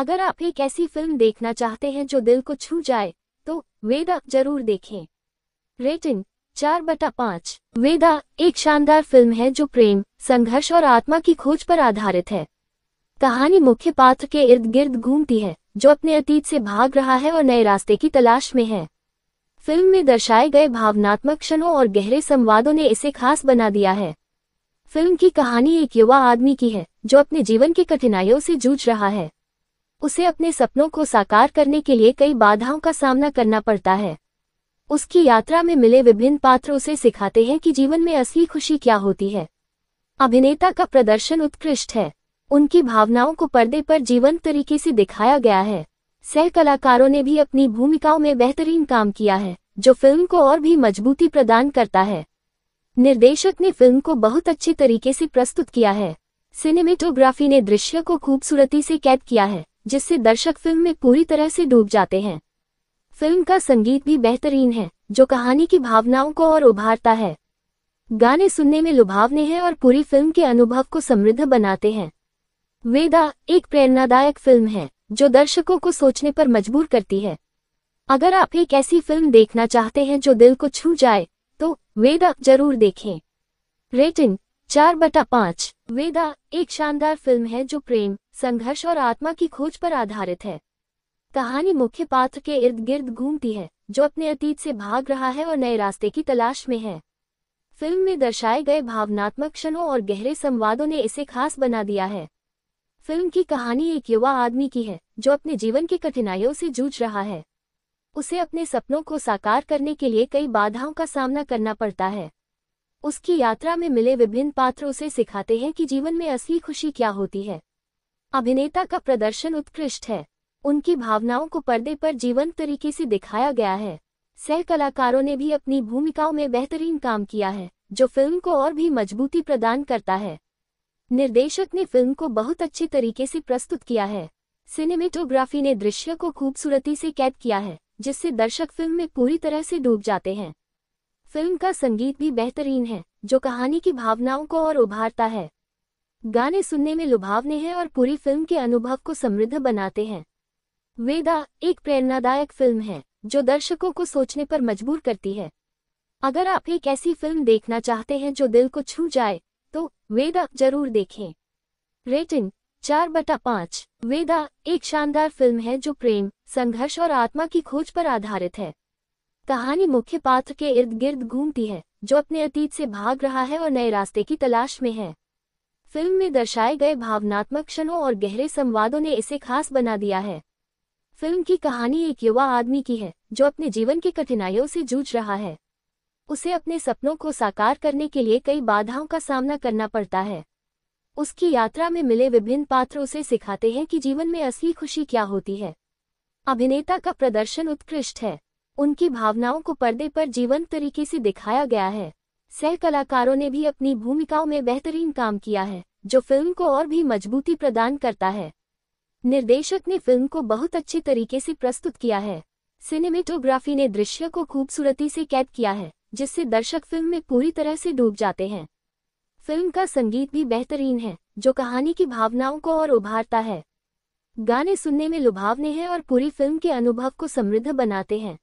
अगर आप एक ऐसी फिल्म देखना चाहते हैं जो दिल को छू जाए तो वेदा जरूर देखें रेटिंग चार बटा पांच वेदा एक शानदार फिल्म है जो प्रेम संघर्ष और आत्मा की खोज पर आधारित है कहानी मुख्य पात्र के इर्द गिर्द घूमती है जो अपने अतीत से भाग रहा है और नए रास्ते की तलाश में है फिल्म में दर्शाए गए भावनात्मक क्षणों और गहरे संवादों ने इसे खास बना दिया है फिल्म की कहानी एक युवा आदमी की है जो अपने जीवन की कठिनाइयों से जूझ रहा है उसे अपने सपनों को साकार करने के लिए कई बाधाओं का सामना करना पड़ता है उसकी यात्रा में मिले विभिन्न पात्र उसे सिखाते हैं कि जीवन में असली खुशी क्या होती है अभिनेता का प्रदर्शन उत्कृष्ट है उनकी भावनाओं को पर्दे पर जीवंत तरीके से दिखाया गया है सह कलाकारों ने भी अपनी भूमिकाओं में बेहतरीन काम किया है जो फिल्म को और भी मजबूती प्रदान करता है निर्देशक ने फिल्म को बहुत अच्छे तरीके से प्रस्तुत किया है सिनेमेटोग्राफी ने दृश्य को खूबसूरती से कैद किया है जिससे दर्शक फिल्म में पूरी तरह से डूब जाते हैं फिल्म का संगीत भी बेहतरीन है जो कहानी की भावनाओं को और उभारता है गाने सुनने में लुभावने हैं और पूरी फिल्म के अनुभव को समृद्ध बनाते हैं वेदा एक प्रेरणादायक फिल्म है जो दर्शकों को सोचने पर मजबूर करती है अगर आप एक ऐसी फिल्म देखना चाहते हैं जो दिल को छू जाए तो वेदा जरूर देखें रेटिंग चार बटा पाँच वेदा एक शानदार फिल्म है जो प्रेम संघर्ष और आत्मा की खोज पर आधारित है कहानी मुख्य पात्र के इर्द गिर्द घूमती है जो अपने अतीत से भाग रहा है और नए रास्ते की तलाश में है फिल्म में दर्शाए गए भावनात्मक क्षणों और गहरे संवादों ने इसे खास बना दिया है फिल्म की कहानी एक युवा आदमी की है जो अपने जीवन की कठिनाइयों से जूझ रहा है उसे अपने सपनों को साकार करने के लिए कई बाधाओं का सामना करना पड़ता है उसकी यात्रा में मिले विभिन्न पात्र उसे सिखाते हैं कि जीवन में असली खुशी क्या होती है अभिनेता का प्रदर्शन उत्कृष्ट है उनकी भावनाओं को पर्दे पर जीवंत तरीके से दिखाया गया है सह कलाकारों ने भी अपनी भूमिकाओं में बेहतरीन काम किया है जो फिल्म को और भी मजबूती प्रदान करता है निर्देशक ने फिल्म को बहुत अच्छे तरीके से प्रस्तुत किया है सिनेमेटोग्राफी ने दृश्य को खूबसूरती से कैद किया है जिससे दर्शक फिल्म में पूरी तरह से डूब जाते हैं फिल्म का संगीत भी बेहतरीन है जो कहानी की भावनाओं को और उभारता है गाने सुनने में लुभावने हैं और पूरी फिल्म के अनुभव को समृद्ध बनाते हैं वेदा एक प्रेरणादायक फिल्म है जो दर्शकों को सोचने पर मजबूर करती है अगर आप एक ऐसी फिल्म देखना चाहते हैं जो दिल को छू जाए तो वेदा जरूर देखें रेटिंग चार बटा पाँच वेदा एक शानदार फिल्म है जो प्रेम संघर्ष और आत्मा की खोज पर आधारित है कहानी मुख्य पात्र के इर्द गिर्द घूमती है जो अपने अतीत से भाग रहा है और नए रास्ते की तलाश में है फिल्म में दर्शाए गए भावनात्मक क्षणों और गहरे संवादों ने इसे खास बना दिया है फिल्म की कहानी एक युवा आदमी की है जो अपने जीवन की कठिनाइयों से जूझ रहा है उसे अपने सपनों को साकार करने के लिए कई बाधाओं का सामना करना पड़ता है उसकी यात्रा में मिले विभिन्न पात्र उसे सिखाते हैं कि जीवन में असली खुशी क्या होती है अभिनेता का प्रदर्शन उत्कृष्ट है उनकी भावनाओं को पर्दे पर जीवंत तरीके से दिखाया गया है सह कलाकारों ने भी अपनी भूमिकाओं में बेहतरीन काम किया है जो फिल्म को और भी मजबूती प्रदान करता है निर्देशक ने फिल्म को बहुत अच्छे तरीके से प्रस्तुत किया है सिनेमेटोग्राफी ने दृश्य को खूबसूरती से कैद किया है जिससे दर्शक फिल्म में पूरी तरह से डूब जाते हैं फिल्म का संगीत भी बेहतरीन है जो कहानी की भावनाओं को और उभारता है गाने सुनने में लुभावने हैं और पूरी फिल्म के अनुभव को समृद्ध बनाते हैं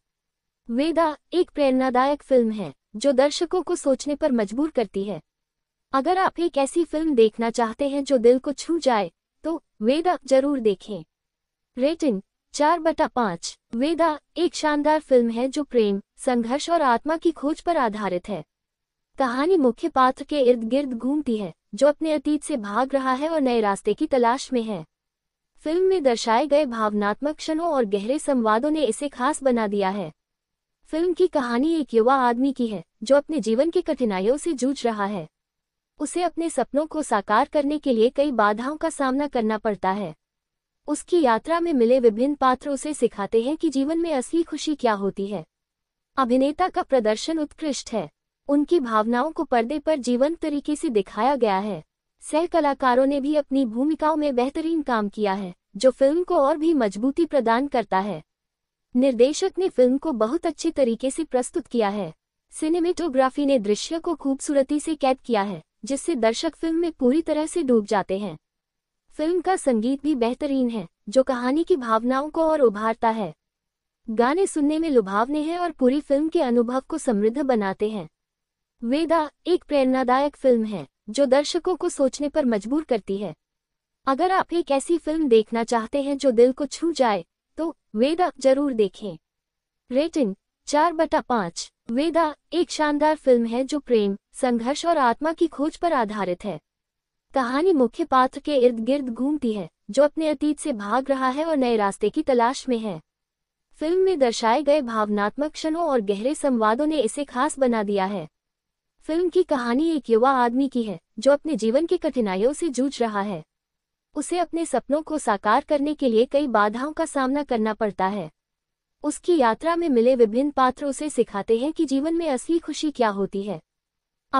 वेदा एक प्रेरणादायक फिल्म है जो दर्शकों को सोचने पर मजबूर करती है अगर आप एक ऐसी फिल्म देखना चाहते हैं जो दिल को छू जाए तो वेदा जरूर देखें रेटिंग चार बटा पाँच वेदा एक शानदार फिल्म है जो प्रेम संघर्ष और आत्मा की खोज पर आधारित है कहानी मुख्य पात्र के इर्द गिर्द घूमती है जो अपने अतीत से भाग रहा है और नए रास्ते की तलाश में है फिल्म में दर्शाए गए भावनात्मक क्षणों और गहरे संवादों ने इसे खास बना दिया है फिल्म की कहानी एक युवा आदमी की है जो अपने जीवन की कठिनाइयों से जूझ रहा है उसे अपने सपनों को साकार करने के लिए कई बाधाओं का सामना करना पड़ता है उसकी यात्रा में मिले विभिन्न पात्र उसे सिखाते हैं कि जीवन में असली खुशी क्या होती है अभिनेता का प्रदर्शन उत्कृष्ट है उनकी भावनाओं को पर्दे पर जीवंत तरीके से दिखाया गया है सह कलाकारों ने भी अपनी भूमिकाओं में बेहतरीन काम किया है जो फिल्म को और भी मजबूती प्रदान करता है निर्देशक ने फिल्म को बहुत अच्छे तरीके से प्रस्तुत किया है सिनेमेटोग्राफी ने दृश्य को खूबसूरती से कैद किया है जिससे दर्शक फिल्म में पूरी तरह से डूब जाते हैं फिल्म का संगीत भी बेहतरीन है जो कहानी की भावनाओं को और उभारता है गाने सुनने में लुभावने हैं और पूरी फिल्म के अनुभव को समृद्ध बनाते हैं वेदा एक प्रेरणादायक फिल्म है जो दर्शकों को सोचने पर मजबूर करती है अगर आप एक ऐसी फिल्म देखना चाहते हैं जो दिल को छू जाए तो वेदा जरूर देखें रेटिंग चार बटा पांच वेदा एक शानदार फिल्म है जो प्रेम संघर्ष और आत्मा की खोज पर आधारित है कहानी मुख्य पात्र के इर्द गिर्द घूमती है जो अपने अतीत से भाग रहा है और नए रास्ते की तलाश में है फिल्म में दर्शाए गए भावनात्मक क्षणों और गहरे संवादों ने इसे खास बना दिया है फिल्म की कहानी एक युवा आदमी की है जो अपने जीवन की कठिनाइयों से जूझ रहा है उसे अपने सपनों को साकार करने के लिए कई बाधाओं का सामना करना पड़ता है उसकी यात्रा में मिले विभिन्न पात्र उसे सिखाते हैं कि जीवन में असली खुशी क्या होती है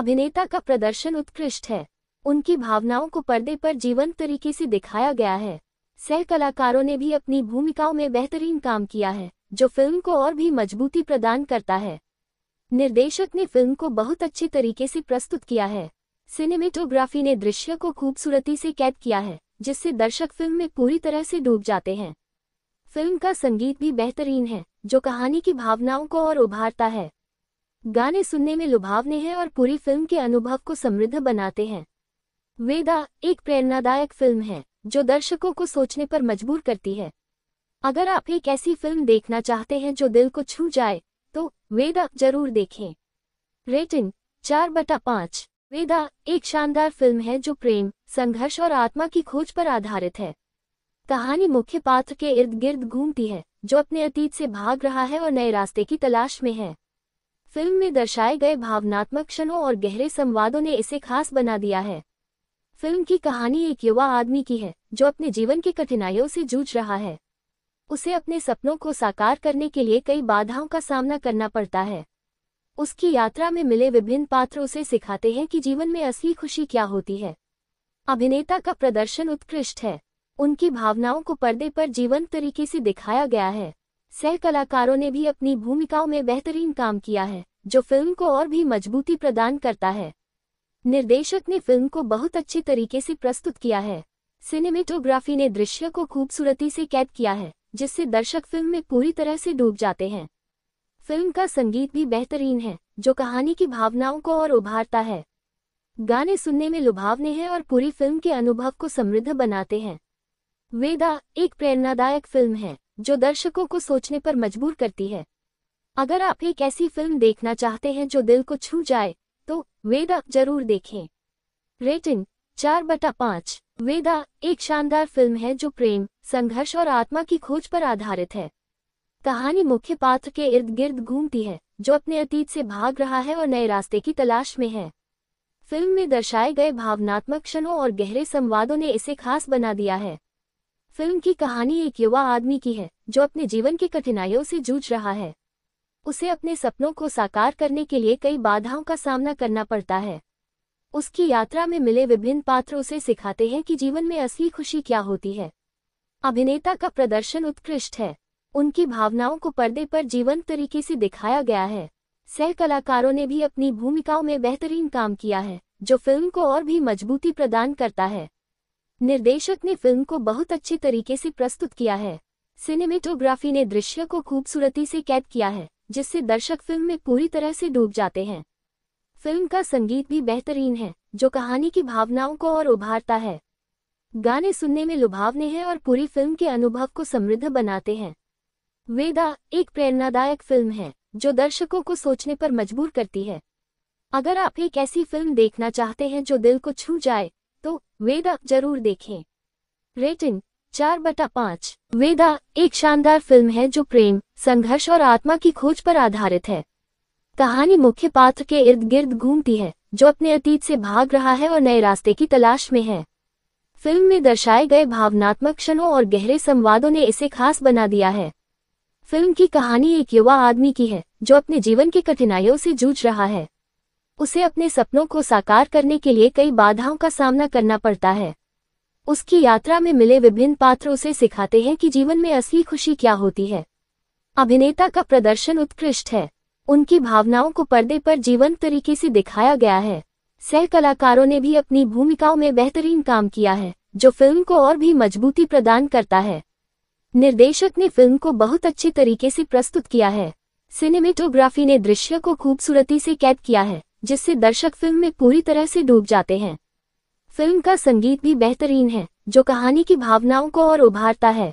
अभिनेता का प्रदर्शन उत्कृष्ट है उनकी भावनाओं को पर्दे पर जीवंत तरीके से दिखाया गया है सह कलाकारों ने भी अपनी भूमिकाओं में बेहतरीन काम किया है जो फिल्म को और भी मजबूती प्रदान करता है निर्देशक ने फिल्म को बहुत अच्छे तरीके से प्रस्तुत किया है सिनेमेटोग्राफी ने दृश्य को खूबसूरती से कैद किया है जिससे दर्शक फिल्म में पूरी तरह से डूब जाते हैं फिल्म का संगीत भी बेहतरीन है जो कहानी की भावनाओं को और उभारता है गाने सुनने में लुभावने हैं और पूरी फिल्म के अनुभव को समृद्ध बनाते हैं वेदा एक प्रेरणादायक फिल्म है जो दर्शकों को सोचने पर मजबूर करती है अगर आप एक ऐसी फिल्म देखना चाहते हैं जो दिल को छू जाए तो वेदा जरूर देखें रेटिंग चार बटा पाँच वेदा एक शानदार फिल्म है जो प्रेम संघर्ष और आत्मा की खोज पर आधारित है कहानी मुख्य पात्र के इर्द गिर्द घूमती है जो अपने अतीत से भाग रहा है और नए रास्ते की तलाश में है फिल्म में दर्शाए गए भावनात्मक क्षणों और गहरे संवादों ने इसे खास बना दिया है फिल्म की कहानी एक युवा आदमी की है जो अपने जीवन की कठिनाइयों से जूझ रहा है उसे अपने सपनों को साकार करने के लिए कई बाधाओं का सामना करना पड़ता है उसकी यात्रा में मिले विभिन्न पात्र उसे सिखाते हैं कि जीवन में असली खुशी क्या होती है अभिनेता का प्रदर्शन उत्कृष्ट है उनकी भावनाओं को पर्दे पर जीवंत तरीके से दिखाया गया है सह कलाकारों ने भी अपनी भूमिकाओं में बेहतरीन काम किया है जो फिल्म को और भी मजबूती प्रदान करता है निर्देशक ने फिल्म को बहुत अच्छे तरीके से प्रस्तुत किया है सिनेमेटोग्राफी ने दृश्य को खूबसूरती से कैद किया है जिससे दर्शक फिल्म में पूरी तरह से डूब जाते हैं फिल्म का संगीत भी बेहतरीन है जो कहानी की भावनाओं को और उभारता है गाने सुनने में लुभावने हैं और पूरी फिल्म के अनुभव को समृद्ध बनाते हैं वेदा एक प्रेरणादायक फिल्म है जो दर्शकों को सोचने पर मजबूर करती है अगर आप एक ऐसी फिल्म देखना चाहते हैं जो दिल को छू जाए वेदा जरूर देखें रेटिंग चार बटा पाँच वेदा एक शानदार फिल्म है जो प्रेम संघर्ष और आत्मा की खोज पर आधारित है कहानी मुख्य पात्र के इर्द गिर्द घूमती है जो अपने अतीत से भाग रहा है और नए रास्ते की तलाश में है फिल्म में दर्शाए गए भावनात्मक क्षणों और गहरे संवादों ने इसे खास बना दिया है फिल्म की कहानी एक युवा आदमी की है जो अपने जीवन की कठिनाइयों से जूझ रहा है उसे अपने सपनों को साकार करने के लिए कई बाधाओं का सामना करना पड़ता है उसकी यात्रा में मिले विभिन्न पात्र उसे सिखाते हैं कि जीवन में असली खुशी क्या होती है अभिनेता का प्रदर्शन उत्कृष्ट है उनकी भावनाओं को पर्दे पर जीवंत तरीके से दिखाया गया है सह कलाकारों ने भी अपनी भूमिकाओं में बेहतरीन काम किया है जो फिल्म को और भी मजबूती प्रदान करता है निर्देशक ने फिल्म को बहुत अच्छे तरीके से प्रस्तुत किया है सिनेमेटोग्राफी ने दृश्य को खूबसूरती से कैद किया है जिससे दर्शक फिल्म में पूरी तरह से डूब जाते हैं फिल्म का संगीत भी बेहतरीन है जो कहानी की भावनाओं को और उभारता है गाने सुनने में लुभावने हैं और पूरी फिल्म के अनुभव को समृद्ध बनाते हैं वेदा एक प्रेरणादायक फिल्म है जो दर्शकों को सोचने पर मजबूर करती है अगर आप एक ऐसी फिल्म देखना चाहते हैं जो दिल को छू जाए तो वेदा जरूर देखें रेटिंग चार बटा पाँच वेदा एक शानदार फिल्म है जो प्रेम संघर्ष और आत्मा की खोज पर आधारित है कहानी मुख्य पात्र के इर्द गिर्द घूमती है जो अपने अतीत से भाग रहा है और नए रास्ते की तलाश में है फिल्म में दर्शाए गए भावनात्मक क्षणों और गहरे संवादों ने इसे खास बना दिया है फिल्म की कहानी एक युवा आदमी की है जो अपने जीवन की कठिनाइयों से जूझ रहा है उसे अपने सपनों को साकार करने के लिए कई बाधाओं का सामना करना पड़ता है उसकी यात्रा में मिले विभिन्न पात्र उसे सिखाते हैं कि जीवन में असली खुशी क्या होती है अभिनेता का प्रदर्शन उत्कृष्ट है उनकी भावनाओं को पर्दे पर जीवंत तरीके से दिखाया गया है सह कलाकारों ने भी अपनी भूमिकाओं में बेहतरीन काम किया है जो फिल्म को और भी मजबूती प्रदान करता है निर्देशक ने फिल्म को बहुत अच्छे तरीके से प्रस्तुत किया है सिनेमेटोग्राफी ने दृश्य को खूबसूरती से कैद किया है जिससे दर्शक फिल्म में पूरी तरह से डूब जाते हैं फिल्म का संगीत भी बेहतरीन है जो कहानी की भावनाओं को और उभारता है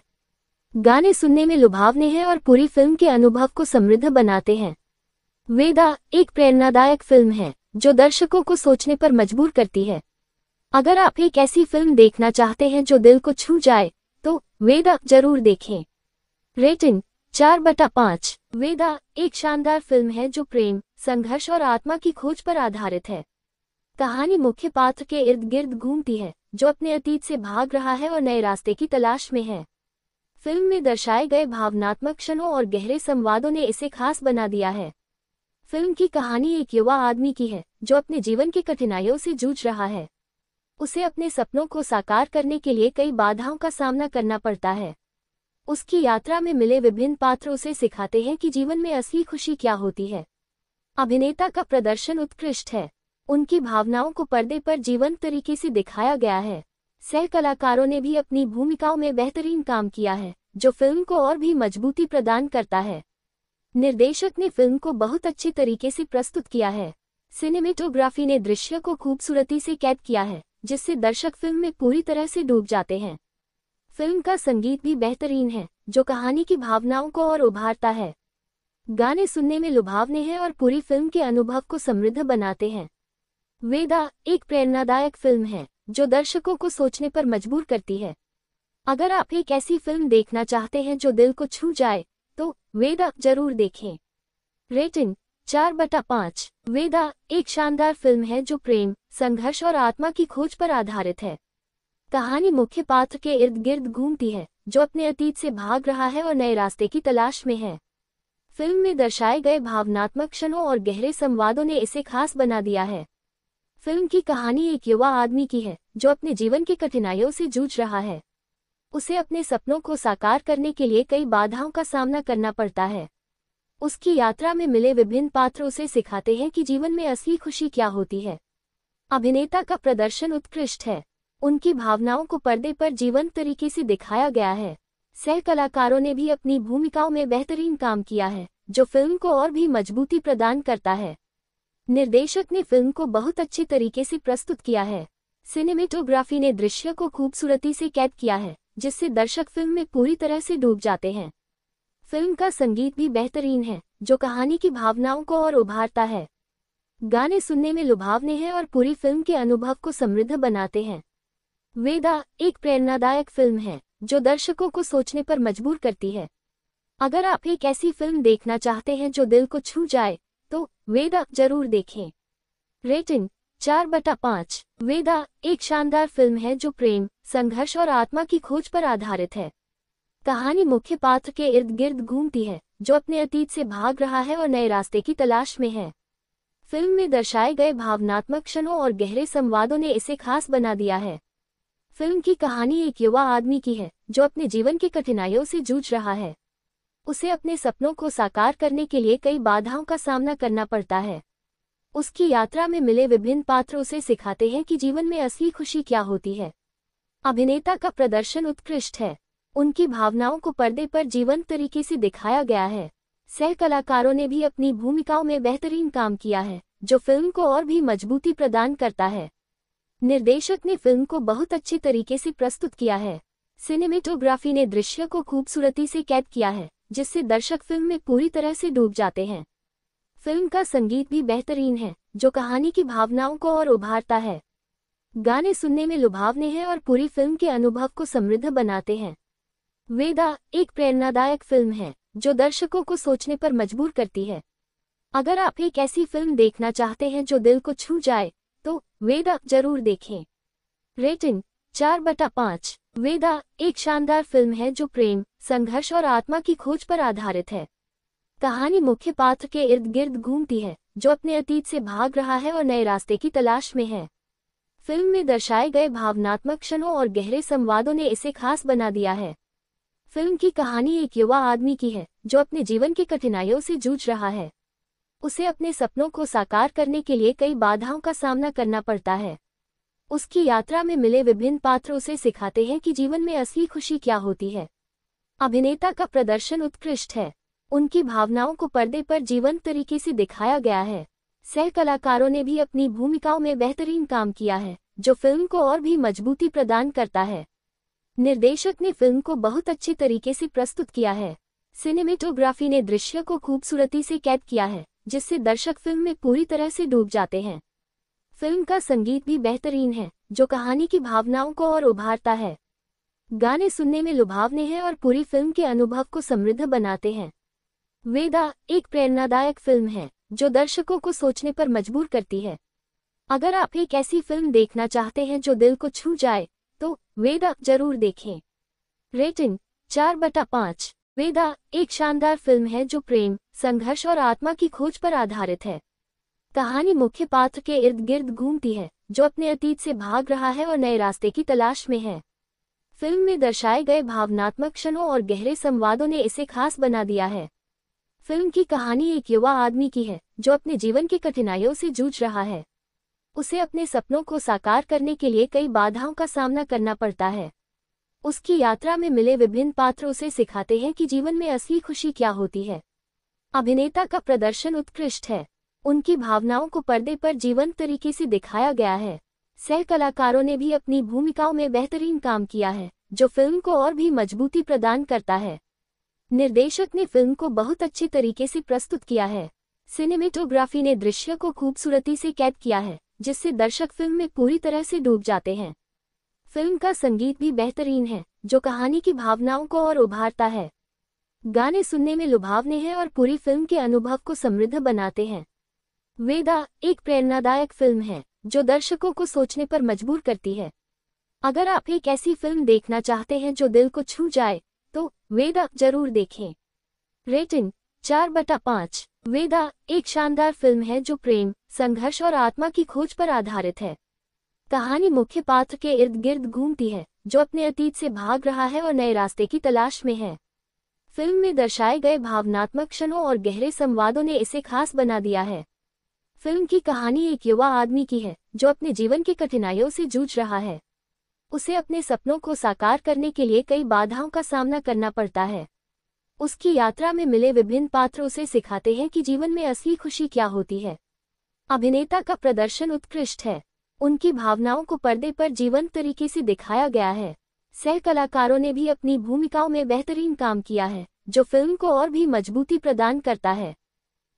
गाने सुनने में लुभावने हैं और पूरी फिल्म के अनुभव को समृद्ध बनाते हैं वेदा एक प्रेरणादायक फिल्म है जो दर्शकों को सोचने पर मजबूर करती है अगर आप एक ऐसी फिल्म देखना चाहते हैं जो दिल को छू जाए तो वेदा जरूर देखें रेटिंग चार बटा पाँच वेदा एक शानदार फिल्म है जो प्रेम संघर्ष और आत्मा की खोज पर आधारित है कहानी मुख्य पात्र के इर्द गिर्द घूमती है जो अपने अतीत से भाग रहा है और नए रास्ते की तलाश में है फिल्म में दर्शाए गए भावनात्मक क्षणों और गहरे संवादों ने इसे खास बना दिया है फिल्म की कहानी एक युवा आदमी की है जो अपने जीवन की कठिनाइयों से जूझ रहा है उसे अपने सपनों को साकार करने के लिए कई बाधाओं का सामना करना पड़ता है उसकी यात्रा में मिले विभिन्न पात्र उसे सिखाते हैं कि जीवन में असली खुशी क्या होती है अभिनेता का प्रदर्शन उत्कृष्ट है उनकी भावनाओं को पर्दे पर जीवंत तरीके से दिखाया गया है सह कलाकारों ने भी अपनी भूमिकाओं में बेहतरीन काम किया है जो फिल्म को और भी मजबूती प्रदान करता है निर्देशक ने फिल्म को बहुत अच्छे तरीके से प्रस्तुत किया है सिनेमेटोग्राफी ने दृश्य को खूबसूरती से कैद किया है जिससे दर्शक फिल्म में पूरी तरह से डूब जाते हैं फिल्म का संगीत भी बेहतरीन है जो कहानी की भावनाओं को और उभारता है गाने सुनने में लुभावने हैं और पूरी फिल्म के अनुभव को समृद्ध बनाते हैं वेदा एक प्रेरणादायक फिल्म है जो दर्शकों को सोचने पर मजबूर करती है अगर आप एक ऐसी फिल्म देखना चाहते हैं जो दिल को छू जाए तो वेदा जरूर देखें रेटिंग चार बटा पाँच वेदा एक शानदार फिल्म है जो प्रेम संघर्ष और आत्मा की खोज पर आधारित है कहानी मुख्य पात्र के इर्द गिर्द घूमती है जो अपने अतीत से भाग रहा है और नए रास्ते की तलाश में है फिल्म में दर्शाए गए भावनात्मक क्षणों और गहरे संवादों ने इसे खास बना दिया है फिल्म की कहानी एक युवा आदमी की है जो अपने जीवन की कठिनाइयों से जूझ रहा है उसे अपने सपनों को साकार करने के लिए कई बाधाओं का सामना करना पड़ता है उसकी यात्रा में मिले विभिन्न पात्र उसे सिखाते हैं कि जीवन में असली खुशी क्या होती है अभिनेता का प्रदर्शन उत्कृष्ट है उनकी भावनाओं को पर्दे पर जीवंत तरीके से दिखाया गया है सह कलाकारों ने भी अपनी भूमिकाओं में बेहतरीन काम किया है जो फिल्म को और भी मजबूती प्रदान करता है निर्देशक ने फिल्म को बहुत अच्छे तरीके से प्रस्तुत किया है सिनेमेटोग्राफी ने दृश्य को खूबसूरती से कैद किया है जिससे दर्शक फिल्म में पूरी तरह से डूब जाते हैं फिल्म का संगीत भी बेहतरीन है जो कहानी की भावनाओं को और उभारता है गाने सुनने में लुभावने हैं और पूरी फिल्म के अनुभव को समृद्ध बनाते हैं वेदा एक प्रेरणादायक फिल्म है जो दर्शकों को सोचने पर मजबूर करती है अगर आप एक ऐसी फिल्म देखना चाहते हैं जो दिल को छू जाए वेदा जरूर देखें रेटिंग चार बटा पाँच वेदा एक शानदार फिल्म है जो प्रेम संघर्ष और आत्मा की खोज पर आधारित है कहानी मुख्य पात्र के इर्द गिर्द घूमती है जो अपने अतीत से भाग रहा है और नए रास्ते की तलाश में है फिल्म में दर्शाए गए भावनात्मक क्षणों और गहरे संवादों ने इसे खास बना दिया है फिल्म की कहानी एक युवा आदमी की है जो अपने जीवन की कठिनाइयों से जूझ रहा है उसे अपने सपनों को साकार करने के लिए कई बाधाओं का सामना करना पड़ता है उसकी यात्रा में मिले विभिन्न पात्र उसे सिखाते हैं कि जीवन में असली खुशी क्या होती है अभिनेता का प्रदर्शन उत्कृष्ट है उनकी भावनाओं को पर्दे पर जीवंत तरीके से दिखाया गया है सह कलाकारों ने भी अपनी भूमिकाओं में बेहतरीन काम किया है जो फिल्म को और भी मजबूती प्रदान करता है निर्देशक ने फिल्म को बहुत अच्छे तरीके से प्रस्तुत किया है सिनेमेटोग्राफी ने दृश्य को खूबसूरती से कैद किया है जिससे दर्शक फिल्म में पूरी तरह से डूब जाते हैं फिल्म का संगीत भी बेहतरीन है जो कहानी की भावनाओं को और उभारता है गाने सुनने में लुभावने हैं और पूरी फिल्म के अनुभव को समृद्ध बनाते हैं वेदा एक प्रेरणादायक फिल्म है जो दर्शकों को सोचने पर मजबूर करती है अगर आप एक ऐसी फिल्म देखना चाहते हैं जो दिल को छू जाए तो वेदा जरूर देखें रेटिंग चार बटा पाँच वेदा एक शानदार फिल्म है जो प्रेम संघर्ष और आत्मा की खोज पर आधारित है कहानी मुख्य पात्र के इर्द गिर्द घूमती है जो अपने अतीत से भाग रहा है और नए रास्ते की तलाश में है फिल्म में दर्शाए गए भावनात्मक क्षणों और गहरे संवादों ने इसे खास बना दिया है फिल्म की कहानी एक युवा आदमी की है जो अपने जीवन की कठिनाइयों से जूझ रहा है उसे अपने सपनों को साकार करने के लिए कई बाधाओं का सामना करना पड़ता है उसकी यात्रा में मिले विभिन्न पात्र उसे सिखाते हैं कि जीवन में असली खुशी क्या होती है अभिनेता का प्रदर्शन उत्कृष्ट है उनकी भावनाओं को पर्दे पर जीवंत तरीके से दिखाया गया है सह कलाकारों ने भी अपनी भूमिकाओं में बेहतरीन काम किया है जो फिल्म को और भी मजबूती प्रदान करता है निर्देशक ने फिल्म को बहुत अच्छे तरीके से प्रस्तुत किया है सिनेमेटोग्राफी ने दृश्य को खूबसूरती से कैद किया है जिससे दर्शक फिल्म में पूरी तरह से डूब जाते हैं फिल्म का संगीत भी बेहतरीन है जो कहानी की भावनाओं को और उभारता है गाने सुनने में लुभावने हैं और पूरी फिल्म के अनुभव को समृद्ध बनाते हैं वेदा एक प्रेरणादायक फिल्म है जो दर्शकों को सोचने पर मजबूर करती है अगर आप एक ऐसी फिल्म देखना चाहते हैं जो दिल को छू जाए तो वेदा जरूर देखें रेटिंग चार बटा पांच वेदा एक शानदार फिल्म है जो प्रेम संघर्ष और आत्मा की खोज पर आधारित है कहानी मुख्य पात्र के इर्द गिर्द घूमती है जो अपने अतीत से भाग रहा है और नए रास्ते की तलाश में है फिल्म में दर्शाए गए भावनात्मक क्षणों और गहरे संवादों ने इसे खास बना दिया है फिल्म की कहानी एक युवा आदमी की है जो अपने जीवन की कठिनाइयों से जूझ रहा है उसे अपने सपनों को साकार करने के लिए कई बाधाओं का सामना करना पड़ता है उसकी यात्रा में मिले विभिन्न पात्र उसे सिखाते हैं कि जीवन में असली खुशी क्या होती है अभिनेता का प्रदर्शन उत्कृष्ट है उनकी भावनाओं को पर्दे पर जीवंत तरीके से दिखाया गया है सह कलाकारों ने भी अपनी भूमिकाओं में बेहतरीन काम किया है जो फिल्म को और भी मजबूती प्रदान करता है निर्देशक ने फिल्म को बहुत अच्छे तरीके से प्रस्तुत किया है सिनेमेटोग्राफी ने दृश्य को खूबसूरती से कैद किया है जिससे दर्शक फिल्म में पूरी तरह से डूब जाते हैं फिल्म का संगीत भी बेहतरीन है जो कहानी की भावनाओं को और उभारता है गाने सुनने में लुभावने हैं और पूरी फिल्म के अनुभव को समृद्ध बनाते हैं वेदा एक प्रेरणादायक फिल्म है जो दर्शकों को सोचने पर मजबूर करती है अगर आप एक ऐसी फिल्म देखना चाहते हैं जो दिल को छू जाए तो वेदा जरूर देखें रेटिंग चार बटा पाँच वेदा एक शानदार फिल्म है जो प्रेम संघर्ष और आत्मा की खोज पर आधारित है कहानी मुख्य पात्र के इर्द गिर्द घूमती है जो अपने अतीत से भाग रहा है और नए रास्ते की तलाश में है फिल्म में दर्शाए गए भावनात्मक क्षणों और गहरे संवादों ने इसे खास बना दिया है फिल्म की कहानी एक युवा आदमी की है जो अपने जीवन की कठिनाइयों से जूझ रहा है उसे अपने सपनों को साकार करने के लिए कई बाधाओं का सामना करना पड़ता है उसकी यात्रा में मिले विभिन्न पात्र उसे सिखाते हैं कि जीवन में असली खुशी क्या होती है अभिनेता का प्रदर्शन उत्कृष्ट है उनकी भावनाओं को पर्दे पर जीवंत तरीके से दिखाया गया है सह कलाकारों ने भी अपनी भूमिकाओं में बेहतरीन काम किया है जो फिल्म को और भी मजबूती प्रदान करता है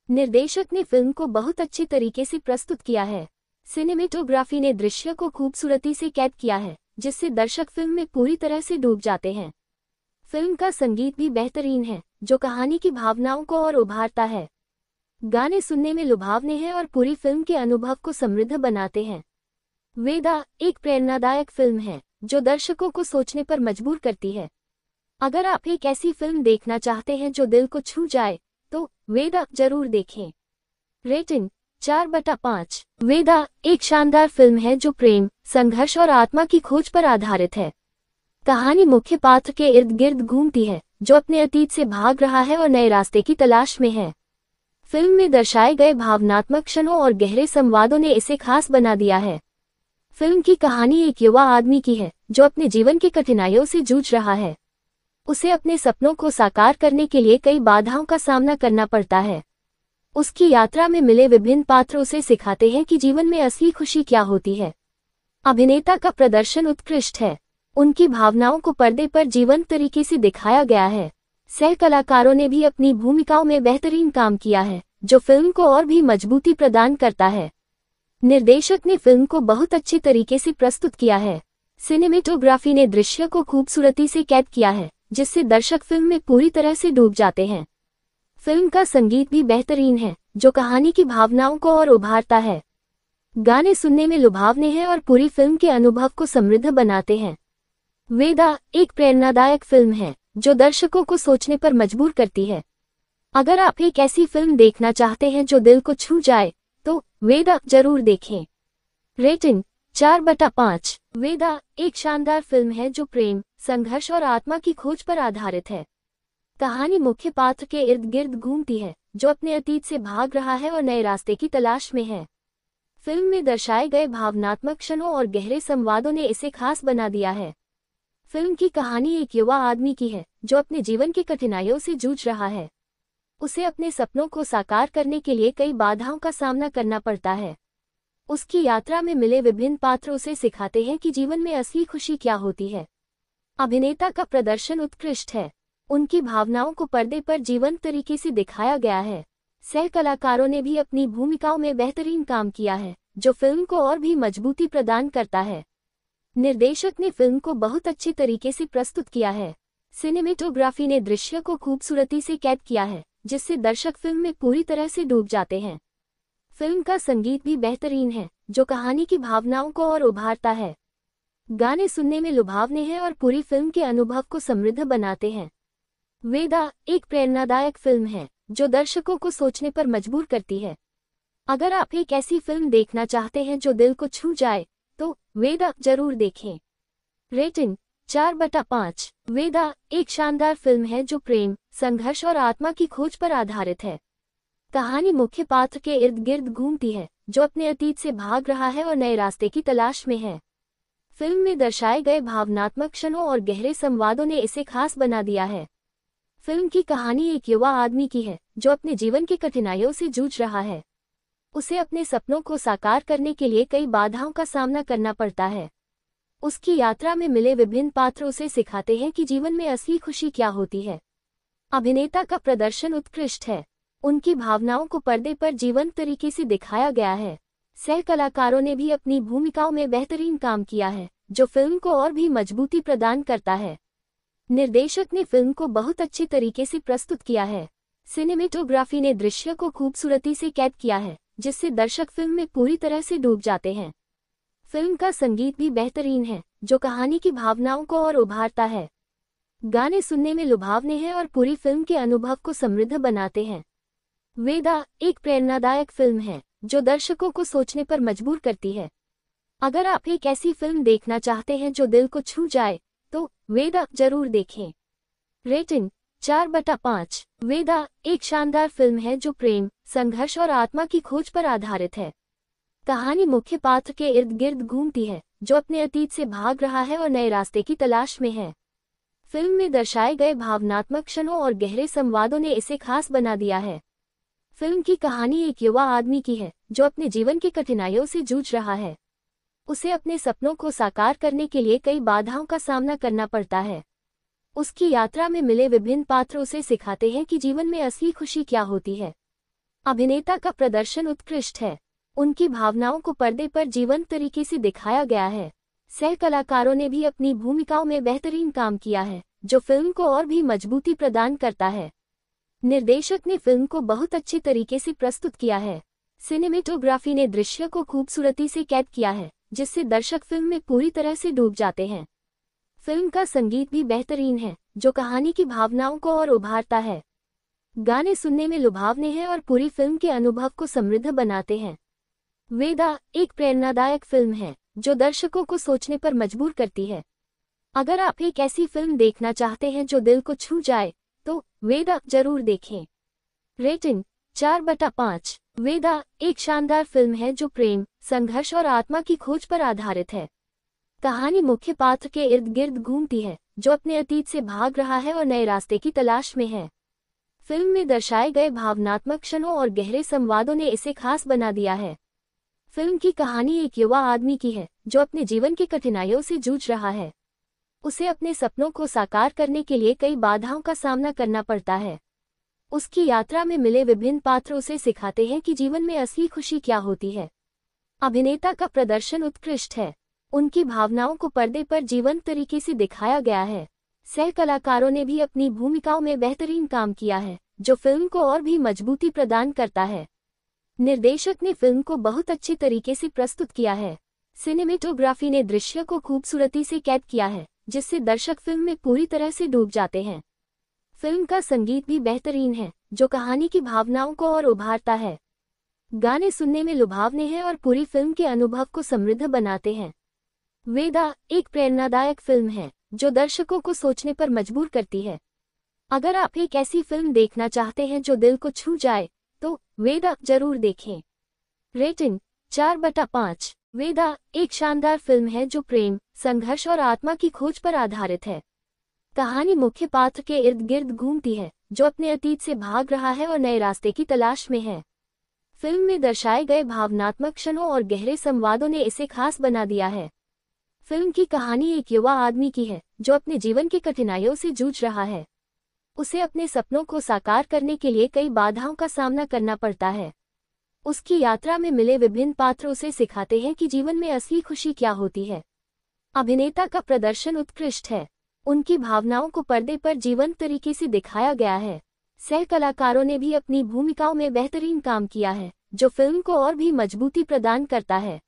निर्देशक ने फिल्म को बहुत अच्छे तरीके से प्रस्तुत किया है सिनेमेटोग्राफी ने दृश्य को खूबसूरती से कैद किया है जिससे दर्शक फिल्म में पूरी तरह से डूब जाते हैं फिल्म का संगीत भी बेहतरीन है जो कहानी की भावनाओं को और उभारता है गाने सुनने में लुभावने हैं और पूरी फिल्म के अनुभव को समृद्ध बनाते हैं वेदा एक प्रेरणादायक फिल्म है जो दर्शकों को सोचने पर मजबूर करती है अगर आप एक ऐसी फिल्म देखना चाहते हैं जो दिल को छू जाए वेदा जरूर देखें रेटिंग चार बटा पाँच वेदा एक शानदार फिल्म है जो प्रेम संघर्ष और आत्मा की खोज पर आधारित है कहानी मुख्य पात्र के इर्द गिर्द घूमती है जो अपने अतीत से भाग रहा है और नए रास्ते की तलाश में है फिल्म में दर्शाए गए भावनात्मक क्षणों और गहरे संवादों ने इसे खास बना दिया है फिल्म की कहानी एक युवा आदमी की है जो अपने जीवन की कठिनाइयों से जूझ रहा है उसे अपने सपनों को साकार करने के लिए कई बाधाओं का सामना करना पड़ता है उसकी यात्रा में मिले विभिन्न पात्र उसे सिखाते हैं कि जीवन में असली खुशी क्या होती है अभिनेता का प्रदर्शन उत्कृष्ट है उनकी भावनाओं को पर्दे पर जीवंत तरीके से दिखाया गया है सह कलाकारों ने भी अपनी भूमिकाओं में बेहतरीन काम किया है जो फिल्म को और भी मजबूती प्रदान करता है निर्देशक ने फिल्म को बहुत अच्छे तरीके से प्रस्तुत किया है सिनेमेटोग्राफी ने दृश्य को खूबसूरती से कैद किया है जिससे दर्शक फिल्म में पूरी तरह से डूब जाते हैं फिल्म का संगीत भी बेहतरीन है जो कहानी की भावनाओं को और उभारता है गाने सुनने में लुभावने हैं और पूरी फिल्म के अनुभव को समृद्ध बनाते हैं वेदा एक प्रेरणादायक फिल्म है जो दर्शकों को सोचने पर मजबूर करती है अगर आप एक ऐसी फिल्म देखना चाहते हैं जो दिल को छू जाए तो वेदा जरूर देखें रेटिंग चार बटा पाँच वेदा एक शानदार फिल्म है जो प्रेम संघर्ष और आत्मा की खोज पर आधारित है कहानी मुख्य पात्र के इर्द गिर्द घूमती है जो अपने अतीत से भाग रहा है और नए रास्ते की तलाश में है फिल्म में दर्शाए गए भावनात्मक क्षणों और गहरे संवादों ने इसे खास बना दिया है फिल्म की कहानी एक युवा आदमी की है जो अपने जीवन की कठिनाइयों से जूझ रहा है उसे अपने सपनों को साकार करने के लिए कई बाधाओं का सामना करना पड़ता है उसकी यात्रा में मिले विभिन्न पात्र उसे सिखाते हैं कि जीवन में असली खुशी क्या होती है अभिनेता का प्रदर्शन उत्कृष्ट है उनकी भावनाओं को पर्दे पर जीवंत तरीके से दिखाया गया है सह कलाकारों ने भी अपनी भूमिकाओं में बेहतरीन काम किया है जो फिल्म को और भी मजबूती प्रदान करता है निर्देशक ने फिल्म को बहुत अच्छे तरीके से प्रस्तुत किया है सिनेमेटोग्राफी ने दृश्य को खूबसूरती से कैद किया है जिससे दर्शक फिल्म में पूरी तरह से डूब जाते हैं फिल्म का संगीत भी बेहतरीन है जो कहानी की भावनाओं को और उभारता है गाने सुनने में लुभावने हैं और पूरी फिल्म के अनुभव को समृद्ध बनाते हैं वेदा एक प्रेरणादायक फिल्म है जो दर्शकों को सोचने पर मजबूर करती है अगर आप एक ऐसी फिल्म देखना चाहते हैं जो दिल को छू जाए तो वेदा जरूर देखें रेटिंग चार बटा पांच वेदा एक शानदार फिल्म है जो प्रेम संघर्ष और आत्मा की खोज पर आधारित है कहानी मुख्य पात्र के इर्द गिर्द घूमती है जो अपने अतीत से भाग रहा है और नए रास्ते की तलाश में है फिल्म में दर्शाए गए भावनात्मक क्षणों और गहरे संवादों ने इसे खास बना दिया है फिल्म की कहानी एक युवा आदमी की है जो अपने जीवन की कठिनाइयों से जूझ रहा है उसे अपने सपनों को साकार करने के लिए कई बाधाओं का सामना करना पड़ता है उसकी यात्रा में मिले विभिन्न पात्र उसे सिखाते हैं कि जीवन में असली खुशी क्या होती है अभिनेता का प्रदर्शन उत्कृष्ट है उनकी भावनाओं को पर्दे पर जीवंत तरीके से दिखाया गया है सह कलाकारों ने भी अपनी भूमिकाओं में बेहतरीन काम किया है जो फिल्म को और भी मजबूती प्रदान करता है निर्देशक ने फिल्म को बहुत अच्छे तरीके से प्रस्तुत किया है सिनेमेटोग्राफी ने दृश्य को खूबसूरती से कैद किया है जिससे दर्शक फिल्म में पूरी तरह से डूब जाते हैं फिल्म का संगीत भी बेहतरीन है जो कहानी की भावनाओं को और उभारता है गाने सुनने में लुभावने हैं और पूरी फिल्म के अनुभव को समृद्ध बनाते हैं वेदा एक प्रेरणादायक फिल्म है जो दर्शकों को सोचने पर मजबूर करती है अगर आप एक ऐसी फिल्म देखना चाहते हैं जो दिल को छू जाए तो वेदा जरूर देखें रेटिंग चार बटा पाँच वेदा एक शानदार फिल्म है जो प्रेम संघर्ष और आत्मा की खोज पर आधारित है कहानी मुख्य पात्र के इर्द गिर्द घूमती है जो अपने अतीत से भाग रहा है और नए रास्ते की तलाश में है फिल्म में दर्शाए गए भावनात्मक क्षणों और गहरे संवादों ने इसे खास बना दिया है फिल्म की कहानी एक युवा आदमी की है जो अपने जीवन की कठिनाइयों से जूझ रहा है उसे अपने सपनों को साकार करने के लिए कई बाधाओं का सामना करना पड़ता है उसकी यात्रा में मिले विभिन्न पात्र उसे सिखाते हैं कि जीवन में असली खुशी क्या होती है अभिनेता का प्रदर्शन उत्कृष्ट है उनकी भावनाओं को पर्दे पर जीवंत तरीके से दिखाया गया है सह कलाकारों ने भी अपनी भूमिकाओं में बेहतरीन काम किया है जो फिल्म को और भी मजबूती प्रदान करता है निर्देशक ने फिल्म को बहुत अच्छे तरीके से प्रस्तुत किया है सिनेमेटोग्राफी ने दृश्य को खूबसूरती से कैद किया है जिससे दर्शक फिल्म में पूरी तरह से डूब जाते हैं फिल्म का संगीत भी बेहतरीन है जो कहानी की भावनाओं को और उभारता है गाने सुनने में लुभावने हैं और पूरी फिल्म के अनुभव को समृद्ध बनाते हैं वेदा एक प्रेरणादायक फिल्म है जो दर्शकों को सोचने पर मजबूर करती है अगर आप एक ऐसी फिल्म देखना चाहते हैं जो दिल को छू जाए वेदा जरूर देखें रेटिंग चार बटा पाँच वेदा एक शानदार फिल्म है जो प्रेम संघर्ष और आत्मा की खोज पर आधारित है कहानी मुख्य पात्र के इर्द गिर्द घूमती है जो अपने अतीत से भाग रहा है और नए रास्ते की तलाश में है फिल्म में दर्शाए गए भावनात्मक क्षणों और गहरे संवादों ने इसे खास बना दिया है फिल्म की कहानी एक युवा आदमी की है जो अपने जीवन की कठिनाइयों से जूझ रहा है उसे अपने सपनों को साकार करने के लिए कई बाधाओं का सामना करना पड़ता है उसकी यात्रा में मिले विभिन्न पात्र उसे सिखाते हैं कि जीवन में असली खुशी क्या होती है अभिनेता का प्रदर्शन उत्कृष्ट है उनकी भावनाओं को पर्दे पर जीवंत तरीके से दिखाया गया है सह कलाकारों ने भी अपनी भूमिकाओं में बेहतरीन काम किया है जो फिल्म को और भी मजबूती प्रदान करता है निर्देशक ने फिल्म को बहुत अच्छे तरीके से प्रस्तुत किया है सिनेमेटोग्राफी ने दृश्य को खूबसूरती से कैद किया है जिससे दर्शक फिल्म में पूरी तरह से डूब जाते हैं फिल्म का संगीत भी बेहतरीन है जो कहानी की भावनाओं को और उभारता है गाने सुनने में लुभावने हैं और पूरी फिल्म के अनुभव को समृद्ध बनाते हैं वेदा एक प्रेरणादायक फिल्म है जो दर्शकों को सोचने पर मजबूर करती है अगर आप एक ऐसी फिल्म देखना चाहते हैं जो दिल को छू जाए तो वेदा जरूर देखें रेटिंग चार बटा पाँच वेदा एक शानदार फिल्म है जो प्रेम संघर्ष और आत्मा की खोज पर आधारित है कहानी मुख्य पात्र के इर्द गिर्द घूमती है जो अपने अतीत से भाग रहा है और नए रास्ते की तलाश में है फिल्म में दर्शाए गए भावनात्मक क्षणों और गहरे संवादों ने इसे खास बना दिया है फिल्म की कहानी एक युवा आदमी की है जो अपने जीवन की कठिनाइयों से जूझ रहा है उसे अपने सपनों को साकार करने के लिए कई बाधाओं का सामना करना पड़ता है उसकी यात्रा में मिले विभिन्न पात्र उसे सिखाते हैं कि जीवन में असली खुशी क्या होती है अभिनेता का प्रदर्शन उत्कृष्ट है उनकी भावनाओं को पर्दे पर जीवंत तरीके से दिखाया गया है सह कलाकारों ने भी अपनी भूमिकाओं में बेहतरीन काम किया है जो फिल्म को और भी मजबूती प्रदान करता है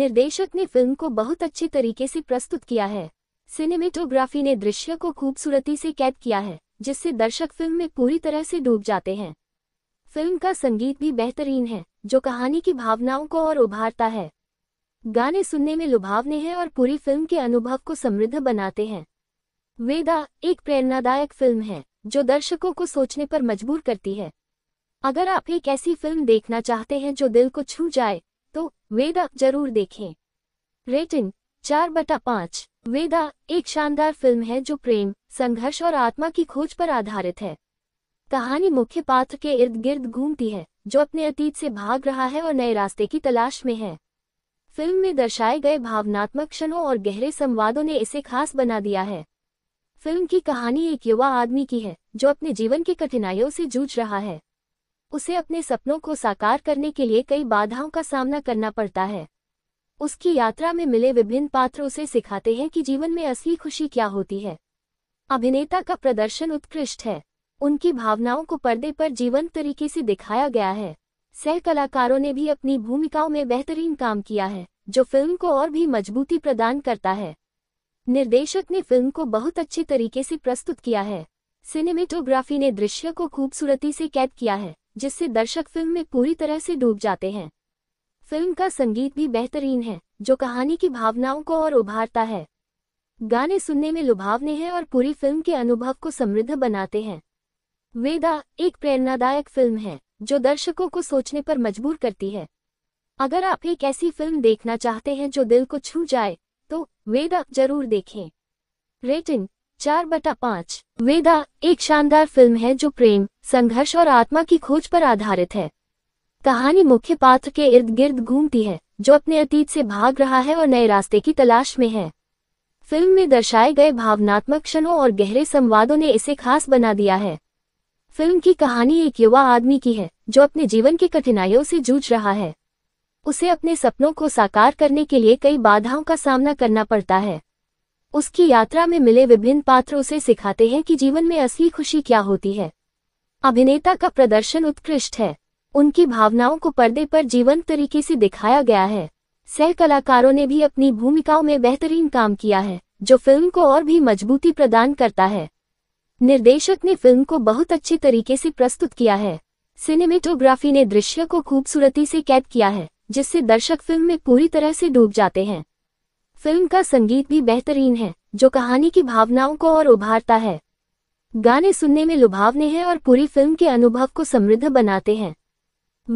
निर्देशक ने फिल्म को बहुत अच्छे तरीके से प्रस्तुत किया है सिनेमेटोग्राफी ने दृश्य को खूबसूरती से कैद किया है जिससे दर्शक फिल्म में पूरी तरह से डूब जाते हैं फिल्म का संगीत भी बेहतरीन है जो कहानी की भावनाओं को और उभारता है गाने सुनने में लुभावने हैं और पूरी फिल्म के अनुभव को समृद्ध बनाते हैं वेदा एक प्रेरणादायक फिल्म है जो दर्शकों को सोचने पर मजबूर करती है अगर आप एक ऐसी फिल्म देखना चाहते हैं जो दिल को छू जाए तो वेदा जरूर देखें रेटिंग चार बटा पांच वेदा एक शानदार फिल्म है जो प्रेम संघर्ष और आत्मा की खोज पर आधारित है कहानी मुख्य पात्र के इर्द गिर्द घूमती है जो अपने अतीत से भाग रहा है और नए रास्ते की तलाश में है फिल्म में दर्शाए गए भावनात्मक क्षणों और गहरे संवादों ने इसे खास बना दिया है फिल्म की कहानी एक युवा आदमी की है जो अपने जीवन की कठिनाइयों से जूझ रहा है उसे अपने सपनों को साकार करने के लिए कई बाधाओं का सामना करना पड़ता है उसकी यात्रा में मिले विभिन्न पात्र उसे सिखाते हैं कि जीवन में असली खुशी क्या होती है अभिनेता का प्रदर्शन उत्कृष्ट है उनकी भावनाओं को पर्दे पर जीवंत तरीके से दिखाया गया है सह कलाकारों ने भी अपनी भूमिकाओं में बेहतरीन काम किया है जो फिल्म को और भी मजबूती प्रदान करता है निर्देशक ने फिल्म को बहुत अच्छे तरीके से प्रस्तुत किया है सिनेमेटोग्राफी ने दृश्य को खूबसूरती से कैद किया है जिससे दर्शक फिल्म में पूरी तरह से डूब जाते हैं फिल्म का संगीत भी बेहतरीन है जो कहानी की भावनाओं को और उभारता है गाने सुनने में लुभावने हैं और पूरी फिल्म के अनुभव को समृद्ध बनाते हैं वेदा एक प्रेरणादायक फिल्म है जो दर्शकों को सोचने पर मजबूर करती है अगर आप एक ऐसी फिल्म देखना चाहते हैं जो दिल को छू जाए तो वेदा जरूर देखें रेटिंग चार बटा पाँच वेदा एक शानदार फिल्म है जो प्रेम संघर्ष और आत्मा की खोज पर आधारित है कहानी मुख्य पात्र के इर्द गिर्द घूमती है जो अपने अतीत से भाग रहा है और नए रास्ते की तलाश में है फिल्म में दर्शाए गए भावनात्मक क्षणों और गहरे संवादों ने इसे खास बना दिया है फिल्म की कहानी एक युवा आदमी की है जो अपने जीवन की कठिनाइयों से जूझ रहा है उसे अपने सपनों को साकार करने के लिए कई बाधाओं का सामना करना पड़ता है उसकी यात्रा में मिले विभिन्न पात्र उसे सिखाते हैं कि जीवन में असली खुशी क्या होती है अभिनेता का प्रदर्शन उत्कृष्ट है उनकी भावनाओं को पर्दे पर जीवंत तरीके से दिखाया गया है सह कलाकारों ने भी अपनी भूमिकाओं में बेहतरीन काम किया है जो फिल्म को और भी मजबूती प्रदान करता है निर्देशक ने फिल्म को बहुत अच्छे तरीके से प्रस्तुत किया है सिनेमेटोग्राफी ने दृश्य को खूबसूरती से कैद किया है जिससे दर्शक फिल्म में पूरी तरह से डूब जाते हैं फिल्म का संगीत भी बेहतरीन है जो कहानी की भावनाओं को और उभारता है गाने सुनने में लुभावने हैं और पूरी फिल्म के अनुभव को समृद्ध बनाते हैं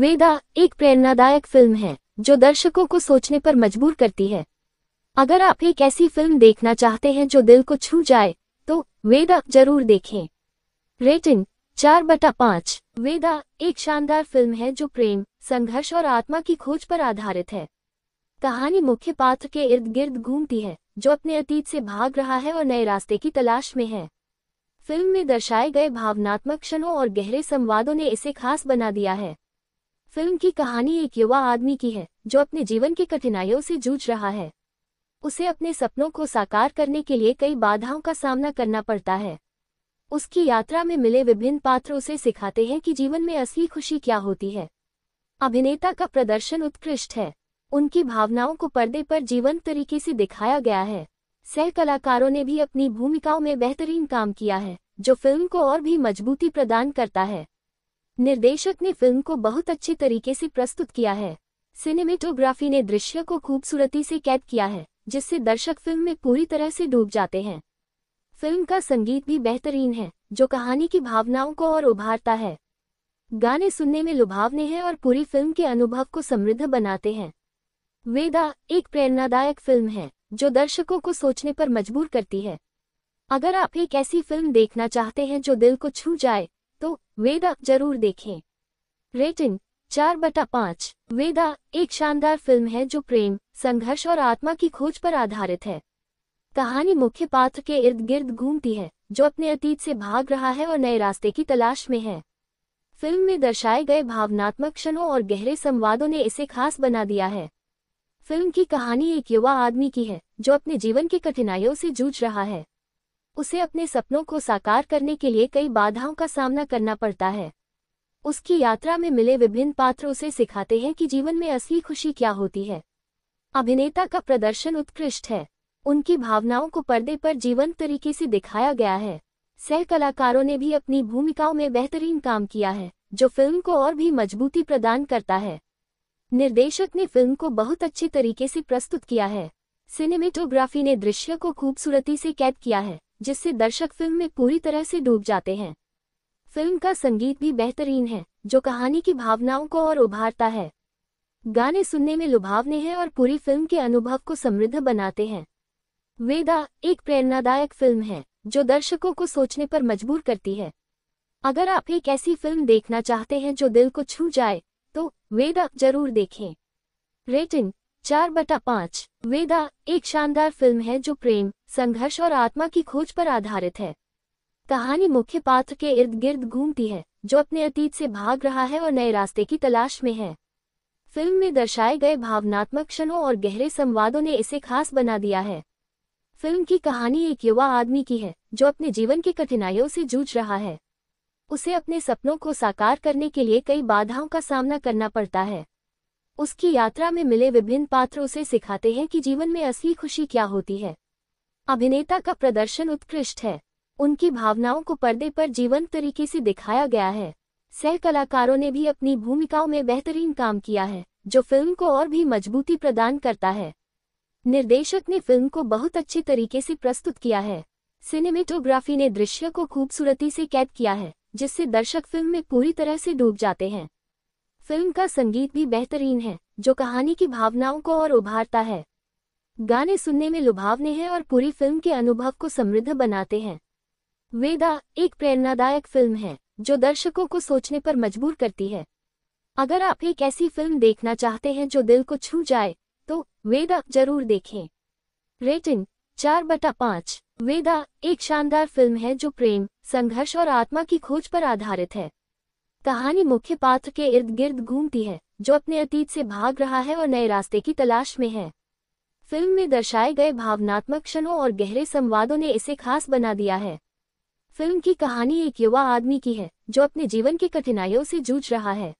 वेदा एक प्रेरणादायक फिल्म है जो दर्शकों को सोचने पर मजबूर करती है अगर आप एक ऐसी फिल्म देखना चाहते हैं जो दिल को छू जाए वेदा जरूर देखें रेटिंग चार बटा पाँच वेदा एक शानदार फिल्म है जो प्रेम संघर्ष और आत्मा की खोज पर आधारित है कहानी मुख्य पात्र के इर्द गिर्द घूमती है जो अपने अतीत से भाग रहा है और नए रास्ते की तलाश में है फिल्म में दर्शाए गए भावनात्मक क्षणों और गहरे संवादों ने इसे खास बना दिया है फिल्म की कहानी एक युवा आदमी की है जो अपने जीवन की कठिनाइयों से जूझ रहा है उसे अपने सपनों को साकार करने के लिए कई बाधाओं का सामना करना पड़ता है उसकी यात्रा में मिले विभिन्न पात्र उसे सिखाते हैं कि जीवन में असली खुशी क्या होती है अभिनेता का प्रदर्शन उत्कृष्ट है उनकी भावनाओं को पर्दे पर जीवंत तरीके से दिखाया गया है सह कलाकारों ने भी अपनी भूमिकाओं में बेहतरीन काम किया है जो फिल्म को और भी मजबूती प्रदान करता है निर्देशक ने फिल्म को बहुत अच्छे तरीके से प्रस्तुत किया है सिनेमेटोग्राफी ने दृश्य को खूबसूरती से कैद किया है जिससे दर्शक फिल्म में पूरी तरह से डूब जाते हैं फिल्म का संगीत भी बेहतरीन है जो कहानी की भावनाओं को और उभारता है गाने सुनने में लुभावने हैं और पूरी फिल्म के अनुभव को समृद्ध बनाते हैं वेदा एक प्रेरणादायक फिल्म है जो दर्शकों को सोचने पर मजबूर करती है अगर आप एक ऐसी फिल्म देखना चाहते हैं जो दिल को छू जाए तो वेदा जरूर देखें रेटिंग चार बटा पांच वेदा एक शानदार फिल्म है जो प्रेम संघर्ष और आत्मा की खोज पर आधारित है कहानी मुख्य पात्र के इर्द गिर्द घूमती है जो अपने अतीत से भाग रहा है और नए रास्ते की तलाश में है फिल्म में दर्शाए गए भावनात्मक क्षणों और गहरे संवादों ने इसे खास बना दिया है फिल्म की कहानी एक युवा आदमी की है जो अपने जीवन की कठिनाइयों से जूझ रहा है उसे अपने सपनों को साकार करने के लिए कई बाधाओं का सामना करना पड़ता है उसकी यात्रा में मिले विभिन्न पात्र उसे सिखाते हैं कि जीवन में असली खुशी क्या होती है अभिनेता का प्रदर्शन उत्कृष्ट है उनकी भावनाओं को पर्दे पर जीवंत तरीके से दिखाया गया है सह कलाकारों ने भी अपनी भूमिकाओं में बेहतरीन काम किया है जो फिल्म को और भी मजबूती प्रदान करता है निर्देशक ने फिल्म को बहुत अच्छे तरीके से प्रस्तुत किया है सिनेमेटोग्राफी ने दृश्य को खूबसूरती से कैद किया है जिससे दर्शक फिल्म में पूरी तरह से डूब जाते हैं फिल्म का संगीत भी बेहतरीन है जो कहानी की भावनाओं को और उभारता है गाने सुनने में लुभावने हैं और पूरी फिल्म के अनुभव को समृद्ध बनाते हैं वेदा एक प्रेरणादायक फिल्म है जो दर्शकों को सोचने पर मजबूर करती है अगर आप एक ऐसी फिल्म देखना चाहते हैं जो दिल को छू जाए तो वेदा जरूर देखें रेटिंग चार बटा पाँच वेदा एक शानदार फिल्म है जो प्रेम संघर्ष और आत्मा की खोज पर आधारित है कहानी मुख्य पात्र के इर्द गिर्द घूमती है जो अपने अतीत से भाग रहा है और नए रास्ते की तलाश में है फिल्म में दर्शाए गए भावनात्मक क्षणों और गहरे संवादों ने इसे खास बना दिया है फिल्म की कहानी एक युवा आदमी की है जो अपने जीवन की कठिनाइयों से जूझ रहा है उसे अपने सपनों को साकार करने के लिए कई बाधाओं का सामना करना पड़ता है उसकी यात्रा में मिले विभिन्न पात्र उसे सिखाते हैं कि जीवन में असली खुशी क्या होती है अभिनेता का प्रदर्शन उत्कृष्ट है उनकी भावनाओं को पर्दे पर जीवंत तरीके से दिखाया गया है सह कलाकारों ने भी अपनी भूमिकाओं में बेहतरीन काम किया है जो फिल्म को और भी मजबूती प्रदान करता है निर्देशक ने फिल्म को बहुत अच्छे तरीके से प्रस्तुत किया है सिनेमेटोग्राफी ने दृश्य को खूबसूरती से कैद किया है जिससे दर्शक फिल्म में पूरी तरह से डूब जाते हैं फिल्म का संगीत भी बेहतरीन है जो कहानी की भावनाओं को और उभारता है गाने सुनने में लुभावने हैं और पूरी फिल्म के अनुभव को समृद्ध बनाते हैं वेदा एक प्रेरणादायक फिल्म है जो दर्शकों को सोचने पर मजबूर करती है अगर आप एक ऐसी फिल्म देखना चाहते हैं जो दिल को छू जाए तो वेदा जरूर देखें रेटिंग चार बटा पाँच वेदा एक शानदार फिल्म है जो प्रेम संघर्ष और आत्मा की खोज पर आधारित है कहानी मुख्य पात्र के इर्द गिर्द घूमती है जो अपने अतीत से भाग रहा है और नए रास्ते की तलाश में है फिल्म में दर्शाए गए भावनात्मक क्षणों और गहरे संवादों ने इसे खास बना दिया है फिल्म की कहानी एक युवा आदमी की है जो अपने जीवन की कठिनाइयों से जूझ रहा है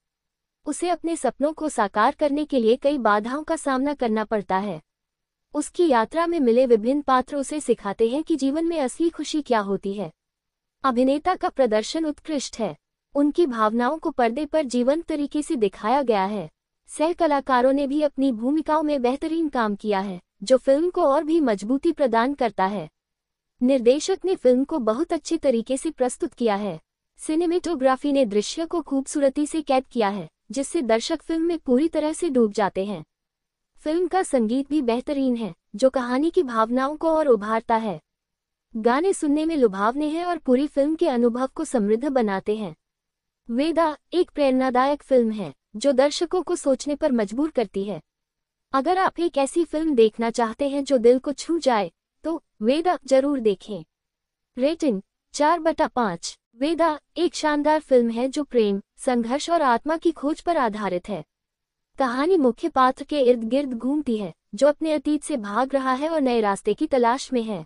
उसे अपने सपनों को साकार करने के लिए कई बाधाओं का सामना करना पड़ता है उसकी यात्रा में मिले विभिन्न पात्र उसे सिखाते हैं कि जीवन में असली खुशी क्या होती है अभिनेता का प्रदर्शन उत्कृष्ट है उनकी भावनाओं को पर्दे पर जीवंत तरीके से दिखाया गया है सह कलाकारों ने भी अपनी भूमिकाओं में बेहतरीन काम किया है जो फिल्म को और भी मजबूती प्रदान करता है निर्देशक ने फिल्म को बहुत अच्छे तरीके से प्रस्तुत किया है सिनेमेटोग्राफी ने दृश्य को खूबसूरती से कैद किया है जिससे दर्शक फिल्म में पूरी तरह से डूब जाते हैं फिल्म का संगीत भी बेहतरीन है जो कहानी की भावनाओं को और उभारता है गाने सुनने में लुभावने हैं और पूरी फिल्म के अनुभव को समृद्ध बनाते हैं वेदा एक प्रेरणादायक फिल्म है जो दर्शकों को सोचने पर मजबूर करती है अगर आप एक ऐसी फिल्म देखना चाहते हैं जो दिल को छू जाए वेदा जरूर देखें रेटिंग चार बटा पाँच वेदा एक शानदार फिल्म है जो प्रेम संघर्ष और आत्मा की खोज पर आधारित है कहानी मुख्य पात्र के इर्द गिर्द घूमती है जो अपने अतीत से भाग रहा है और नए रास्ते की तलाश में है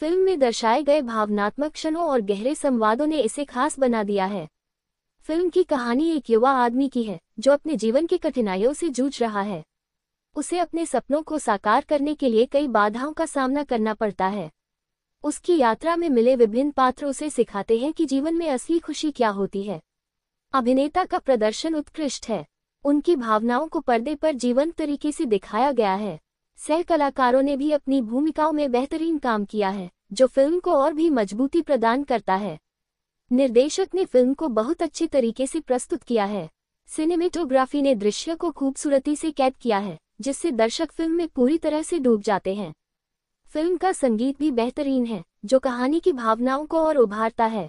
फिल्म में दर्शाए गए भावनात्मक क्षणों और गहरे संवादों ने इसे खास बना दिया है फिल्म की कहानी एक युवा आदमी की है जो अपने जीवन की कठिनाइयों से जूझ रहा है उसे अपने सपनों को साकार करने के लिए कई बाधाओं का सामना करना पड़ता है उसकी यात्रा में मिले विभिन्न पात्र उसे सिखाते हैं कि जीवन में असली खुशी क्या होती है अभिनेता का प्रदर्शन उत्कृष्ट है उनकी भावनाओं को पर्दे पर जीवंत तरीके से दिखाया गया है सह कलाकारों ने भी अपनी भूमिकाओं में बेहतरीन काम किया है जो फिल्म को और भी मजबूती प्रदान करता है निर्देशक ने फिल्म को बहुत अच्छे तरीके से प्रस्तुत किया है सिनेमेटोग्राफी ने दृश्य को खूबसूरती से कैद किया है जिससे दर्शक फिल्म में पूरी तरह से डूब जाते हैं फिल्म का संगीत भी बेहतरीन है जो कहानी की भावनाओं को और उभारता है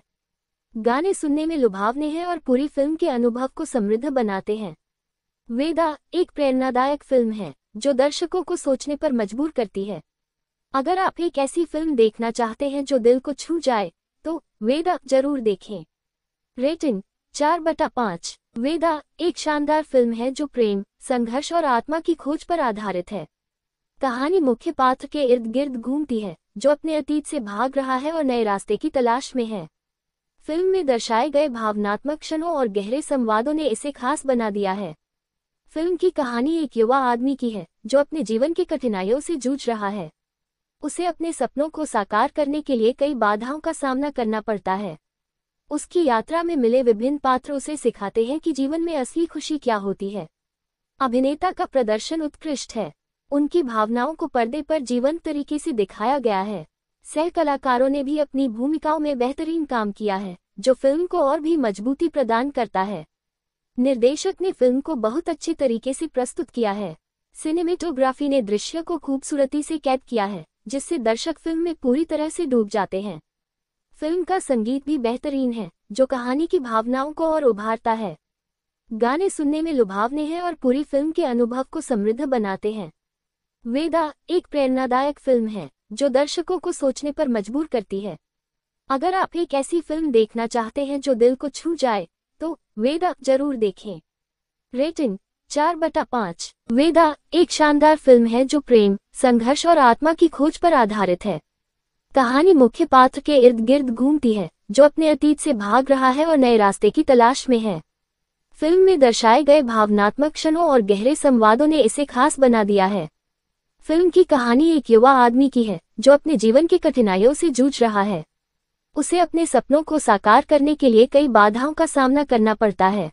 गाने सुनने में लुभावने हैं और पूरी फिल्म के अनुभव को समृद्ध बनाते हैं वेदा एक प्रेरणादायक फिल्म है जो दर्शकों को सोचने पर मजबूर करती है अगर आप एक ऐसी फिल्म देखना चाहते हैं जो दिल को छू जाए तो वेदा जरूर देखें रेटिंग चार बटा पाँच वेदा एक शानदार फिल्म है जो प्रेम संघर्ष और आत्मा की खोज पर आधारित है कहानी मुख्य पात्र के इर्द गिर्द घूमती है जो अपने अतीत से भाग रहा है और नए रास्ते की तलाश में है फिल्म में दर्शाए गए भावनात्मक क्षणों और गहरे संवादों ने इसे खास बना दिया है फिल्म की कहानी एक युवा आदमी की है जो अपने जीवन की कठिनाइयों से जूझ रहा है उसे अपने सपनों को साकार करने के लिए कई बाधाओं का सामना करना पड़ता है उसकी यात्रा में मिले विभिन्न पात्र उसे सिखाते हैं कि जीवन में असली खुशी क्या होती है अभिनेता का प्रदर्शन उत्कृष्ट है उनकी भावनाओं को पर्दे पर जीवंत तरीके से दिखाया गया है सह कलाकारों ने भी अपनी भूमिकाओं में बेहतरीन काम किया है जो फिल्म को और भी मजबूती प्रदान करता है निर्देशक ने फिल्म को बहुत अच्छे तरीके से प्रस्तुत किया है सिनेमेटोग्राफी ने दृश्य को खूबसूरती से कैद किया है जिससे दर्शक फिल्म में पूरी तरह से डूब जाते हैं फिल्म का संगीत भी बेहतरीन है जो कहानी की भावनाओं को और उभारता है गाने सुनने में लुभावने हैं और पूरी फिल्म के अनुभव को समृद्ध बनाते हैं वेदा एक प्रेरणादायक फिल्म है जो दर्शकों को सोचने पर मजबूर करती है अगर आप एक ऐसी फिल्म देखना चाहते हैं जो दिल को छू जाए तो वेदा जरूर देखें रेटिंग चार बटा पांच वेदा एक शानदार फिल्म है जो प्रेम संघर्ष और आत्मा की खोज पर आधारित है कहानी मुख्य पात्र के इर्द गिर्द घूमती है जो अपने अतीत से भाग रहा है और नए रास्ते की तलाश में है फिल्म में दर्शाए गए भावनात्मक क्षणों और गहरे संवादों ने इसे खास बना दिया है फिल्म की कहानी एक युवा आदमी की है जो अपने जीवन की कठिनाइयों से जूझ रहा है उसे अपने सपनों को साकार करने के लिए कई बाधाओं का सामना करना पड़ता है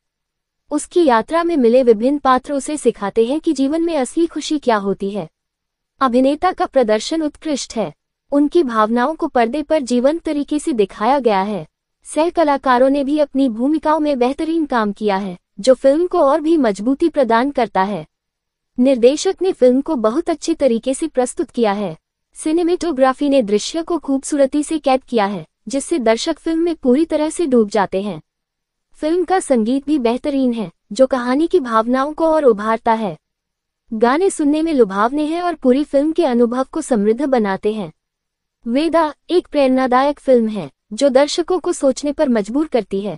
उसकी यात्रा में मिले विभिन्न पात्र उसे सिखाते हैं कि जीवन में असली खुशी क्या होती है अभिनेता का प्रदर्शन उत्कृष्ट है उनकी भावनाओं को पर्दे पर जीवंत तरीके से दिखाया गया है सह कलाकारों ने भी अपनी भूमिकाओं में बेहतरीन काम किया है जो फिल्म को और भी मजबूती प्रदान करता है निर्देशक ने फिल्म को बहुत अच्छे तरीके से प्रस्तुत किया है सिनेमेटोग्राफी ने दृश्य को खूबसूरती से कैद किया है जिससे दर्शक फिल्म में पूरी तरह से डूब जाते हैं फिल्म का संगीत भी बेहतरीन है जो कहानी की भावनाओं को और उभारता है गाने सुनने में लुभावने हैं और पूरी फिल्म के अनुभव को समृद्ध बनाते हैं वेदा एक प्रेरणादायक फिल्म है जो दर्शकों को सोचने पर मजबूर करती है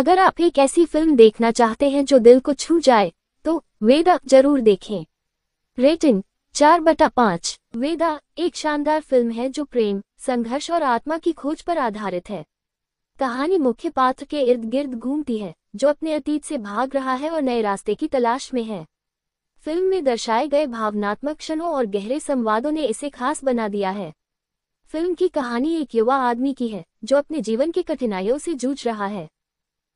अगर आप एक ऐसी फिल्म देखना चाहते हैं जो दिल को छू जाए तो वेदा जरूर देखें रेटिंग चार बटा पाँच वेदा एक शानदार फिल्म है जो प्रेम संघर्ष और आत्मा की खोज पर आधारित है कहानी मुख्य पात्र के इर्द गिर्द घूमती है जो अपने अतीत से भाग रहा है और नए रास्ते की तलाश में है फिल्म में दर्शाए गए भावनात्मक क्षणों और गहरे संवादों ने इसे खास बना दिया है फिल्म की कहानी एक युवा आदमी की है जो अपने जीवन की कठिनाइयों से जूझ रहा है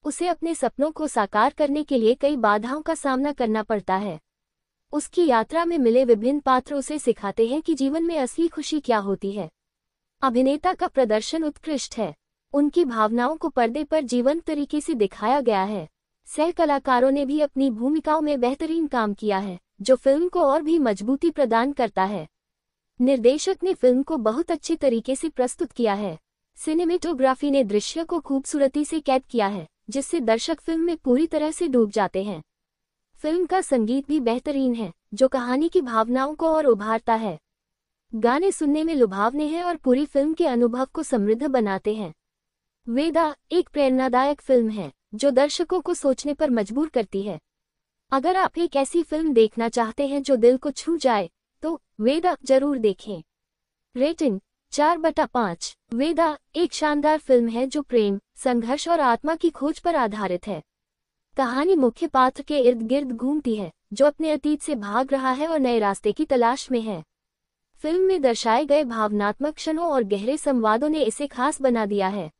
उसे अपने सपनों को साकार करने के लिए कई बाधाओं का सामना करना पड़ता है उसकी यात्रा में मिले विभिन्न पात्र उसे सिखाते हैं कि जीवन में असली खुशी क्या होती है अभिनेता का प्रदर्शन उत्कृष्ट है उनकी भावनाओं को पर्दे पर जीवंत तरीके से दिखाया गया है सह कलाकारों ने भी अपनी भूमिकाओं में बेहतरीन काम किया है जो फिल्म को और भी मजबूती प्रदान करता है निर्देशक ने फिल्म को बहुत अच्छे तरीके से प्रस्तुत किया है सिनेमेटोग्राफी ने दृश्य को खूबसूरती से कैद किया है जिससे दर्शक फिल्म में पूरी तरह से डूब जाते हैं फिल्म का संगीत भी बेहतरीन है जो कहानी की भावनाओं को और उभारता है गाने सुनने में लुभावने हैं और पूरी फिल्म के अनुभव को समृद्ध बनाते हैं वेदा एक प्रेरणादायक फिल्म है जो दर्शकों को सोचने पर मजबूर करती है अगर आप एक ऐसी फिल्म देखना चाहते हैं जो दिल को छू जाए तो वेदा जरूर देखें रेटिंग चार बटा पाँच वेदा एक शानदार फिल्म है जो प्रेम संघर्ष और आत्मा की खोज पर आधारित है कहानी मुख्य पात्र के इर्द गिर्द घूमती है जो अपने अतीत से भाग रहा है और नए रास्ते की तलाश में है फिल्म में दर्शाए गए भावनात्मक क्षणों और गहरे संवादों ने इसे खास बना दिया है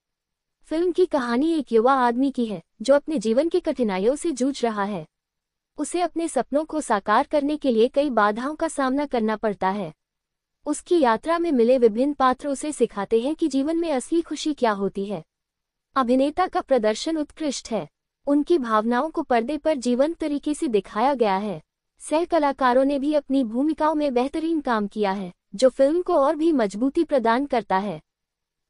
फिल्म की कहानी एक युवा आदमी की है जो अपने जीवन की कठिनाइयों से जूझ रहा है उसे अपने सपनों को साकार करने के लिए कई बाधाओं का सामना करना पड़ता है उसकी यात्रा में मिले विभिन्न पात्र उसे सिखाते हैं कि जीवन में असली खुशी क्या होती है अभिनेता का प्रदर्शन उत्कृष्ट है उनकी भावनाओं को पर्दे पर जीवंत तरीके से दिखाया गया है सह कलाकारों ने भी अपनी भूमिकाओं में बेहतरीन काम किया है जो फिल्म को और भी मजबूती प्रदान करता है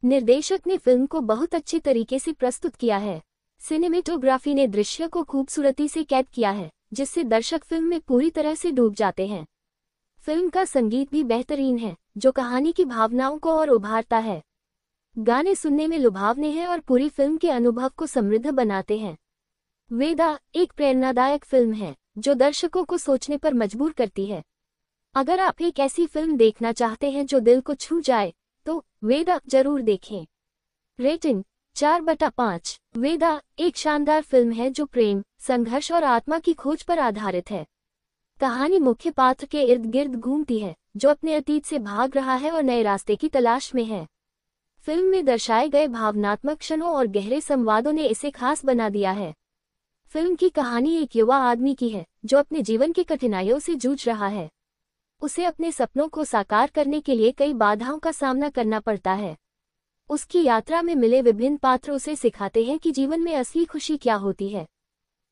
निर्देशक ने फिल्म को बहुत अच्छे तरीके से प्रस्तुत किया है सिनेमेटोग्राफी ने दृश्य को खूबसूरती से कैद किया है जिससे दर्शक फिल्म में पूरी तरह से डूब जाते हैं फिल्म का संगीत भी बेहतरीन है जो कहानी की भावनाओं को और उभारता है गाने सुनने में लुभावने हैं और पूरी फिल्म के अनुभव को समृद्ध बनाते हैं वेदा एक प्रेरणादायक फिल्म है जो दर्शकों को सोचने पर मजबूर करती है अगर आप एक ऐसी फिल्म देखना चाहते हैं जो दिल को छू जाए तो वेदा जरूर देखें रेटिंग चार बटा पाँच वेदा एक शानदार फिल्म है जो प्रेम संघर्ष और आत्मा की खोज पर आधारित है कहानी मुख्य पात्र के इर्द गिर्द घूमती है जो अपने अतीत से भाग रहा है और नए रास्ते की तलाश में है फिल्म में दर्शाए गए भावनात्मक क्षणों और गहरे संवादों ने इसे खास बना दिया है फिल्म की कहानी एक युवा आदमी की है जो अपने जीवन की कठिनाइयों से जूझ रहा है उसे अपने सपनों को साकार करने के लिए कई बाधाओं का सामना करना पड़ता है उसकी यात्रा में मिले विभिन्न पात्र उसे सिखाते हैं कि जीवन में असली खुशी क्या होती है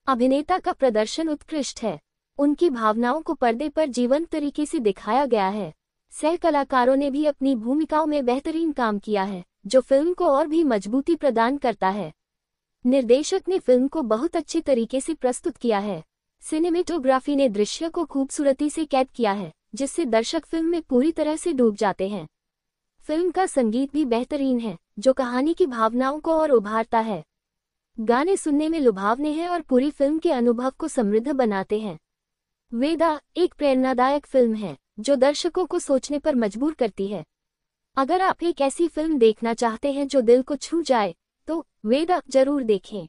अभिनेता का प्रदर्शन उत्कृष्ट है उनकी भावनाओं को पर्दे पर जीवंत तरीके से दिखाया गया है सह कलाकारों ने भी अपनी भूमिकाओं में बेहतरीन काम किया है जो फिल्म को और भी मजबूती प्रदान करता है निर्देशक ने फिल्म को बहुत अच्छे तरीके से प्रस्तुत किया है सिनेमेटोग्राफी ने दृश्य को खूबसूरती से कैद किया है जिससे दर्शक फिल्म में पूरी तरह से डूब जाते हैं फिल्म का संगीत भी बेहतरीन है जो कहानी की भावनाओं को और उभारता है गाने सुनने में लुभावने हैं और पूरी फिल्म के अनुभव को समृद्ध बनाते हैं वेदा एक प्रेरणादायक फिल्म है जो दर्शकों को सोचने पर मजबूर करती है अगर आप एक ऐसी फिल्म देखना चाहते हैं जो दिल को छू जाए तो वेदा जरूर देखें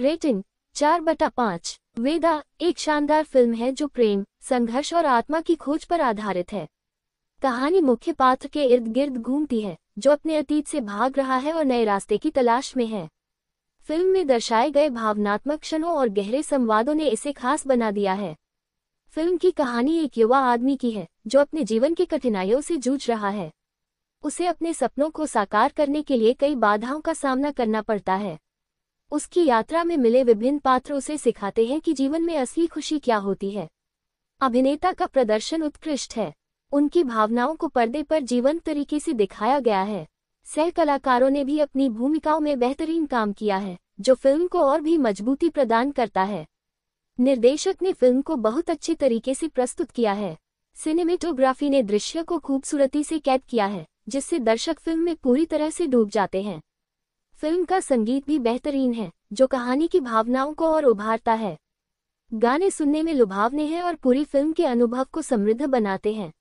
रेटिंग चार बटा पांच वेदा एक शानदार फिल्म है जो प्रेम संघर्ष और आत्मा की खोज पर आधारित है कहानी मुख्य पात्र के इर्द गिर्द घूमती है जो अपने अतीत से भाग रहा है और नए रास्ते की तलाश में है फिल्म में दर्शाए गए भावनात्मक क्षणों और गहरे संवादों ने इसे खास बना दिया है फिल्म की कहानी एक युवा आदमी की है जो अपने जीवन की कठिनाइयों से जूझ रहा है उसे अपने सपनों को साकार करने के लिए कई बाधाओं का सामना करना पड़ता है उसकी यात्रा में मिले विभिन्न पात्र उसे सिखाते हैं कि जीवन में असली खुशी क्या होती है अभिनेता का प्रदर्शन उत्कृष्ट है उनकी भावनाओं को पर्दे पर जीवंत तरीके से दिखाया गया है सह कलाकारों ने भी अपनी भूमिकाओं में बेहतरीन काम किया है जो फिल्म को और भी मजबूती प्रदान करता है निर्देशक ने फिल्म को बहुत अच्छे तरीके से प्रस्तुत किया है सिनेमेटोग्राफी ने दृश्य को खूबसूरती से कैद किया है जिससे दर्शक फिल्म में पूरी तरह से डूब जाते हैं फिल्म का संगीत भी बेहतरीन है जो कहानी की भावनाओं को और उभारता है गाने सुनने में लुभावने हैं और पूरी फिल्म के अनुभव को समृद्ध बनाते हैं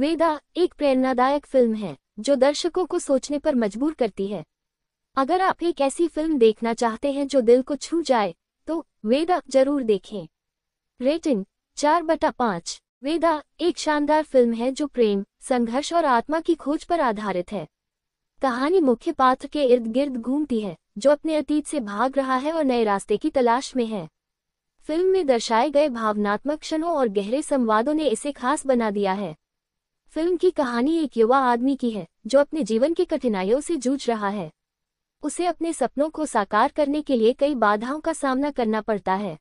वेदा एक प्रेरणादायक फिल्म है जो दर्शकों को सोचने पर मजबूर करती है अगर आप एक ऐसी फिल्म देखना चाहते हैं जो दिल को छू जाए तो वेदा जरूर देखें रेटिंग चार बटा पाँच वेदा एक शानदार फिल्म है जो प्रेम संघर्ष और आत्मा की खोज पर आधारित है कहानी मुख्य पात्र के इर्द गिर्द घूमती है जो अपने अतीत से भाग रहा है और नए रास्ते की तलाश में है फिल्म में दर्शाए गए भावनात्मक क्षणों और गहरे संवादों ने इसे खास बना दिया है फिल्म की कहानी एक युवा आदमी की है जो अपने जीवन की कठिनाइयों से जूझ रहा है उसे अपने सपनों को साकार करने के लिए कई बाधाओं का सामना करना पड़ता है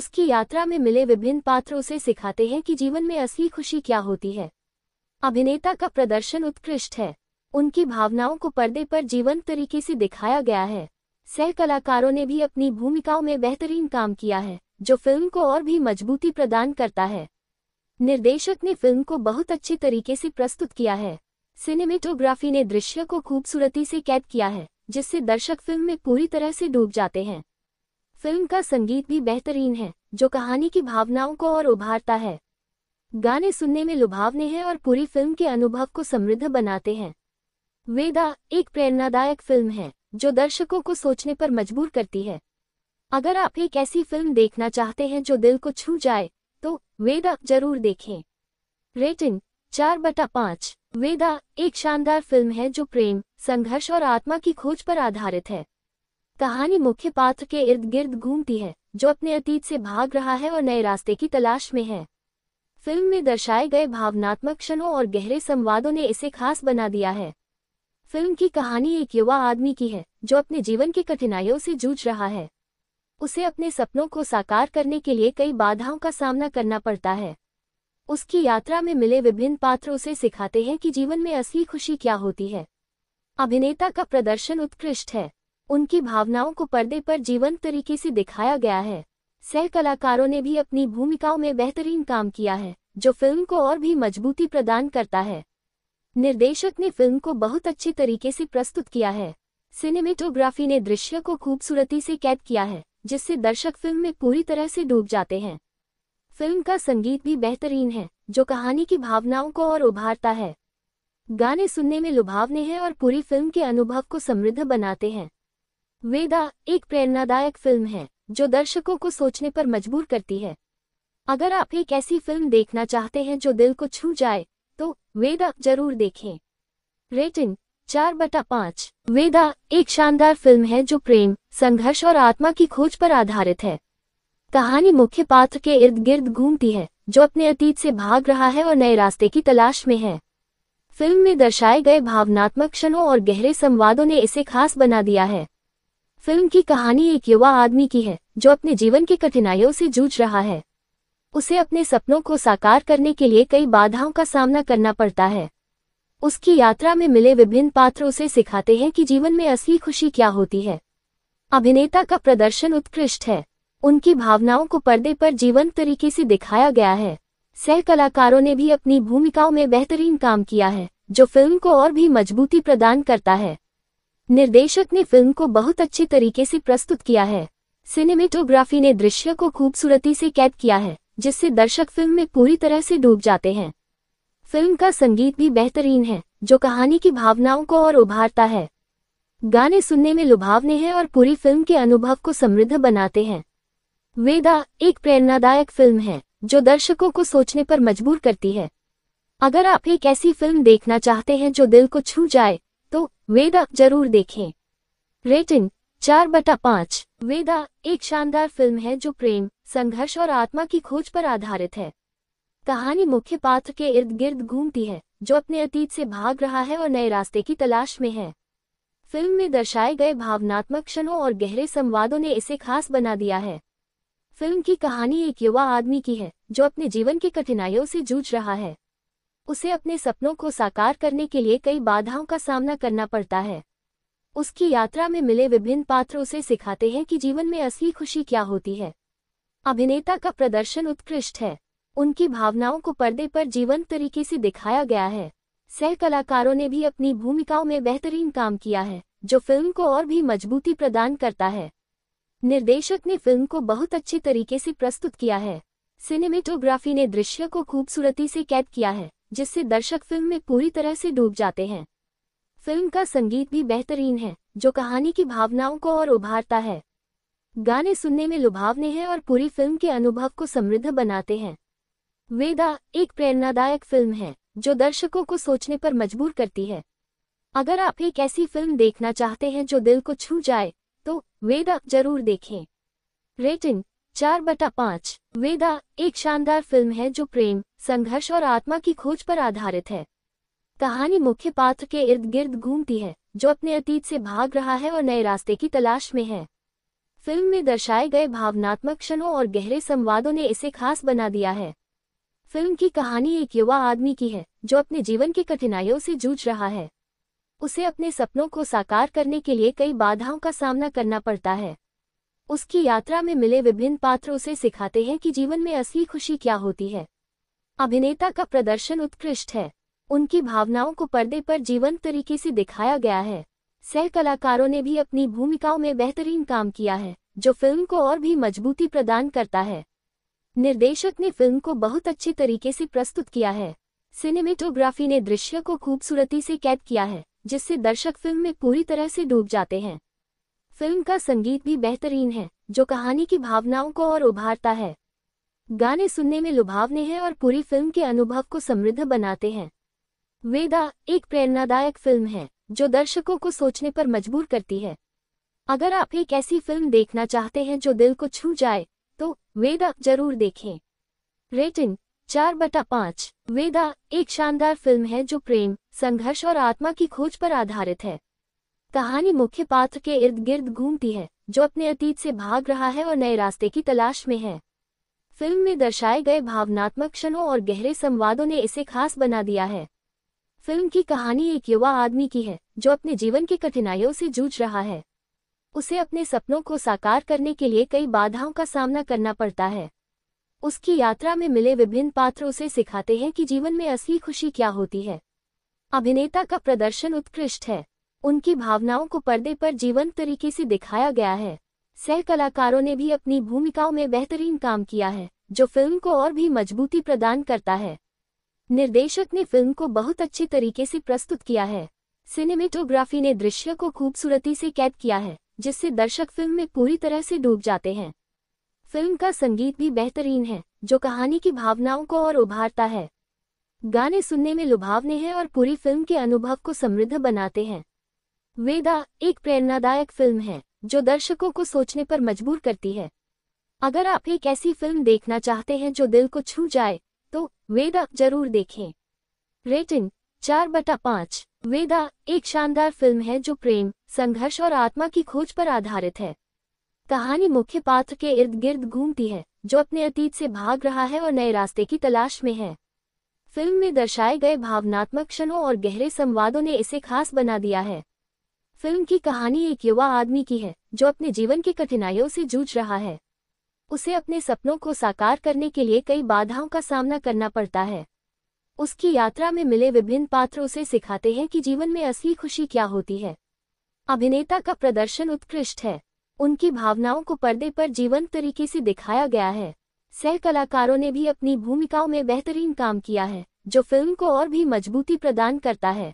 उसकी यात्रा में मिले विभिन्न पात्र उसे सिखाते हैं कि जीवन में असली खुशी क्या होती है अभिनेता का प्रदर्शन उत्कृष्ट है उनकी भावनाओं को पर्दे पर जीवंत तरीके से दिखाया गया है सह कलाकारों ने भी अपनी भूमिकाओं में बेहतरीन काम किया है जो फिल्म को और भी मजबूती प्रदान करता है निर्देशक ने फिल्म को बहुत अच्छे तरीके से प्रस्तुत किया है सिनेमेटोग्राफी ने दृश्य को खूबसूरती से कैद किया है जिससे दर्शक फिल्म में पूरी तरह से डूब जाते हैं फिल्म का संगीत भी बेहतरीन है जो कहानी की भावनाओं को और उभारता है गाने सुनने में लुभावने हैं और पूरी फिल्म के अनुभव को समृद्ध बनाते हैं वेदा एक प्रेरणादायक फिल्म है जो दर्शकों को सोचने पर मजबूर करती है अगर आप एक ऐसी फिल्म देखना चाहते हैं जो दिल को छू जाए वेदा जरूर देखें रेटिंग चार बटा पाँच वेदा एक शानदार फिल्म है जो प्रेम संघर्ष और आत्मा की खोज पर आधारित है कहानी मुख्य पात्र के इर्द गिर्द घूमती है जो अपने अतीत से भाग रहा है और नए रास्ते की तलाश में है फिल्म में दर्शाए गए भावनात्मक क्षणों और गहरे संवादों ने इसे खास बना दिया है फिल्म की कहानी एक युवा आदमी की है जो अपने जीवन की कठिनाइयों से जूझ रहा है उसे अपने सपनों को साकार करने के लिए कई बाधाओं का सामना करना पड़ता है उसकी यात्रा में मिले विभिन्न पात्र उसे सिखाते हैं कि जीवन में असली खुशी क्या होती है अभिनेता का प्रदर्शन उत्कृष्ट है उनकी भावनाओं को पर्दे पर जीवंत तरीके से दिखाया गया है सह कलाकारों ने भी अपनी भूमिकाओं में बेहतरीन काम किया है जो फिल्म को और भी मजबूती प्रदान करता है निर्देशक ने फिल्म को बहुत अच्छे तरीके से प्रस्तुत किया है सिनेमेटोग्राफी ने दृश्य को खूबसूरती से कैद किया है जिससे दर्शक फिल्म में पूरी तरह से डूब जाते हैं फिल्म का संगीत भी बेहतरीन है जो कहानी की भावनाओं को और उभारता है गाने सुनने में लुभावने हैं और पूरी फिल्म के अनुभव को समृद्ध बनाते हैं वेदा एक प्रेरणादायक फिल्म है जो दर्शकों को सोचने पर मजबूर करती है अगर आप एक ऐसी फिल्म देखना चाहते हैं जो दिल को छू जाए तो वेदा जरूर देखें रेटिंग चार बटा पाँच वेदा एक शानदार फिल्म है जो प्रेम संघर्ष और आत्मा की खोज पर आधारित है कहानी मुख्य पात्र के इर्द गिर्द घूमती है जो अपने अतीत से भाग रहा है और नए रास्ते की तलाश में है फिल्म में दर्शाए गए भावनात्मक क्षणों और गहरे संवादों ने इसे खास बना दिया है फिल्म की कहानी एक युवा आदमी की है जो अपने जीवन की कठिनाइयों से जूझ रहा है उसे अपने सपनों को साकार करने के लिए कई बाधाओं का सामना करना पड़ता है उसकी यात्रा में मिले विभिन्न पात्र उसे सिखाते हैं कि जीवन में असली खुशी क्या होती है अभिनेता का प्रदर्शन उत्कृष्ट है उनकी भावनाओं को पर्दे पर जीवंत तरीके से दिखाया गया है सह कलाकारों ने भी अपनी भूमिकाओं में बेहतरीन काम किया है जो फिल्म को और भी मजबूती प्रदान करता है निर्देशक ने फिल्म को बहुत अच्छे तरीके से प्रस्तुत किया है सिनेमेटोग्राफी ने दृश्य को खूबसूरती से कैद किया है जिससे दर्शक फिल्म में पूरी तरह से डूब जाते हैं फिल्म का संगीत भी बेहतरीन है जो कहानी की भावनाओं को और उभारता है गाने सुनने में लुभावने हैं और पूरी फिल्म के अनुभव को समृद्ध बनाते हैं वेदा एक प्रेरणादायक फिल्म है जो दर्शकों को सोचने पर मजबूर करती है अगर आप एक ऐसी फिल्म देखना चाहते हैं जो दिल को छू जाए तो वेदा जरूर देखें रेटिंग चार बटा पाँच वेदा एक शानदार फिल्म है जो प्रेम संघर्ष और आत्मा की खोज पर आधारित है कहानी मुख्य पात्र के इर्द गिर्द घूमती है जो अपने अतीत से भाग रहा है और नए रास्ते की तलाश में है फिल्म में दर्शाए गए भावनात्मक क्षणों और गहरे संवादों ने इसे खास बना दिया है फिल्म की कहानी एक युवा आदमी की है जो अपने जीवन की कठिनाइयों से जूझ रहा है उसे अपने सपनों को साकार करने के लिए कई बाधाओं का सामना करना पड़ता है उसकी यात्रा में मिले विभिन्न पात्र उसे सिखाते हैं कि जीवन में असली खुशी क्या होती है अभिनेता का प्रदर्शन उत्कृष्ट है उनकी भावनाओं को पर्दे पर जीवंत तरीके से दिखाया गया है सह कलाकारों ने भी अपनी भूमिकाओं में बेहतरीन काम किया है जो फिल्म को और भी मजबूती प्रदान करता है निर्देशक ने फिल्म को बहुत अच्छे तरीके से प्रस्तुत किया है सिनेमेटोग्राफी ने दृश्य को खूबसूरती से कैद किया है जिससे दर्शक फिल्म में पूरी तरह से डूब जाते हैं फिल्म का संगीत भी बेहतरीन है जो कहानी की भावनाओं को और उभारता है गाने सुनने में लुभावने हैं और पूरी फिल्म के अनुभव को समृद्ध बनाते हैं वेदा एक प्रेरणादायक फिल्म है जो दर्शकों को सोचने पर मजबूर करती है अगर आप एक ऐसी फिल्म देखना चाहते हैं जो दिल को छू जाए तो वेदा जरूर देखें रेटिंग चार बटा पाँच वेदा एक शानदार फिल्म है जो प्रेम संघर्ष और आत्मा की खोज पर आधारित है कहानी मुख्य पात्र के इर्द गिर्द घूमती है जो अपने अतीत से भाग रहा है और नए रास्ते की तलाश में है फिल्म में दर्शाए गए भावनात्मक क्षणों और गहरे संवादों ने इसे खास बना दिया है फिल्म की कहानी एक युवा आदमी की है जो अपने जीवन की कठिनाइयों से जूझ रहा है उसे अपने सपनों को साकार करने के लिए कई बाधाओं का सामना करना पड़ता है उसकी यात्रा में मिले विभिन्न पात्र उसे सिखाते हैं कि जीवन में असली खुशी क्या होती है अभिनेता का प्रदर्शन उत्कृष्ट है उनकी भावनाओं को पर्दे पर जीवंत तरीके से दिखाया गया है सह कलाकारों ने भी अपनी भूमिकाओं में बेहतरीन काम किया है जो फिल्म को और भी मजबूती प्रदान करता है निर्देशक ने फिल्म को बहुत अच्छे तरीके से प्रस्तुत किया है सिनेमेटोग्राफी ने दृश्य को खूबसूरती से कैद किया है जिससे दर्शक फिल्म में पूरी तरह से डूब जाते हैं फिल्म का संगीत भी बेहतरीन है जो कहानी की भावनाओं को और उभारता है गाने सुनने में लुभावने हैं और पूरी फिल्म के अनुभव को समृद्ध बनाते हैं वेदा एक प्रेरणादायक फिल्म है जो दर्शकों को सोचने पर मजबूर करती है अगर आप एक ऐसी फिल्म देखना चाहते हैं जो दिल को छू जाए वेदा जरूर देखें रेटिंग चार बटा पाँच वेदा एक शानदार फिल्म है जो प्रेम संघर्ष और आत्मा की खोज पर आधारित है कहानी मुख्य पात्र के इर्द गिर्द घूमती है जो अपने अतीत से भाग रहा है और नए रास्ते की तलाश में है फिल्म में दर्शाए गए भावनात्मक क्षणों और गहरे संवादों ने इसे खास बना दिया है फिल्म की कहानी एक युवा आदमी की है जो अपने जीवन की कठिनाइयों से जूझ रहा है उसे अपने सपनों को साकार करने के लिए कई बाधाओं का सामना करना पड़ता है उसकी यात्रा में मिले विभिन्न पात्र उसे सिखाते हैं कि जीवन में असली खुशी क्या होती है अभिनेता का प्रदर्शन उत्कृष्ट है उनकी भावनाओं को पर्दे पर जीवंत तरीके से दिखाया गया है सह कलाकारों ने भी अपनी भूमिकाओं में बेहतरीन काम किया है जो फिल्म को और भी मजबूती प्रदान करता है निर्देशक ने फिल्म को बहुत अच्छे तरीके से प्रस्तुत किया है सिनेमेटोग्राफी ने दृश्य को खूबसूरती से कैद किया है जिससे दर्शक फिल्म में पूरी तरह से डूब जाते हैं फिल्म का संगीत भी बेहतरीन है जो कहानी की भावनाओं को और उभारता है गाने सुनने में लुभावने हैं और पूरी फिल्म के अनुभव को समृद्ध बनाते हैं वेदा एक प्रेरणादायक फिल्म है जो दर्शकों को सोचने पर मजबूर करती है अगर आप एक ऐसी फिल्म देखना चाहते हैं जो दिल को छू जाए तो वेदा जरूर देखें रेटिंग चार बटा पाँच वेदा एक शानदार फिल्म है जो प्रेम संघर्ष और आत्मा की खोज पर आधारित है कहानी मुख्य पात्र के इर्द गिर्द घूमती है जो अपने अतीत से भाग रहा है और नए रास्ते की तलाश में है फिल्म में दर्शाए गए भावनात्मक क्षणों और गहरे संवादों ने इसे खास बना दिया है फिल्म की कहानी एक युवा आदमी की है जो अपने जीवन की कठिनाइयों से जूझ रहा है उसे अपने सपनों को साकार करने के लिए कई बाधाओं का सामना करना पड़ता है उसकी यात्रा में मिले विभिन्न पात्र उसे सिखाते हैं कि जीवन में असली खुशी क्या होती है अभिनेता का प्रदर्शन उत्कृष्ट है उनकी भावनाओं को पर्दे पर जीवंत तरीके से दिखाया गया है सह कलाकारों ने भी अपनी भूमिकाओं में बेहतरीन काम किया है जो फिल्म को और भी मजबूती प्रदान करता है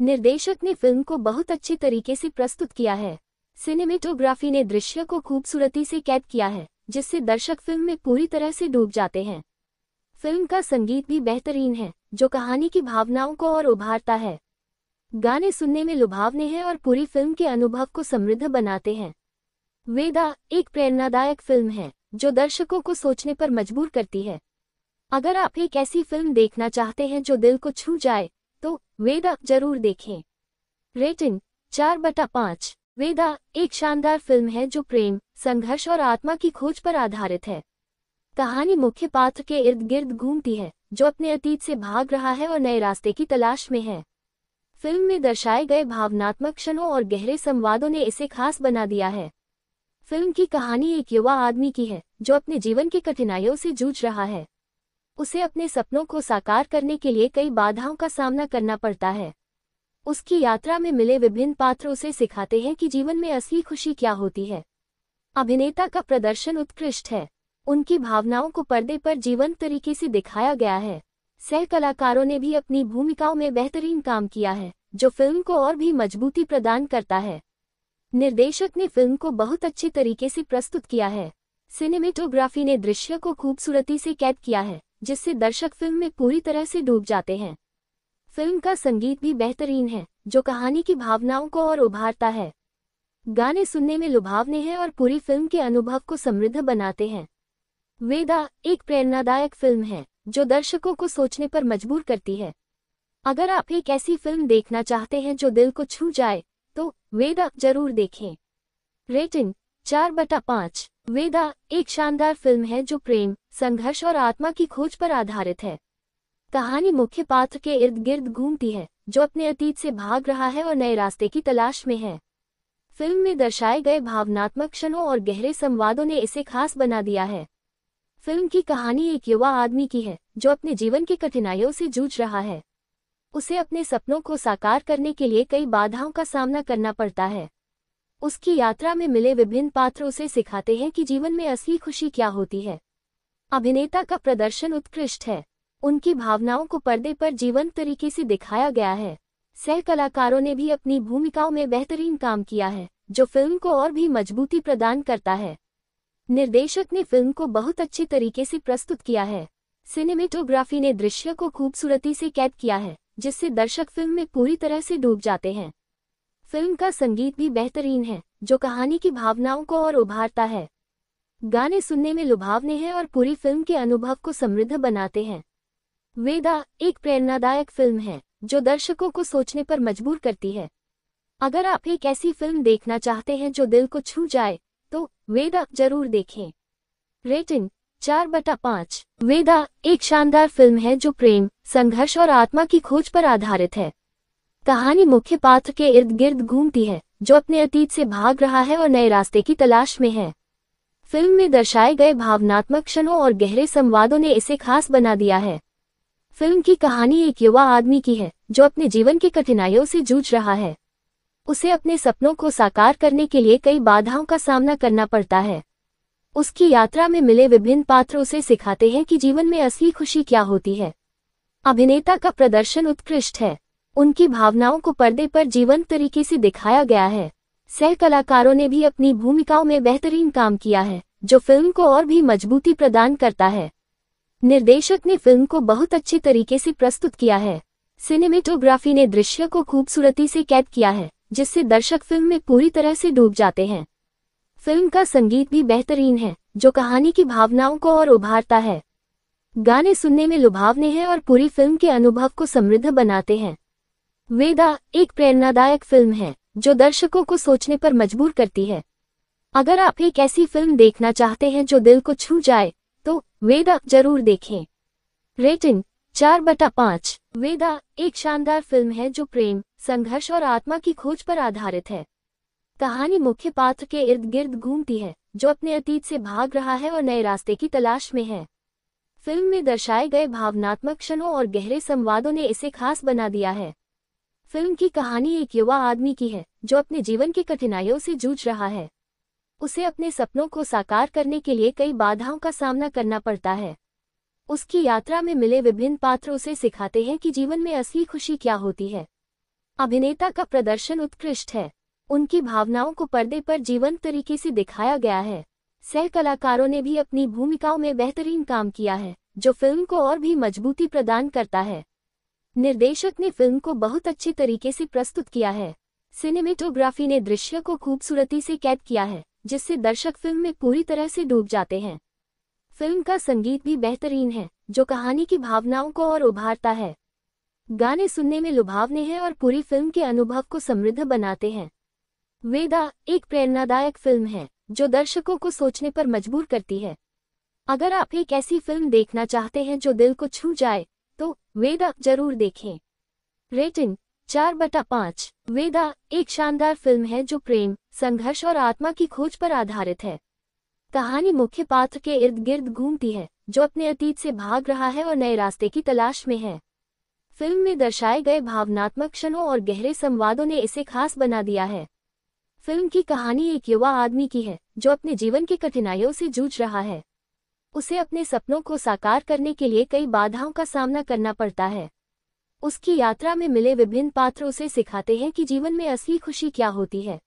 निर्देशक ने फिल्म को बहुत अच्छे तरीके से प्रस्तुत किया है सिनेमेटोग्राफी ने दृश्य को खूबसूरती से कैद किया है जिससे दर्शक फिल्म में पूरी तरह से डूब जाते हैं फिल्म का संगीत भी बेहतरीन है जो कहानी की भावनाओं को और उभारता है गाने सुनने में लुभावने हैं और पूरी फिल्म के अनुभव को समृद्ध बनाते हैं वेदा एक प्रेरणादायक फिल्म है जो दर्शकों को सोचने पर मजबूर करती है अगर आप एक ऐसी फिल्म देखना चाहते हैं जो दिल को छू जाए तो वेदा जरूर देखें रेटिंग चार बटा पांच वेदा एक शानदार फिल्म है जो प्रेम संघर्ष और आत्मा की खोज पर आधारित है कहानी मुख्य पात्र के इर्द गिर्द घूमती है जो अपने अतीत से भाग रहा है और नए रास्ते की तलाश में है फिल्म में दर्शाए गए भावनात्मक क्षणों और गहरे संवादों ने इसे खास बना दिया है फिल्म की कहानी एक युवा आदमी की है जो अपने जीवन की कठिनाइयों से जूझ रहा है उसे अपने सपनों को साकार करने के लिए कई बाधाओं का सामना करना पड़ता है उसकी यात्रा में मिले विभिन्न पात्र उसे सिखाते हैं कि जीवन में असली खुशी क्या होती है अभिनेता का प्रदर्शन उत्कृष्ट है उनकी भावनाओं को पर्दे पर जीवंत तरीके से दिखाया गया है सह कलाकारों ने भी अपनी भूमिकाओं में बेहतरीन काम किया है जो फिल्म को और भी मजबूती प्रदान करता है निर्देशक ने फिल्म को बहुत अच्छे तरीके से प्रस्तुत किया है सिनेमेटोग्राफी ने दृश्य को खूबसूरती से कैद किया है जिससे दर्शक फिल्म में पूरी तरह से डूब जाते हैं फिल्म का संगीत भी बेहतरीन है जो कहानी की भावनाओं को और उभारता है गाने सुनने में लुभावने हैं और पूरी फिल्म के अनुभव को समृद्ध बनाते हैं वेदा एक प्रेरणादायक फिल्म है जो दर्शकों को सोचने पर मजबूर करती है अगर आप एक ऐसी फिल्म देखना चाहते हैं जो दिल को छू जाए तो वेदा जरूर देखें रेटिंग चार बटा पाँच वेदा एक शानदार फिल्म है जो प्रेम संघर्ष और आत्मा की खोज पर आधारित है कहानी मुख्य पात्र के इर्द गिर्द घूमती है जो अपने अतीत से भाग रहा है और नए रास्ते की तलाश में है फिल्म में दर्शाए गए भावनात्मक क्षणों और गहरे संवादों ने इसे खास बना दिया है फिल्म की कहानी एक युवा आदमी की है जो अपने जीवन की कठिनाइयों से जूझ रहा है उसे अपने सपनों को साकार करने के लिए कई बाधाओं का सामना करना पड़ता है उसकी यात्रा में मिले विभिन्न पात्र उसे सिखाते हैं कि जीवन में असली खुशी क्या होती है अभिनेता का प्रदर्शन उत्कृष्ट है उनकी भावनाओं को पर्दे पर जीवंत तरीके से दिखाया गया है सह कलाकारों ने भी अपनी भूमिकाओं में बेहतरीन काम किया है जो फिल्म को और भी मजबूती प्रदान करता है निर्देशक ने फिल्म को बहुत अच्छे तरीके से प्रस्तुत किया है सिनेमेटोग्राफी ने दृश्य को खूबसूरती से कैद किया है जिससे दर्शक फिल्म में पूरी तरह से डूब जाते हैं फिल्म का संगीत भी बेहतरीन है जो कहानी की भावनाओं को और उभारता है गाने सुनने में लुभावने हैं और पूरी फिल्म के अनुभव को समृद्ध बनाते हैं वेदा एक प्रेरणादायक फिल्म है जो दर्शकों को सोचने पर मजबूर करती है अगर आप एक ऐसी फिल्म देखना चाहते हैं जो दिल को छू जाए वेदा जरूर देखें रेटिंग चार बटा पाँच वेदा एक शानदार फिल्म है जो प्रेम संघर्ष और आत्मा की खोज पर आधारित है कहानी मुख्य पात्र के इर्द गिर्द घूमती है जो अपने अतीत से भाग रहा है और नए रास्ते की तलाश में है फिल्म में दर्शाए गए भावनात्मक क्षणों और गहरे संवादों ने इसे खास बना दिया है फिल्म की कहानी एक युवा आदमी की है जो अपने जीवन की कठिनाइयों से जूझ रहा है उसे अपने सपनों को साकार करने के लिए कई बाधाओं का सामना करना पड़ता है उसकी यात्रा में मिले विभिन्न पात्र उसे सिखाते हैं कि जीवन में असली खुशी क्या होती है अभिनेता का प्रदर्शन उत्कृष्ट है उनकी भावनाओं को पर्दे पर जीवंत तरीके से दिखाया गया है सह कलाकारों ने भी अपनी भूमिकाओं में बेहतरीन काम किया है जो फिल्म को और भी मजबूती प्रदान करता है निर्देशक ने फिल्म को बहुत अच्छे तरीके से प्रस्तुत किया है सिनेमेटोग्राफी ने दृश्य को खूबसूरती से कैद किया है जिससे दर्शक फिल्म में पूरी तरह से डूब जाते हैं फिल्म का संगीत भी बेहतरीन है जो कहानी की भावनाओं को और उभारता है गाने सुनने में लुभावने हैं और पूरी फिल्म के अनुभव को समृद्ध बनाते हैं वेदा एक प्रेरणादायक फिल्म है जो दर्शकों को सोचने पर मजबूर करती है अगर आप एक ऐसी फिल्म देखना चाहते हैं जो दिल को छू जाए तो वेदा जरूर देखें रेटिंग चार बटा पाँच वेदा एक शानदार फिल्म है जो प्रेम संघर्ष और आत्मा की खोज पर आधारित है कहानी मुख्य पात्र के इर्द गिर्द घूमती है जो अपने अतीत से भाग रहा है और नए रास्ते की तलाश में है फिल्म में दर्शाए गए भावनात्मक क्षणों और गहरे संवादों ने इसे खास बना दिया है फिल्म की कहानी एक युवा आदमी की है जो अपने जीवन की कठिनाइयों से जूझ रहा है उसे अपने सपनों को साकार करने के लिए कई बाधाओं का सामना करना पड़ता है उसकी यात्रा में मिले विभिन्न पात्र उसे सिखाते हैं कि जीवन में असली खुशी क्या होती है अभिनेता का प्रदर्शन उत्कृष्ट है उनकी भावनाओं को पर्दे पर जीवंत तरीके से दिखाया गया है सह कलाकारों ने भी अपनी भूमिकाओं में बेहतरीन काम किया है जो फिल्म को और भी मजबूती प्रदान करता है निर्देशक ने फिल्म को बहुत अच्छे तरीके से प्रस्तुत किया है सिनेमेटोग्राफी ने दृश्य को खूबसूरती से कैद किया है जिससे दर्शक फिल्म में पूरी तरह से डूब जाते हैं फिल्म का संगीत भी बेहतरीन है जो कहानी की भावनाओं को और उभारता है गाने सुनने में लुभावने हैं और पूरी फिल्म के अनुभव को समृद्ध बनाते हैं वेदा एक प्रेरणादायक फिल्म है जो दर्शकों को सोचने पर मजबूर करती है अगर आप एक ऐसी फिल्म देखना चाहते हैं जो दिल को छू जाए तो वेदा जरूर देखें रेटिंग चार बटा पाँच वेदा एक शानदार फिल्म है जो प्रेम संघर्ष और आत्मा की खोज पर आधारित है कहानी मुख्य पात्र के इर्द गिर्द घूमती है जो अपने अतीत से भाग रहा है और नए रास्ते की तलाश में है फिल्म में दर्शाए गए भावनात्मक क्षणों और गहरे संवादों ने इसे खास बना दिया है फिल्म की कहानी एक युवा आदमी की है जो अपने जीवन की कठिनाइयों से जूझ रहा है उसे अपने सपनों को साकार करने के लिए कई बाधाओं का सामना करना पड़ता है उसकी यात्रा में मिले विभिन्न पात्र उसे सिखाते हैं कि जीवन में असली खुशी क्या होती है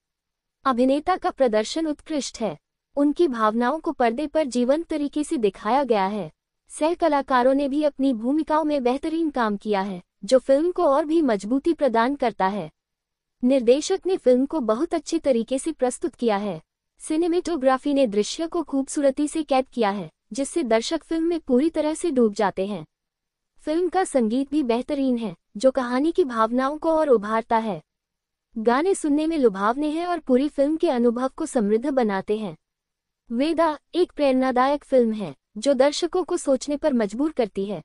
अभिनेता का प्रदर्शन उत्कृष्ट है उनकी भावनाओं को पर्दे पर जीवंत तरीके से दिखाया गया है सह कलाकारों ने भी अपनी भूमिकाओं में बेहतरीन काम किया है जो फिल्म को और भी मजबूती प्रदान करता है निर्देशक ने फिल्म को बहुत अच्छे तरीके से प्रस्तुत किया है सिनेमेटोग्राफी ने दृश्य को खूबसूरती से कैद किया है जिससे दर्शक फिल्म में पूरी तरह से डूब जाते हैं फिल्म का संगीत भी बेहतरीन है जो कहानी की भावनाओं को और उभारता है गाने सुनने में लुभावने हैं और पूरी फिल्म के अनुभव को समृद्ध बनाते हैं वेदा एक प्रेरणादायक फिल्म है जो दर्शकों को सोचने पर मजबूर करती है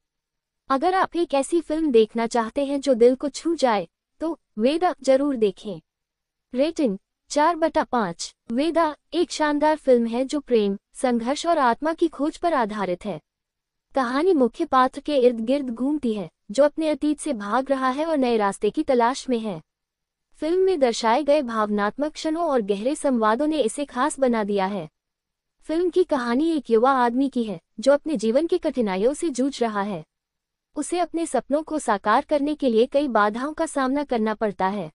अगर आप एक ऐसी फिल्म देखना चाहते हैं जो दिल को छू जाए तो वेदा जरूर देखें रेटिंग चार बटा पाँच वेदा एक शानदार फिल्म है जो प्रेम संघर्ष और आत्मा की खोज पर आधारित है कहानी मुख्य पात्र के इर्द गिर्द घूमती है जो अपने अतीत से भाग रहा है और नए रास्ते की तलाश में है फिल्म में दर्शाए गए भावनात्मक क्षणों और गहरे संवादों ने इसे खास बना दिया है फिल्म की कहानी एक युवा आदमी की है जो अपने जीवन की कठिनाइयों से जूझ रहा है उसे अपने सपनों को साकार करने के लिए कई बाधाओं का सामना करना पड़ता है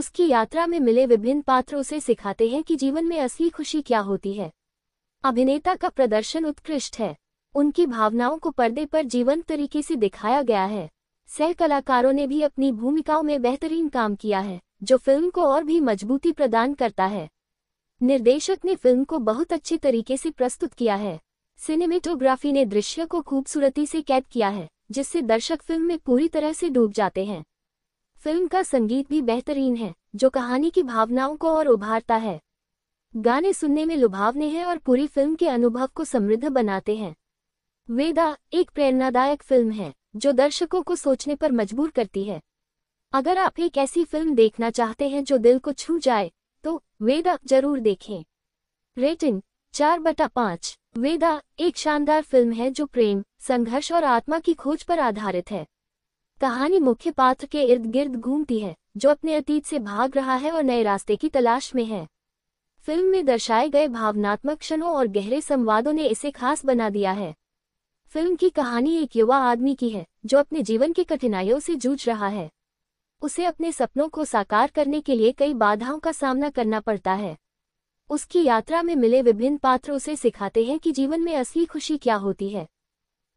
उसकी यात्रा में मिले विभिन्न पात्र उसे सिखाते हैं कि जीवन में असली खुशी क्या होती है अभिनेता का प्रदर्शन उत्कृष्ट है उनकी भावनाओं को पर्दे पर जीवंत तरीके से दिखाया गया है सह कलाकारों ने भी अपनी भूमिकाओं में बेहतरीन काम किया है जो फिल्म को और भी मजबूती प्रदान करता है निर्देशक ने फिल्म को बहुत अच्छे तरीके से प्रस्तुत किया है सिनेमेटोग्राफी ने दृश्य को खूबसूरती से कैद किया है जिससे दर्शक फिल्म में पूरी तरह से डूब जाते हैं फिल्म का संगीत भी बेहतरीन है जो कहानी की भावनाओं को और उभारता है गाने सुनने में लुभावने हैं और पूरी फिल्म के अनुभव को समृद्ध बनाते हैं वेदा एक प्रेरणादायक फिल्म है जो दर्शकों को सोचने पर मजबूर करती है अगर आप एक ऐसी फिल्म देखना चाहते हैं जो दिल को छू जाए वेदा जरूर देखें रेटिंग चार बटा पाँच वेदा एक शानदार फिल्म है जो प्रेम संघर्ष और आत्मा की खोज पर आधारित है कहानी मुख्य पात्र के इर्द गिर्द घूमती है जो अपने अतीत से भाग रहा है और नए रास्ते की तलाश में है फिल्म में दर्शाए गए भावनात्मक क्षणों और गहरे संवादों ने इसे खास बना दिया है फिल्म की कहानी एक युवा आदमी की है जो अपने जीवन की कठिनाइयों से जूझ रहा है उसे अपने सपनों को साकार करने के लिए कई बाधाओं का सामना करना पड़ता है उसकी यात्रा में मिले विभिन्न पात्र उसे सिखाते हैं कि जीवन में असली खुशी क्या होती है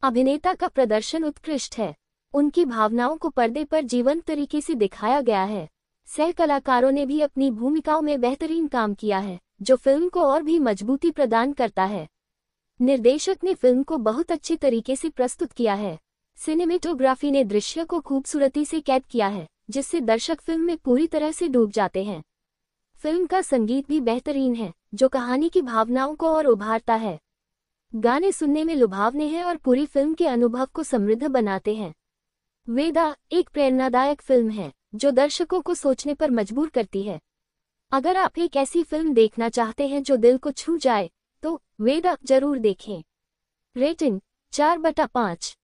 अभिनेता का प्रदर्शन उत्कृष्ट है उनकी भावनाओं को पर्दे पर जीवंत तरीके से दिखाया गया है सह कलाकारों ने भी अपनी भूमिकाओं में बेहतरीन काम किया है जो फिल्म को और भी मजबूती प्रदान करता है निर्देशक ने फिल्म को बहुत अच्छे तरीके से प्रस्तुत किया है सिनेमेटोग्राफी ने दृश्य को खूबसूरती से कैद किया है जिससे दर्शक फिल्म में पूरी तरह से डूब जाते हैं फिल्म का संगीत भी बेहतरीन है जो कहानी की भावनाओं को और उभारता है गाने सुनने में लुभावने हैं और पूरी फिल्म के अनुभव को समृद्ध बनाते हैं वेदा एक प्रेरणादायक फिल्म है जो दर्शकों को सोचने पर मजबूर करती है अगर आप एक ऐसी फिल्म देखना चाहते हैं जो दिल को छू जाए तो वेदा जरूर देखें रेटिंग चार बटा पाँच